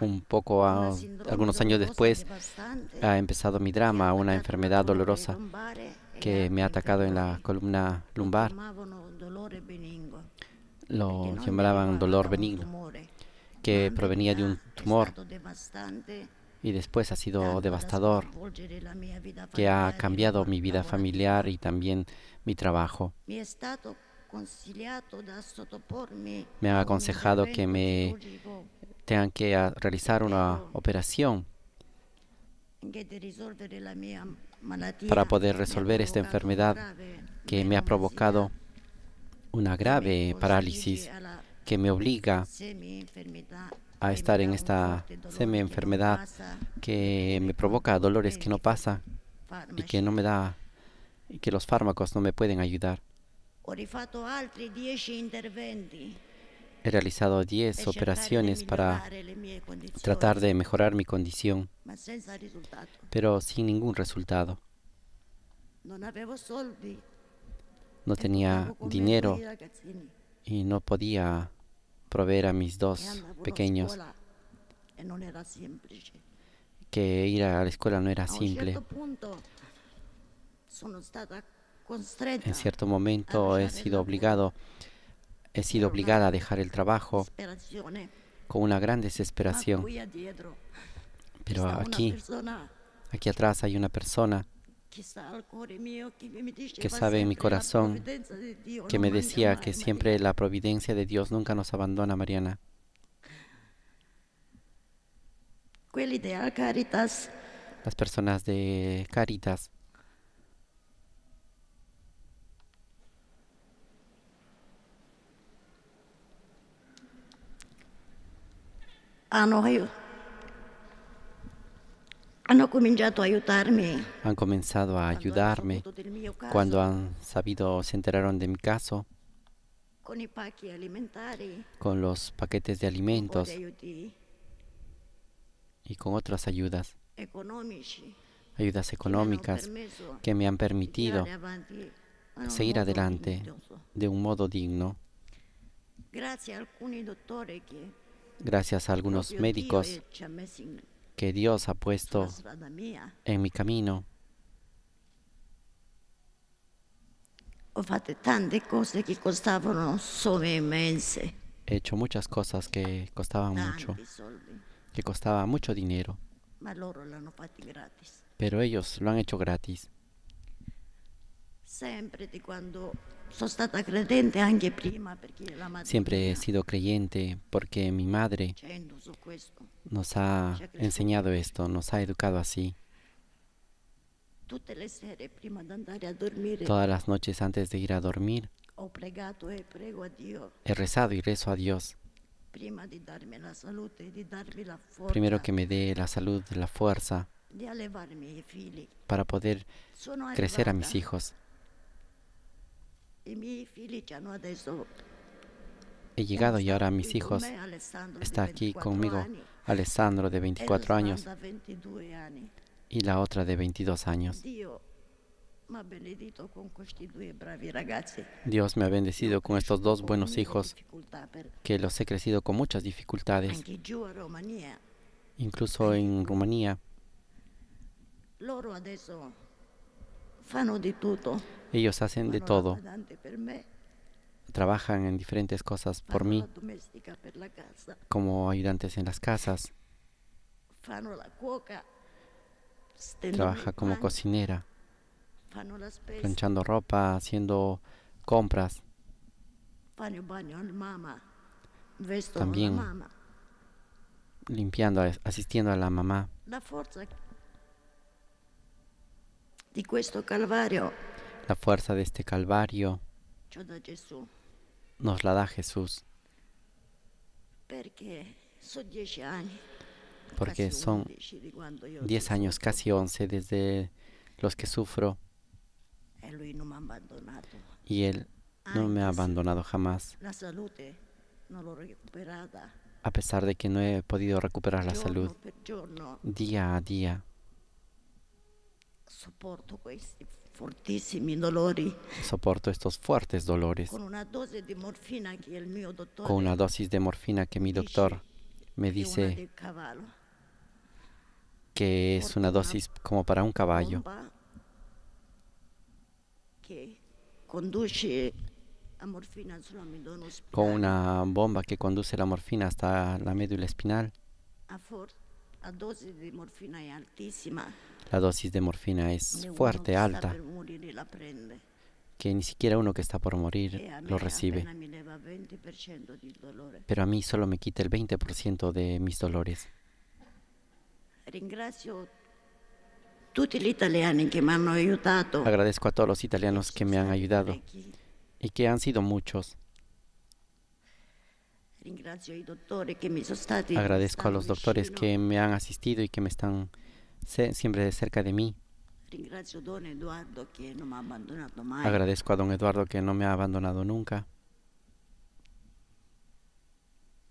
Un poco, algunos años después, ha empezado mi drama, una enfermedad dolorosa que me ha atacado en la columna lumbar. Lo llamaban dolor benigno, que provenía de un tumor y después ha sido devastador, que ha cambiado mi vida familiar y también mi trabajo. Me ha aconsejado que me tengan que realizar una operación para poder resolver esta enfermedad que me ha provocado una grave parálisis que me obliga a estar en esta semi-enfermedad que me provoca dolores que no pasa y que no me da y que los fármacos no me pueden ayudar. He realizado 10 operaciones para tratar de mejorar mi condición, pero sin ningún resultado. No tenía dinero y no podía proveer a mis dos pequeños que ir a la escuela no era simple. En cierto momento he sido obligado He sido obligada a dejar el trabajo con una gran desesperación. Pero aquí, aquí atrás hay una persona que sabe en mi corazón, que me decía que siempre la providencia de Dios nunca nos abandona, Mariana. Las personas de Caritas han Han comenzado a ayudarme cuando han sabido, se enteraron de mi caso con los paquetes de alimentos y con otras ayudas, ayudas económicas que me han permitido seguir adelante de un modo digno gracias a algunos médicos que Dios ha puesto en mi camino. He hecho muchas cosas que costaban mucho, que costaba mucho dinero. Pero ellos lo han hecho gratis. Siempre he sido creyente porque mi madre nos ha enseñado esto, nos ha educado así. Todas las noches antes de ir a dormir, eh, he rezado y rezo a Dios. Eh, Primero que me dé la salud, la fuerza para poder crecer a mis hijos. He llegado y ahora mis hijos está aquí conmigo, Alessandro de 24 años y la otra de 22 años. Dios me ha bendecido con estos dos buenos hijos que los he crecido con muchas dificultades. Incluso en Rumanía. Ellos hacen de todo. Trabajan en diferentes cosas por mí, como ayudantes en las casas. Trabaja como cocinera, planchando ropa, haciendo compras. También limpiando, asistiendo a la mamá. La fuerza de este calvario nos la da Jesús. Porque son 10 años, casi 11, desde los que sufro. Y Él no me ha abandonado jamás. A pesar de que no he podido recuperar la salud día a día. Soporto questi fortissimi Soporto estos fuertes dolores. Con una dosis de morfina que mio Con una dosis de morfina que mi doctor me dice que es una dosis como para un caballo. Con una bomba que conduce la morfina hasta la médula espinal. La dosis de morfina es altísima. La dosis de morfina es fuerte, alta. que ni siquiera uno que está por morir eh, lo recibe. Pero a mí solo me quita el 20% de mis dolores. Agradezco a todos los italianos que me han ayudado y que han sido muchos. Agradezco a los doctores que me han asistido y que me están siempre cerca de mí. Agradezco a don Eduardo que no me ha abandonado nunca.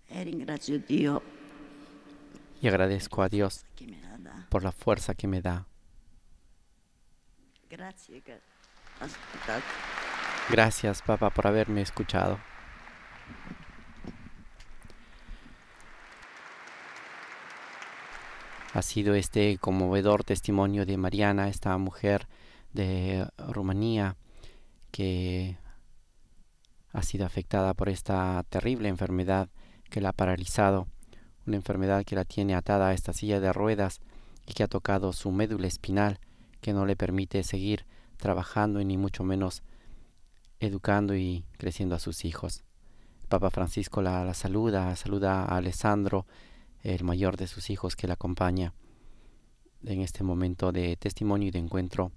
Y agradezco a Dios por la fuerza que me da. Gracias, papá, por haberme escuchado. ha sido este conmovedor testimonio de Mariana, esta mujer de Rumanía que ha sido afectada por esta terrible enfermedad que la ha paralizado, una enfermedad que la tiene atada a esta silla de ruedas y que ha tocado su médula espinal, que no le permite seguir trabajando y ni mucho menos educando y creciendo a sus hijos. Papa Francisco la, la saluda, saluda a Alessandro, el mayor de sus hijos que la acompaña en este momento de testimonio y de encuentro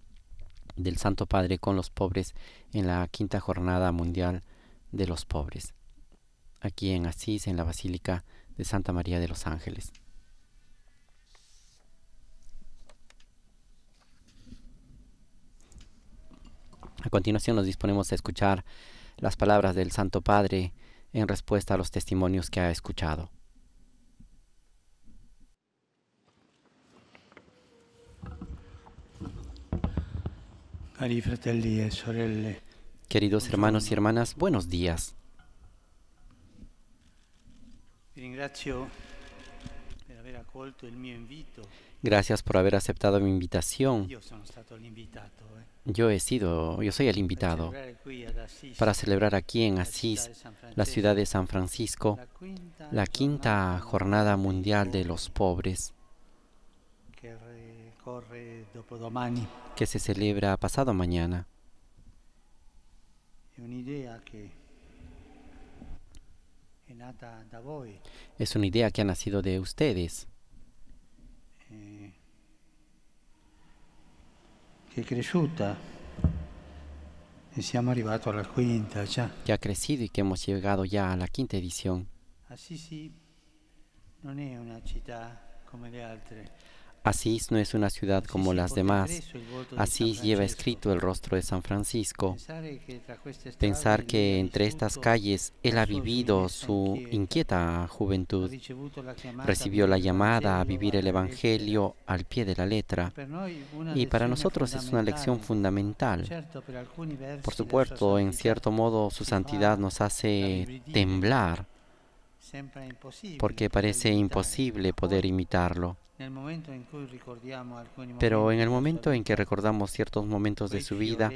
del Santo Padre con los pobres en la quinta jornada mundial de los pobres, aquí en Asís, en la Basílica de Santa María de los Ángeles. A continuación nos disponemos a escuchar las palabras del Santo Padre en respuesta a los testimonios que ha escuchado. Eh, Queridos hermanos y hermanas, buenos días. Gracias por haber aceptado mi invitación. Eh. Yo he sido, yo soy el invitado para celebrar aquí en Asís, la ciudad de San Francisco, la quinta jornada mundial de los pobres que se celebra pasado mañana. Es una idea que ha nacido de ustedes. Eh, e que ha crecido y que hemos llegado ya a la quinta edición. Así ah, sí, no es una ciudad como le altre. Asís no es una ciudad como las demás. Asís lleva escrito el rostro de San Francisco. Pensar este que entre estas calles él ha vivido su inquieta juventud. Recibió la llamada a vivir el Evangelio al pie de la letra. Y para nosotros es una lección fundamental. Por supuesto, en cierto modo, su santidad nos hace temblar porque parece imposible poder imitarlo. Pero en el momento en que recordamos ciertos momentos de su vida,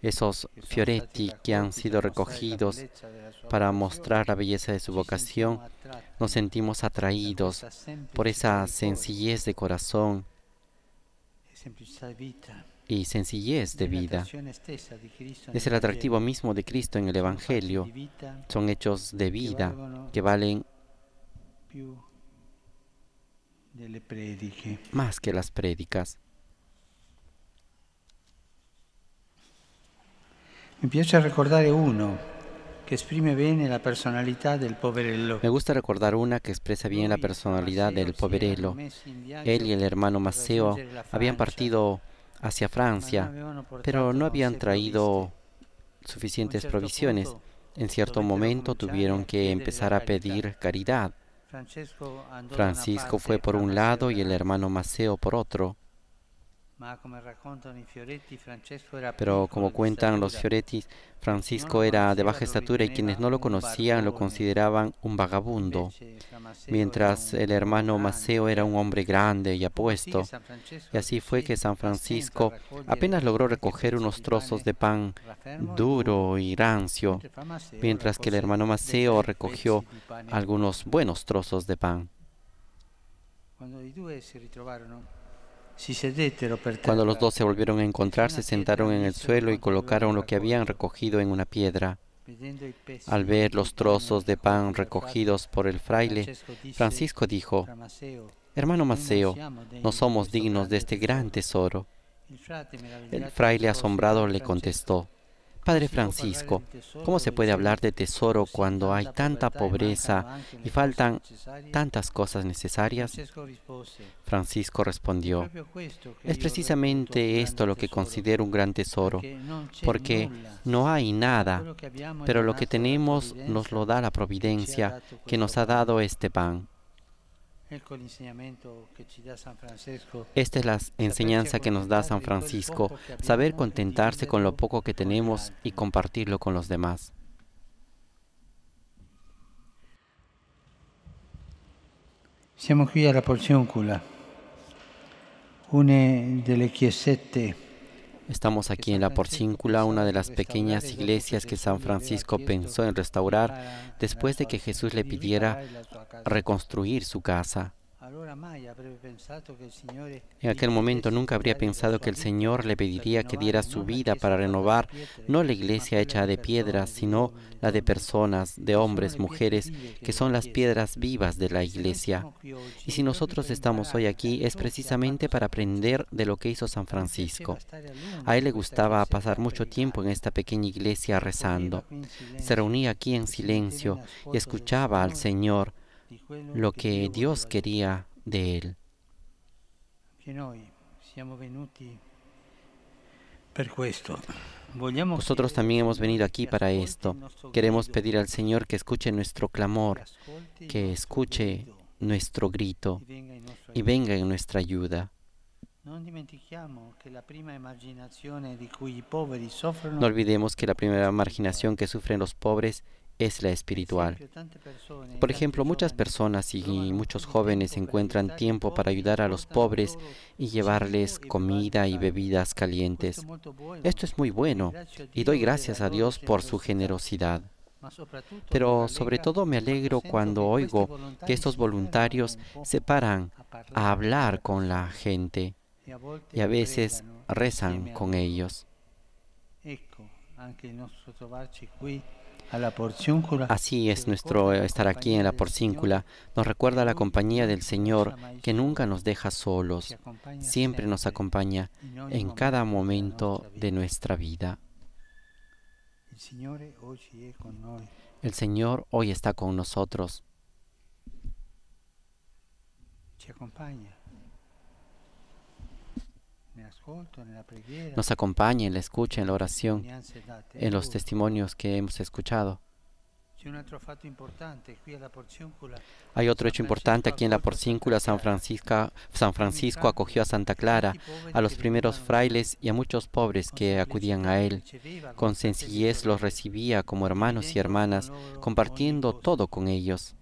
esos Fioretti que han sido recogidos para mostrar la belleza de su vocación, nos sentimos atraídos por esa sencillez de corazón y sencillez de vida. Es el atractivo mismo de Cristo en el Evangelio. Son hechos de vida que valen más que las prédicas. Me piace recordar uno que exprime bien la personalidad del poverello. Me gusta recordar una que expresa bien la personalidad del poverello. Él y el hermano Maceo habían partido hacia Francia, pero no habían traído suficientes provisiones. En cierto momento tuvieron que empezar a pedir caridad. Francisco fue por un lado y el hermano Maceo por otro. Pero como cuentan los Fioretti, Francisco era de baja estatura y quienes no lo conocían lo consideraban un vagabundo, mientras el hermano Maceo era un hombre grande y apuesto. Y así fue que San Francisco apenas logró recoger unos trozos de pan duro y rancio, mientras que el hermano Maceo recogió algunos buenos trozos de pan. Cuando los dos se volvieron a encontrar, se sentaron en el suelo y colocaron lo que habían recogido en una piedra. Al ver los trozos de pan recogidos por el fraile, Francisco dijo, Hermano Maceo, no somos dignos de este gran tesoro. El fraile asombrado le contestó, Padre Francisco, ¿cómo se puede hablar de tesoro cuando hay tanta pobreza y faltan tantas cosas necesarias? Francisco respondió, es precisamente esto lo que considero un gran tesoro, porque no hay nada, pero lo que tenemos nos lo da la providencia que nos ha dado este pan. Esta es la enseñanza que nos da San Francisco, saber contentarse con lo poco que tenemos y compartirlo con los demás. Siamo qui alla una delle chiesette Estamos aquí en la Porcíncula, una de las pequeñas iglesias que San Francisco pensó en restaurar después de que Jesús le pidiera reconstruir su casa. En aquel momento nunca habría pensado que el Señor le pediría que diera su vida para renovar no la iglesia hecha de piedras, sino la de personas, de hombres, mujeres, que son las piedras vivas de la iglesia. Y si nosotros estamos hoy aquí es precisamente para aprender de lo que hizo San Francisco. A él le gustaba pasar mucho tiempo en esta pequeña iglesia rezando. Se reunía aquí en silencio y escuchaba al Señor lo que Dios quería de él. Nosotros también hemos venido aquí para esto. Queremos pedir al Señor que escuche nuestro clamor, que escuche nuestro grito y venga en nuestra ayuda. No olvidemos que la primera marginación que sufren los pobres es la espiritual. Por ejemplo, muchas personas y muchos jóvenes encuentran tiempo para ayudar a los pobres y llevarles comida y bebidas calientes. Esto es muy bueno y doy gracias a Dios por su generosidad. Pero sobre todo me alegro cuando oigo que estos voluntarios se paran a hablar con la gente y a veces rezan con ellos. Así es nuestro eh, estar aquí en la porcíncula. Nos recuerda la compañía del Señor que nunca nos deja solos, siempre nos acompaña en cada momento de nuestra vida. El Señor hoy está con nosotros. acompaña nos acompañe en la escucha, en la oración, en los testimonios que hemos escuchado. Hay otro hecho importante aquí en la porcíncula. San Francisco acogió a Santa Clara, a los primeros frailes y a muchos pobres que acudían a él. Con sencillez los recibía como hermanos y hermanas, compartiendo todo con ellos.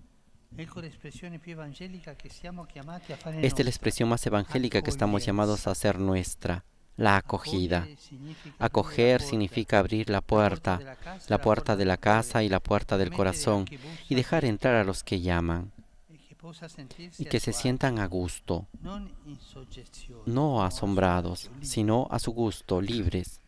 Esta es la expresión más evangélica que estamos llamados a hacer nuestra, la acogida. Acoger significa abrir la puerta, la puerta de la casa y la puerta del corazón, y dejar entrar a los que llaman y que se sientan a gusto, no asombrados, sino a su gusto, libres,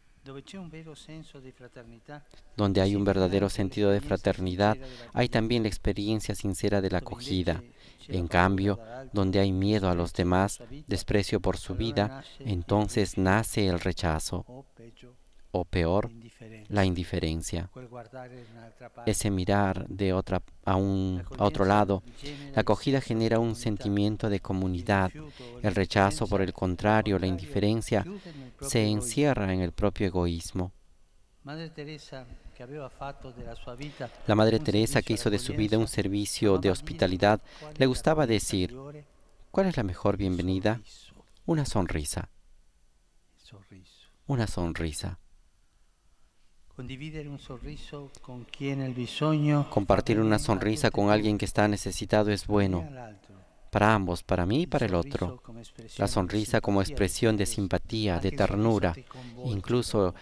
donde hay un verdadero sentido de fraternidad, hay también la experiencia sincera de la acogida. En cambio, donde hay miedo a los demás, desprecio por su vida, entonces nace el rechazo o peor, la indiferencia, ese mirar de otra, a, un, a otro lado. La acogida genera un sentimiento de comunidad. El rechazo, por el contrario, la indiferencia, se encierra en el propio egoísmo. La Madre Teresa, que hizo de su vida un servicio de hospitalidad, le gustaba decir, ¿cuál es la mejor bienvenida? Una sonrisa. Una sonrisa. Compartir una sonrisa con alguien que está necesitado es bueno para ambos, para mí y para el otro. La sonrisa como expresión de simpatía, de ternura, incluso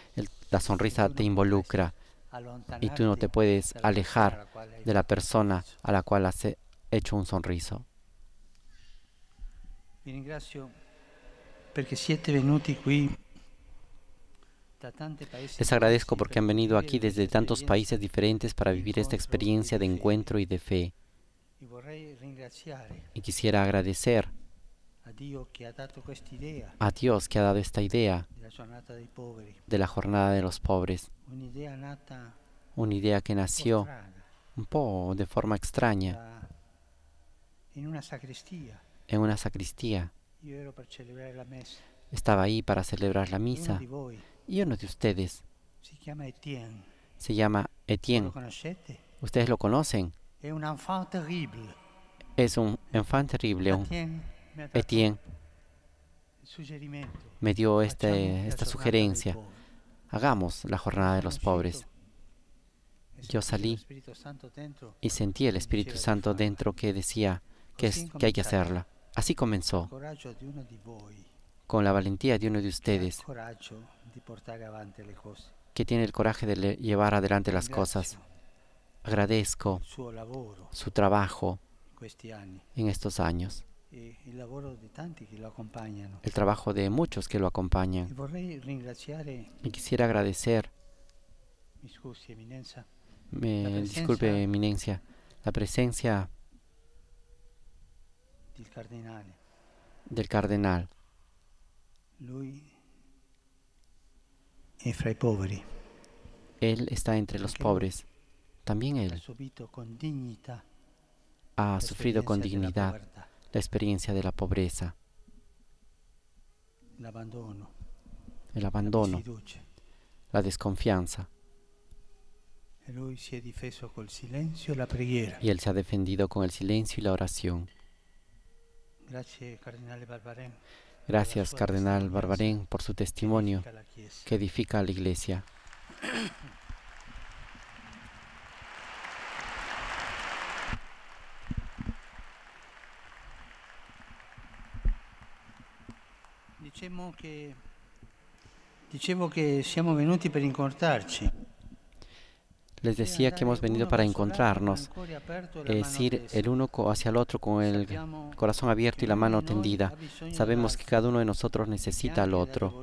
la sonrisa te involucra y tú no te puedes alejar de la persona a la cual has hecho un sonriso. siete les agradezco porque han venido aquí desde tantos países diferentes para vivir esta experiencia de encuentro y de fe. Y quisiera agradecer a Dios que ha dado esta idea de la jornada de los pobres. Una idea que nació un poco de forma extraña en una sacristía. Estaba ahí para celebrar la misa y uno de ustedes se llama Etienne. ¿Ustedes lo conocen? Es un enfant terrible. Etienne, me dio este, esta sugerencia. Hagamos la jornada de los pobres. Yo salí y sentí el Espíritu Santo dentro que decía que hay que hacerla. Así comenzó, con la valentía de uno de ustedes que tiene el coraje de llevar adelante las cosas. Agradezco su trabajo en estos años. El trabajo de muchos que lo acompañan. Y eh, quisiera agradecer, me disculpe, Eminencia, la presencia del cardenal. Él está entre los pobres. También Él ha sufrido con dignidad la experiencia de la pobreza, el abandono, la desconfianza. Y Él se ha defendido con el silencio y la oración. Gracias, Cardenal Barbarén. Gracias, Cardenal Barbarín por su testimonio que edifica a la Iglesia. Diciamo que diciamo che siamo venuti per incontrarci. Les decía que hemos venido para encontrarnos, es eh, decir, el uno hacia el otro con el corazón abierto y la mano tendida. Sabemos que cada uno de nosotros necesita al otro.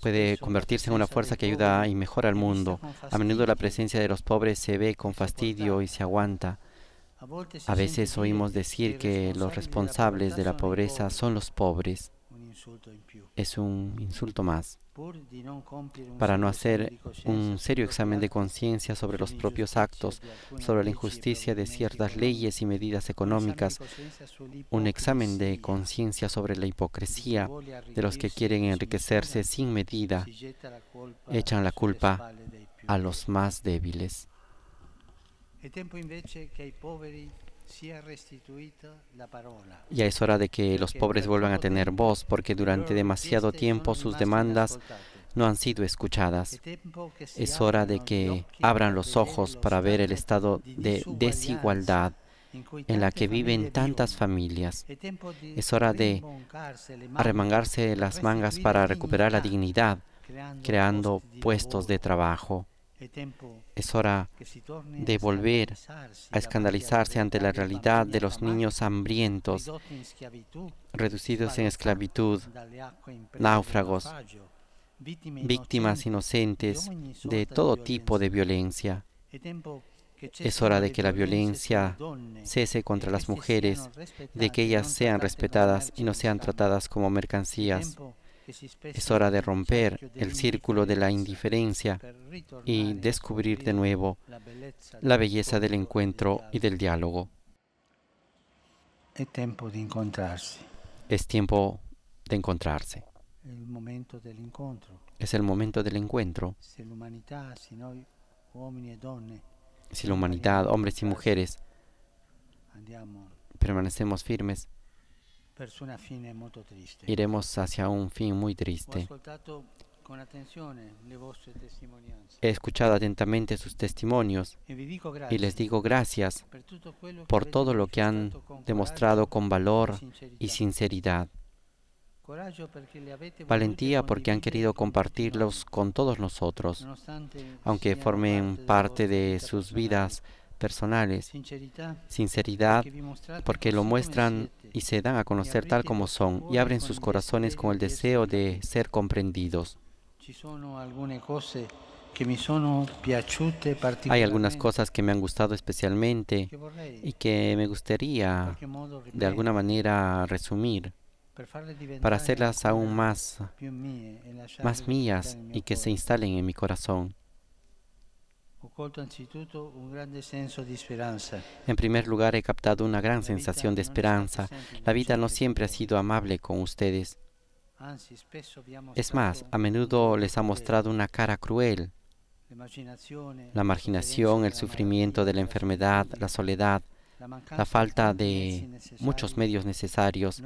Puede convertirse en una fuerza que ayuda y mejora al mundo. A menudo la presencia de los pobres se ve con fastidio y se aguanta. A veces oímos decir que los responsables de la pobreza son los pobres es un insulto más para no hacer un serio examen de conciencia sobre los propios actos, sobre la injusticia de ciertas leyes y medidas económicas, un examen de conciencia sobre la hipocresía de los que quieren enriquecerse sin medida, echan la culpa a los más débiles. Ya es hora de que los pobres vuelvan a tener voz, porque durante demasiado este tiempo sus demandas no han sido escuchadas. Es hora de que abran los ojos para ver el estado de desigualdad en la que viven tantas familias. Es hora de arremangarse las mangas para recuperar la dignidad, creando puestos de trabajo. Es hora de volver a escandalizarse ante la realidad de los niños hambrientos, reducidos en esclavitud, náufragos, víctimas inocentes de todo tipo de violencia. Es hora de que la violencia cese contra las mujeres, de que ellas sean respetadas y no sean tratadas como mercancías. Es hora de romper el círculo de la indiferencia y descubrir de nuevo la belleza del encuentro y del diálogo. Es tiempo de encontrarse. Es tiempo de encontrarse. Es el momento del encuentro. Si la humanidad, hombres y mujeres, permanecemos firmes, Iremos hacia un fin muy triste. He escuchado atentamente sus testimonios e y les digo gracias por todo lo que han demostrado con valor e y sinceridad. Valentía e porque han querido compartirlos con todos nosotros, aunque formen parte de sus vidas personales, sinceridad, porque lo muestran y se dan a conocer tal como son y abren sus corazones con el deseo de ser comprendidos. Hay algunas cosas que me han gustado especialmente y que me gustaría de alguna manera resumir para hacerlas aún más, más mías y que se instalen en mi corazón. En primer lugar, he captado una gran sensación de esperanza. La vida no siempre ha sido amable con ustedes. Es más, a menudo les ha mostrado una cara cruel. La marginación, el sufrimiento de la enfermedad, la soledad, la falta de muchos medios necesarios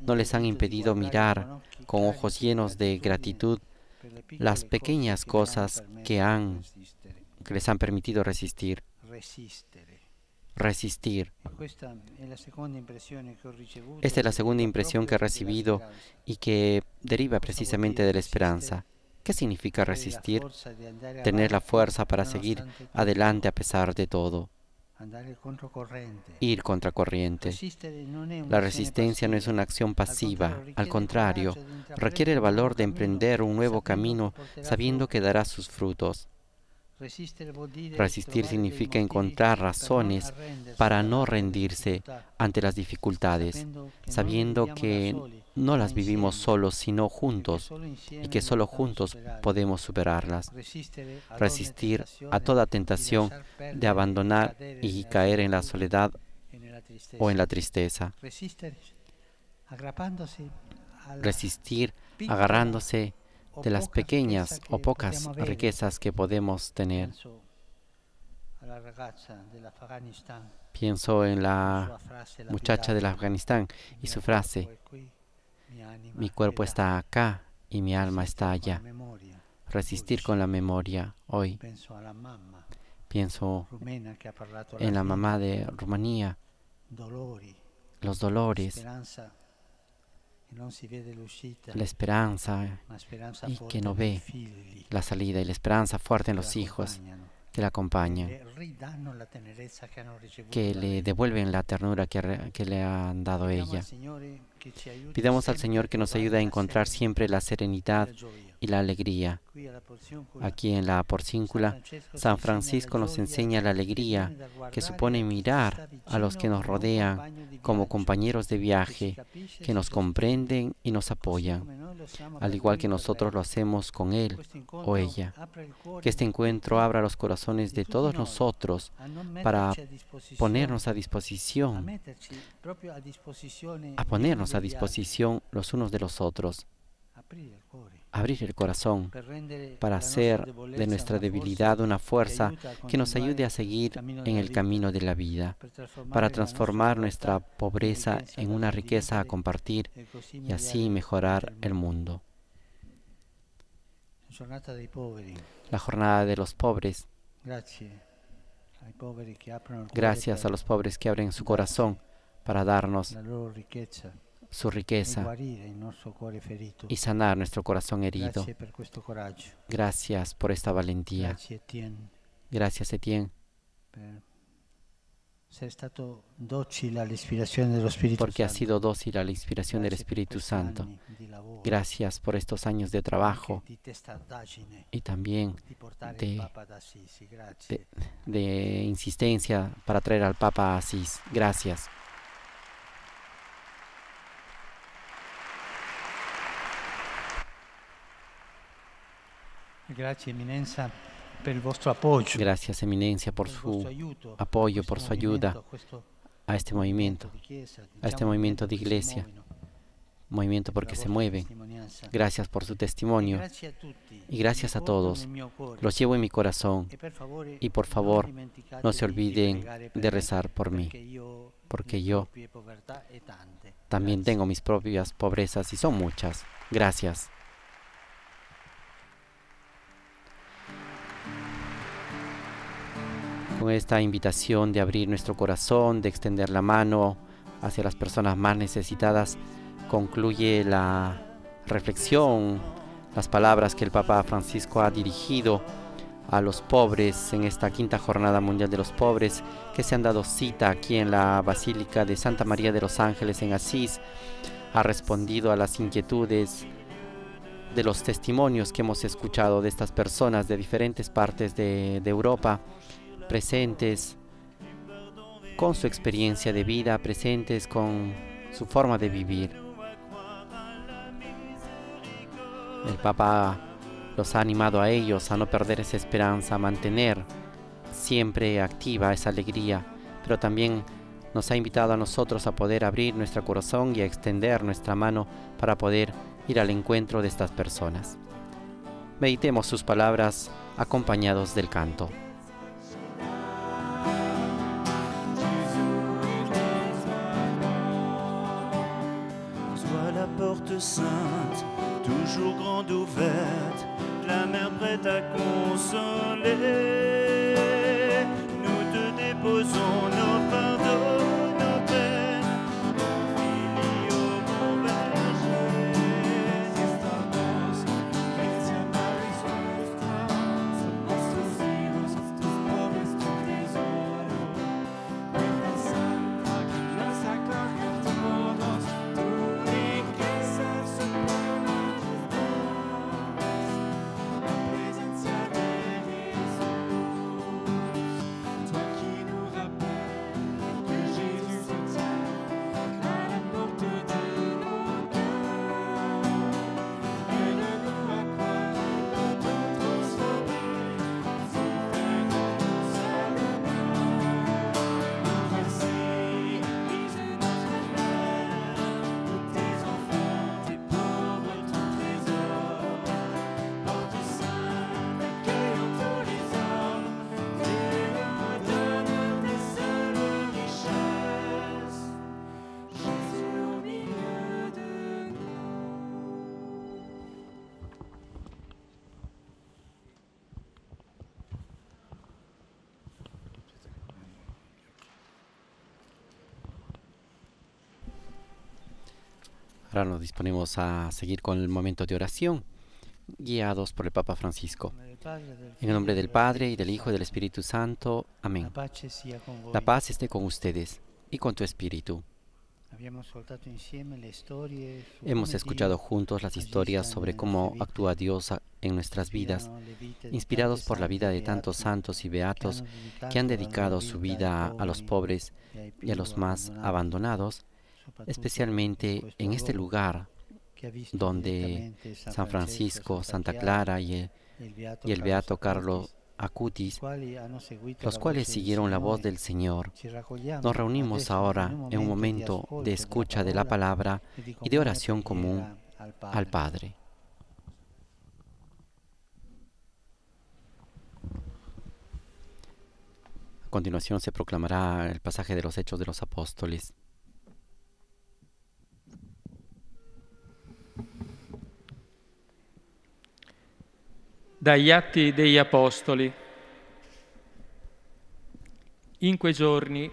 no les han impedido mirar con ojos llenos de gratitud las pequeñas cosas que han que les han permitido resistir. Resistir. Esta es la segunda impresión que he recibido y que deriva precisamente de la esperanza. ¿Qué significa resistir? Tener la fuerza para seguir adelante a pesar de todo. Ir contra corriente. La resistencia no es una acción pasiva, al contrario, requiere el valor de emprender un nuevo camino sabiendo que dará sus frutos. Resistir significa encontrar razones para no rendirse ante las dificultades, sabiendo que no las vivimos solos, sino juntos, y que solo juntos podemos superarlas. Resistir a toda tentación de abandonar y caer en la soledad o en la tristeza. Resistir agarrándose de las pequeñas o pocas riquezas que podemos tener. Pienso en la muchacha del Afganistán y su frase, mi cuerpo está acá y mi alma está allá. Resistir con la memoria hoy. Pienso en la mamá de Rumanía, los dolores, la esperanza y que no ve la salida y la esperanza fuerte en los hijos que la acompaña, que le devuelven la ternura que, que le han dado ella. Eh, Pidamos al Señor que nos ayude a encontrar siempre la serenidad y la alegría. Aquí en la porcíncula, San Francisco nos enseña la alegría que supone mirar a los que nos rodean como compañeros de viaje, que nos comprenden y nos apoyan al igual que nosotros lo hacemos con pues Él este o ella. Que este encuentro abra los corazones de todos nosotros para ponernos a disposición, a ponernos a disposición los unos de los otros abrir el corazón para hacer de nuestra debilidad una fuerza que nos ayude a seguir en el camino de la vida, para transformar nuestra pobreza en una riqueza a compartir y así mejorar el mundo. La jornada de los pobres. Gracias a los pobres que abren su corazón para darnos la riqueza su riqueza y sanar nuestro corazón herido. Gracias por esta valentía. Gracias, Etienne. Porque ha sido dócil a la inspiración del Espíritu Santo. Gracias por estos años de trabajo y también de, insistencia para traer al Papa a Asís. Gracias. Gracias, Eminencia, por su apoyo, por su ayuda a este movimiento, a este movimiento de iglesia, movimiento porque se mueve. Gracias por su e testimonio y gracias a todos. Los llevo en mi corazón e y por favor no se olviden de rezar por mí, porque yo e también tengo mis propias pobrezas y son muchas. Gracias. con esta invitación de abrir nuestro corazón, de extender la mano hacia las personas más necesitadas, concluye la reflexión, las palabras que el Papa Francisco ha dirigido a los pobres en esta quinta jornada mundial de los pobres que se han dado cita aquí en la Basílica de Santa María de los Ángeles en Asís, ha respondido a las inquietudes de los testimonios que hemos escuchado de estas personas de diferentes partes de, de Europa presentes con su experiencia de vida, presentes con su forma de vivir. El Papa los ha animado a ellos a no perder esa esperanza, a mantener siempre activa esa alegría, pero también nos ha invitado a nosotros a poder abrir nuestro corazón y a extender nuestra mano para poder ir al encuentro de estas personas. Meditemos sus palabras acompañados del canto. sainte, toujours grande ouverte, la mer prête à consoler. Nous te déposons nos pardons. nos disponemos a seguir con el momento de oración, guiados por el Papa Francisco. En el nombre del Padre, y del Hijo, y del Espíritu Santo. Amén. La paz esté con ustedes y con tu espíritu. Hemos escuchado juntos las historias sobre cómo actúa Dios en nuestras vidas, inspirados por la vida de tantos santos y beatos que han dedicado su vida a los pobres y a los más abandonados especialmente pues, en este lugar donde San Francisco, Santa Clara y el, Beato Carlos Acutis, los cuales siguieron la voz del Señor. Nos reunimos ahora en un momento de escucha de la palabra y de oración común al Padre. A continuación se proclamará el pasaje de los Hechos de los Apóstoles. dagli Atti degli Apostoli. In quei giorni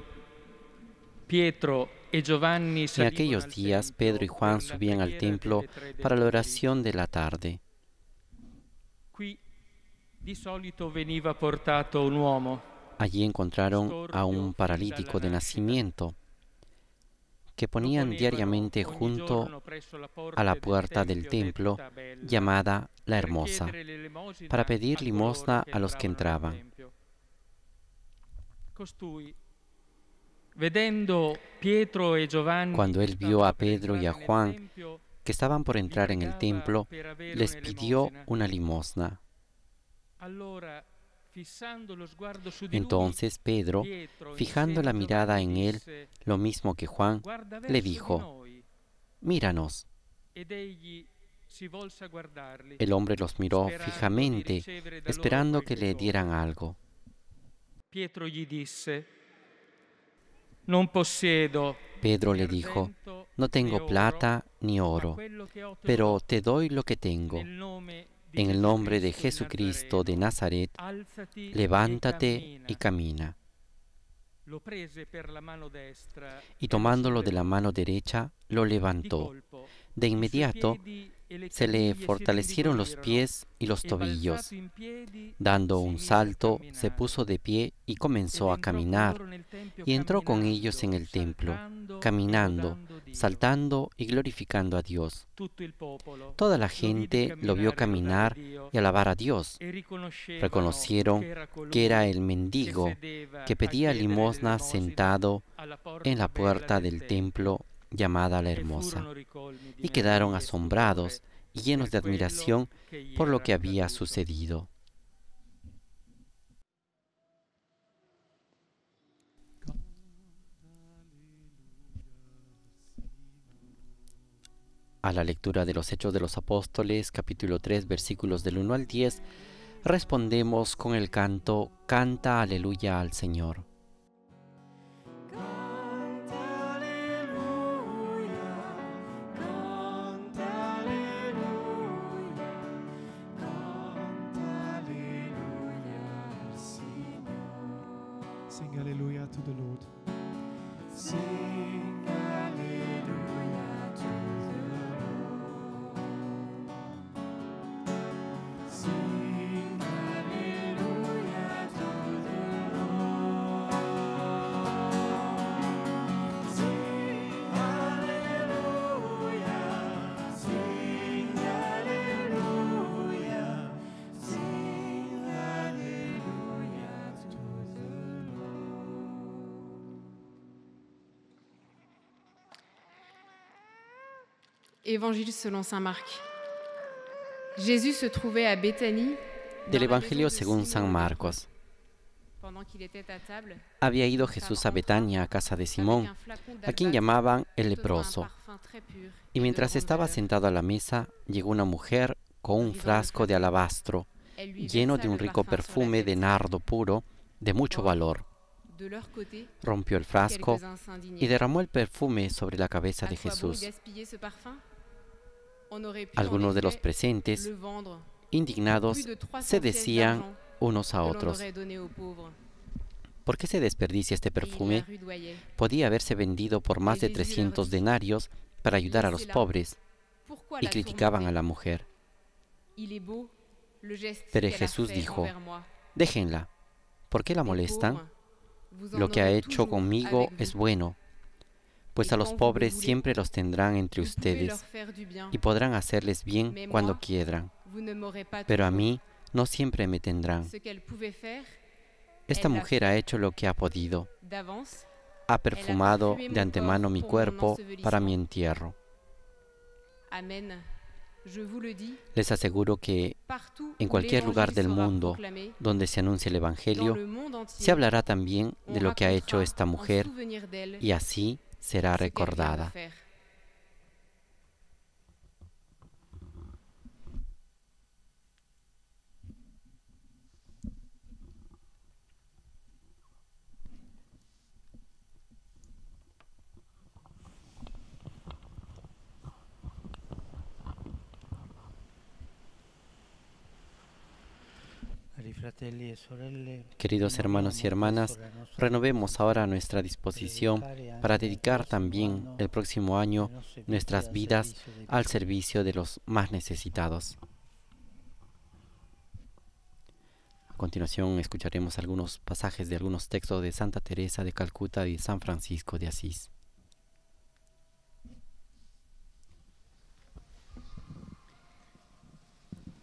Pietro e Giovanni En aquellos días Pedro y Juan subían al templo para la oración de la tarde. Allí encontraron a un paralítico de nacimiento que ponían diariamente junto a la puerta del templo llamada la Hermosa, para pedir limosna a los que entraban. E Cuando él vio a Pedro y a Juan que estaban por entrar en el templo, les pidió una limosna. Entonces Pedro, fijando la mirada en él, lo mismo que Juan, le dijo, míranos. El hombre los miró fijamente, esperando que le dieran algo. Pedro le dijo, no tengo plata ni oro, pero te doy lo que tengo. En el nombre de Jesucristo de Nazaret, levántate y camina. Y tomándolo de la mano derecha, lo levantó. De inmediato, se le fortalecieron los pies y los tobillos. Dando un salto, se puso de pie y comenzó a caminar, y entró con ellos en el templo, caminando, saltando y glorificando a Dios. Toda la gente lo vio caminar y alabar a Dios. E Reconocieron que era el mendigo que pedía limosna sentado en la puerta del templo llamada la Hermosa, y quedaron asombrados y llenos de admiración por lo que había sucedido. A la lectura de los Hechos de los Apóstoles, capítulo 3, versículos del 1 al 10, respondemos con el canto Canta aleluya al Señor. hallelujah to the Lord. Sing Evangelio se trouvait à Betania... Del Evangelio según San Marcos. Había ido Jesús a Betania, a casa de Simón, a quien llamaban el leproso. Y mientras estaba sentado a la mesa, llegó una mujer con un frasco de alabastro, lleno de un rico perfume de nardo puro, de mucho valor. Rompió el frasco y derramó el perfume sobre la cabeza de Jesús. Algunos de los presentes, indignados, se decían unos a otros, ¿por qué se desperdicia este perfume? Podía haberse vendido por más de 300 denarios para ayudar a los pobres y criticaban a la mujer. Pero Jesús dijo, déjenla, ¿por qué la molestan? Lo que ha hecho conmigo es bueno pues a los pobres siempre los tendrán entre ustedes y podrán hacerles bien cuando quieran. Pero a mí no siempre me tendrán. Esta mujer ha hecho lo que ha podido. Ha perfumado de antemano mi cuerpo para mi entierro. Les aseguro que en cualquier lugar del mundo donde se anuncie el Evangelio, se hablará también de lo que ha hecho esta mujer y así será recordada. E Queridos hermanos y hermanas, renovemos ahora nuestra disposición para dedicar también el próximo año nuestras vidas al servicio de los más necesitados. A continuación escucharemos algunos pasajes de algunos textos de Santa Teresa de Calcuta y San Francisco de Asís.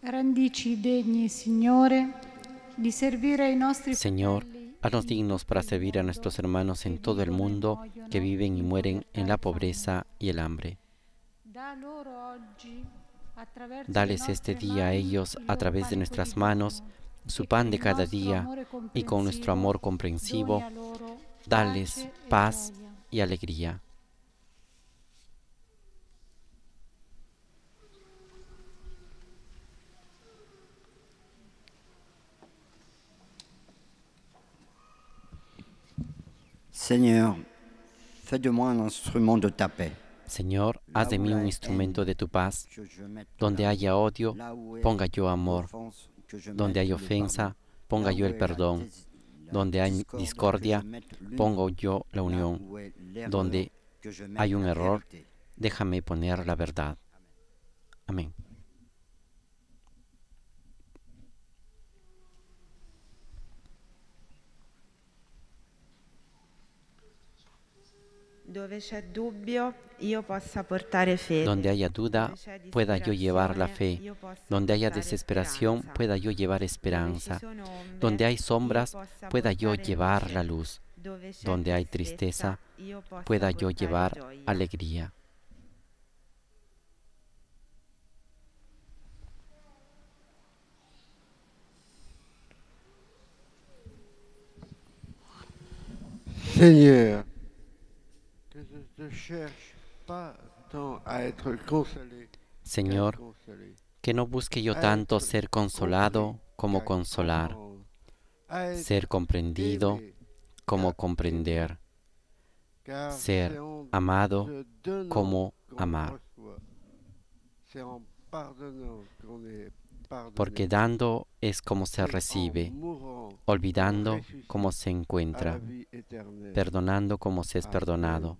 Rendici degni, Signore, Señor, haznos dignos para servir a nuestros hermanos en todo el mundo que viven y mueren en la pobreza y el hambre. Dales este día a ellos a través de nuestras manos su pan de cada día y con nuestro amor comprensivo, dales paz y alegría. Señor, haz de mí un instrumento de tu paz. Donde haya odio, ponga yo amor. Donde hay ofensa, ponga yo el perdón. Donde hay discordia, pongo yo la unión. Donde hay un error, déjame poner la verdad. Amén. Donde haya duda, pueda yo llevar la fe. Donde haya desesperación, pueda yo llevar esperanza. Donde hay sombras, pueda yo llevar la luz. Donde hay tristeza, pueda yo llevar alegría. Señor. Señor, que no busque yo tanto ser consolado como consolar, ser comprendido como comprender, ser amado como amar. Porque dando es como se recibe, olvidando como se encuentra, perdonando como se es perdonado,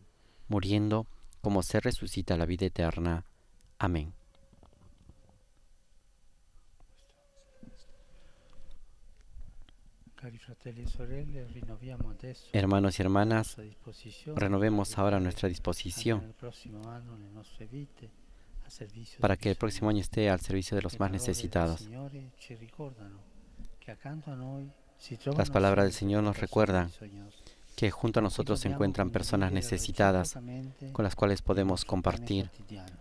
muriendo como se resucita la vida eterna. Amén. E Hermanos y hermanas, renovemos ahora nuestra disposición para que el próximo año esté al servicio de los más necesitados. Las palabras del Señor nos recuerdan que junto a nosotros se encuentran personas necesitadas con las cuales podemos compartir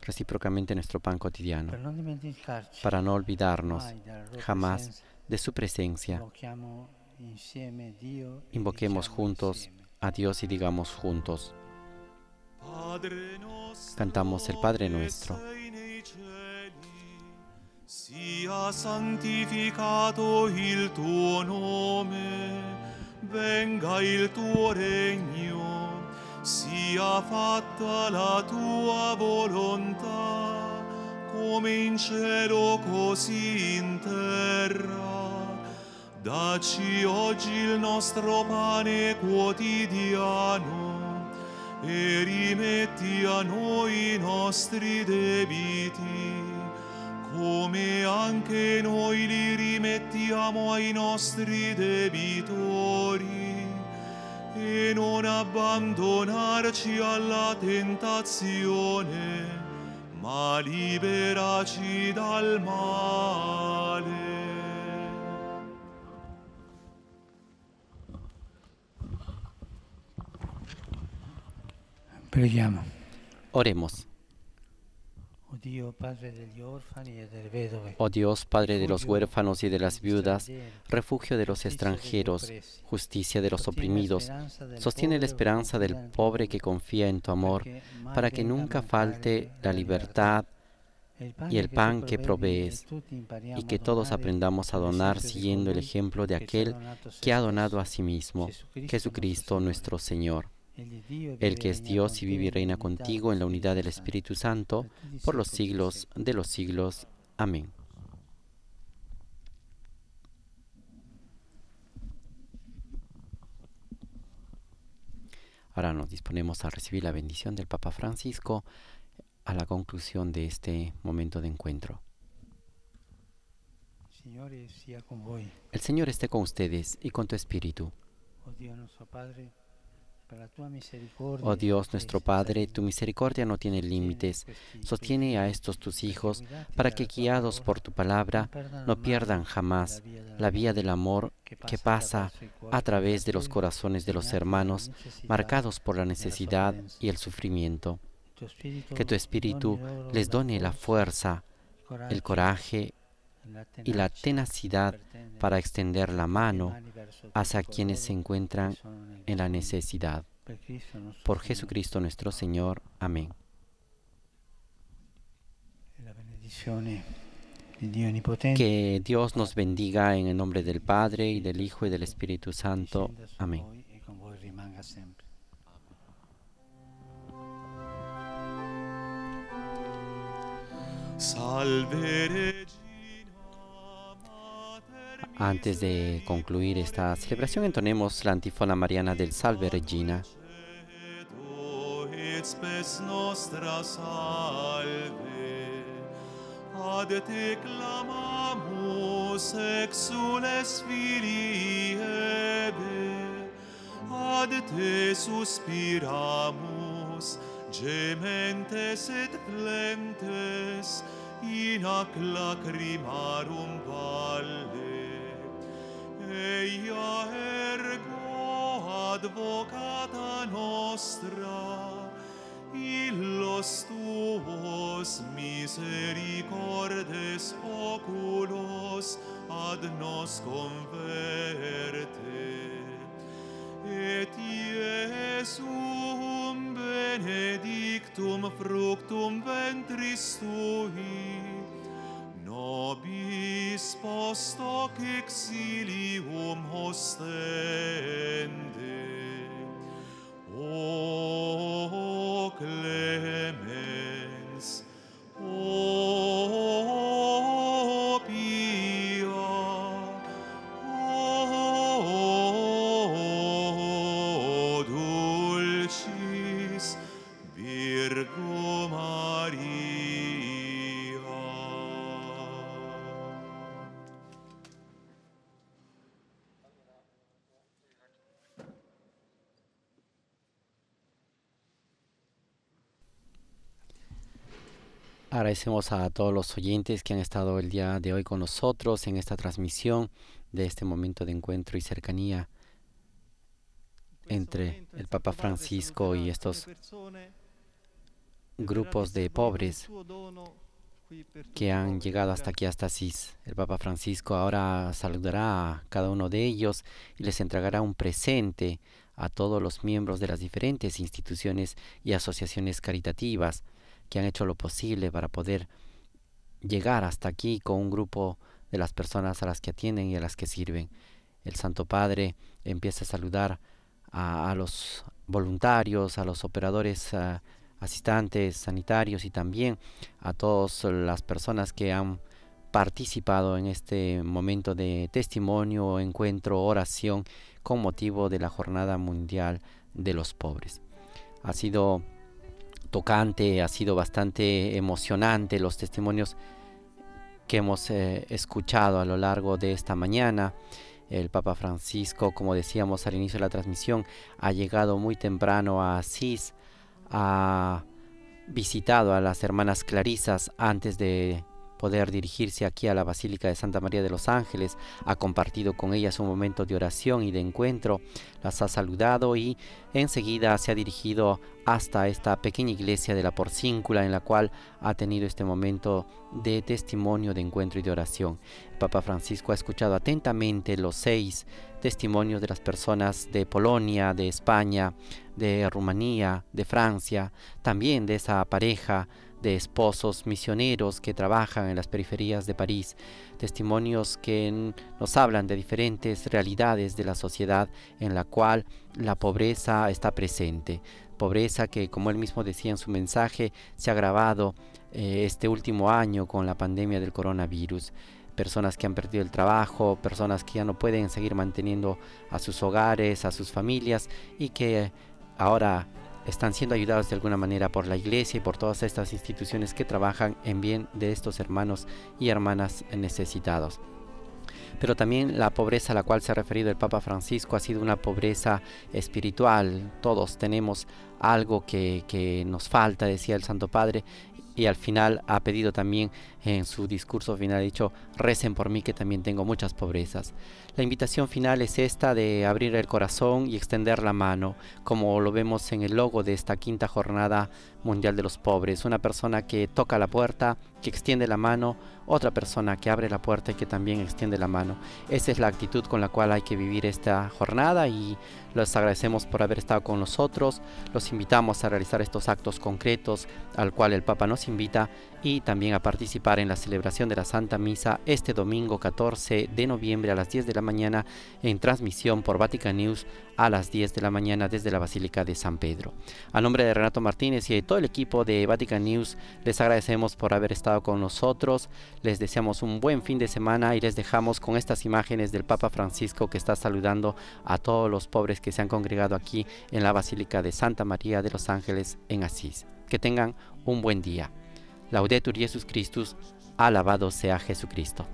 recíprocamente nuestro pan cotidiano, para no olvidarnos jamás de su presencia. Invoquemos juntos a Dios y digamos juntos. Cantamos el Padre nuestro. santificado el venga il tuo regno, sia fatta la tua volontà, come in cielo così in terra. Dacci oggi il nostro pane quotidiano e rimetti a noi i nostri debiti come anche noi li rimettiamo ai nostri debitori, e non abbandonarci alla tentazione, ma liberaci dal male. Preghiamo. Oremos. Eh. Oh Dios, Padre de los huérfanos y de las viudas, refugio de los extranjeros, justicia de los oprimidos, sostiene la esperanza del pobre que confía en tu amor, para que nunca falte la libertad y el pan que provees, y que todos eh, aprendamos a donar siguiendo el ejemplo de aquel que ha donado a sí mismo, Jesucristo nuestro Señor el que es Dios y vive y reina contigo en la unidad del Espíritu Santo por los siglos de los siglos. Amén. Ahora nos disponemos a recibir la bendición del Papa Francisco a la conclusión de este momento de encuentro. El Señor esté con ustedes y con tu espíritu. Oh Oh Dios pues, nuestro Padre, tu misericordia no tiene límites. Pues, Sostiene a estos tus pues, hijos para que guiados por tu palabra no pierdan jamás la vía del amor que pasa a través de los corazones de los hermanos marcados por la necesidad y el sufrimiento. Que tu Espíritu les done la fuerza, el coraje y la tenacidad para extender la mano hacia quienes se encuentran en la necesidad. Por Jesucristo nuestro Señor. Amén. Que Dios nos bendiga en el nombre del Padre, y del Hijo, y del Espíritu Santo. Amén. Salve antes de concluir esta celebración, entonemos la antífona mariana del Salve Regina. salve. Ad te clamamus exules filii ebe, ad te suspiramus gementes et plentes in ac lacrimarum valle. Eia ergo advocata nostra, illos Tuos misericordes oculos ad nos converte. Et Iesum benedictum fructum ventris Tui, nobis post hoc exilium hostende, hoc clementis, Agradecemos a todos los oyentes que han estado el día de hoy con nosotros en esta transmisión de este momento de encuentro y cercanía entre pues, el Papa Francisco y estos grupos de pobres que han llegado hasta aquí, hasta Asís. El Papa Francisco ahora saludará a cada uno de ellos y les entregará un presente a todos los miembros de las diferentes instituciones y asociaciones caritativas han hecho lo posible para poder llegar hasta aquí con un grupo de las personas a las que atienden y a las que sirven. El Santo Padre empieza a saludar a, los voluntarios, a los operadores ah, asistentes sanitarios y también a todas las personas que han participado en este momento de testimonio, encuentro, oración con motivo de la Jornada Mundial de los Pobres. Ha sido tocante, ha sido bastante emocionante los testimonios que hemos eh, escuchado a lo largo de esta mañana. El Papa Francisco, como decíamos al inicio de la transmisión, ha llegado muy temprano a Asís, ha visitado a las hermanas Clarisas antes de poder dirigirse aquí a la Basílica de Santa María de los Ángeles. Ha compartido con ellas un momento de oración y de encuentro. Las ha saludado y enseguida se ha dirigido hasta esta pequeña iglesia de la Porcíncula en la cual ha tenido este momento de testimonio, de encuentro y de oración. El Papa Francisco ha escuchado atentamente los seis testimonios de las personas de Polonia, de España, de Rumanía, de Francia, también de esa pareja de esposos misioneros que trabajan en las periferias de París, testimonios que nos hablan de diferentes realidades de la sociedad en la cual la pobreza está presente, pobreza que, como él mismo decía en su mensaje, se ha agravado eh, este último año con la pandemia del coronavirus personas que han perdido el trabajo, personas que ya no pueden seguir manteniendo a sus hogares, a sus familias y que ahora están siendo ayudados de alguna manera por la iglesia y por todas estas instituciones que trabajan en bien de estos hermanos y hermanas necesitados. Pero también la pobreza a la cual se ha referido el Papa Francisco ha sido una pobreza espiritual. Todos tenemos algo que, que nos falta, decía el Santo Padre, y al final ha pedido también en su discurso final ha dicho, recen por mí que también tengo muchas pobrezas. La invitación final es esta de abrir el corazón y extender la mano, como lo vemos en el logo de esta quinta jornada mundial de los pobres. Una persona que toca la puerta, que extiende la mano, otra persona que abre la puerta y que también extiende la mano. Esa es la actitud con la cual hay que vivir esta jornada y los agradecemos por haber estado con nosotros. Los invitamos a realizar estos actos concretos al cual el Papa nos invita y también a participar en la celebración de la Santa Misa este domingo 14 de noviembre a las 10 de la mañana en transmisión por Vatican News a las 10 de la mañana desde la Basílica de San Pedro. A nombre de Renato Martínez y de todo el equipo de Vatican News, les agradecemos por haber estado con nosotros, les deseamos un buen fin de semana y les dejamos con estas imágenes del Papa Francisco que está saludando a todos los pobres que se han congregado aquí en la Basílica de Santa María de los Ángeles en Asís. Que tengan un buen día. Laudetur Jesús Christus, alabado sea Jesucristo.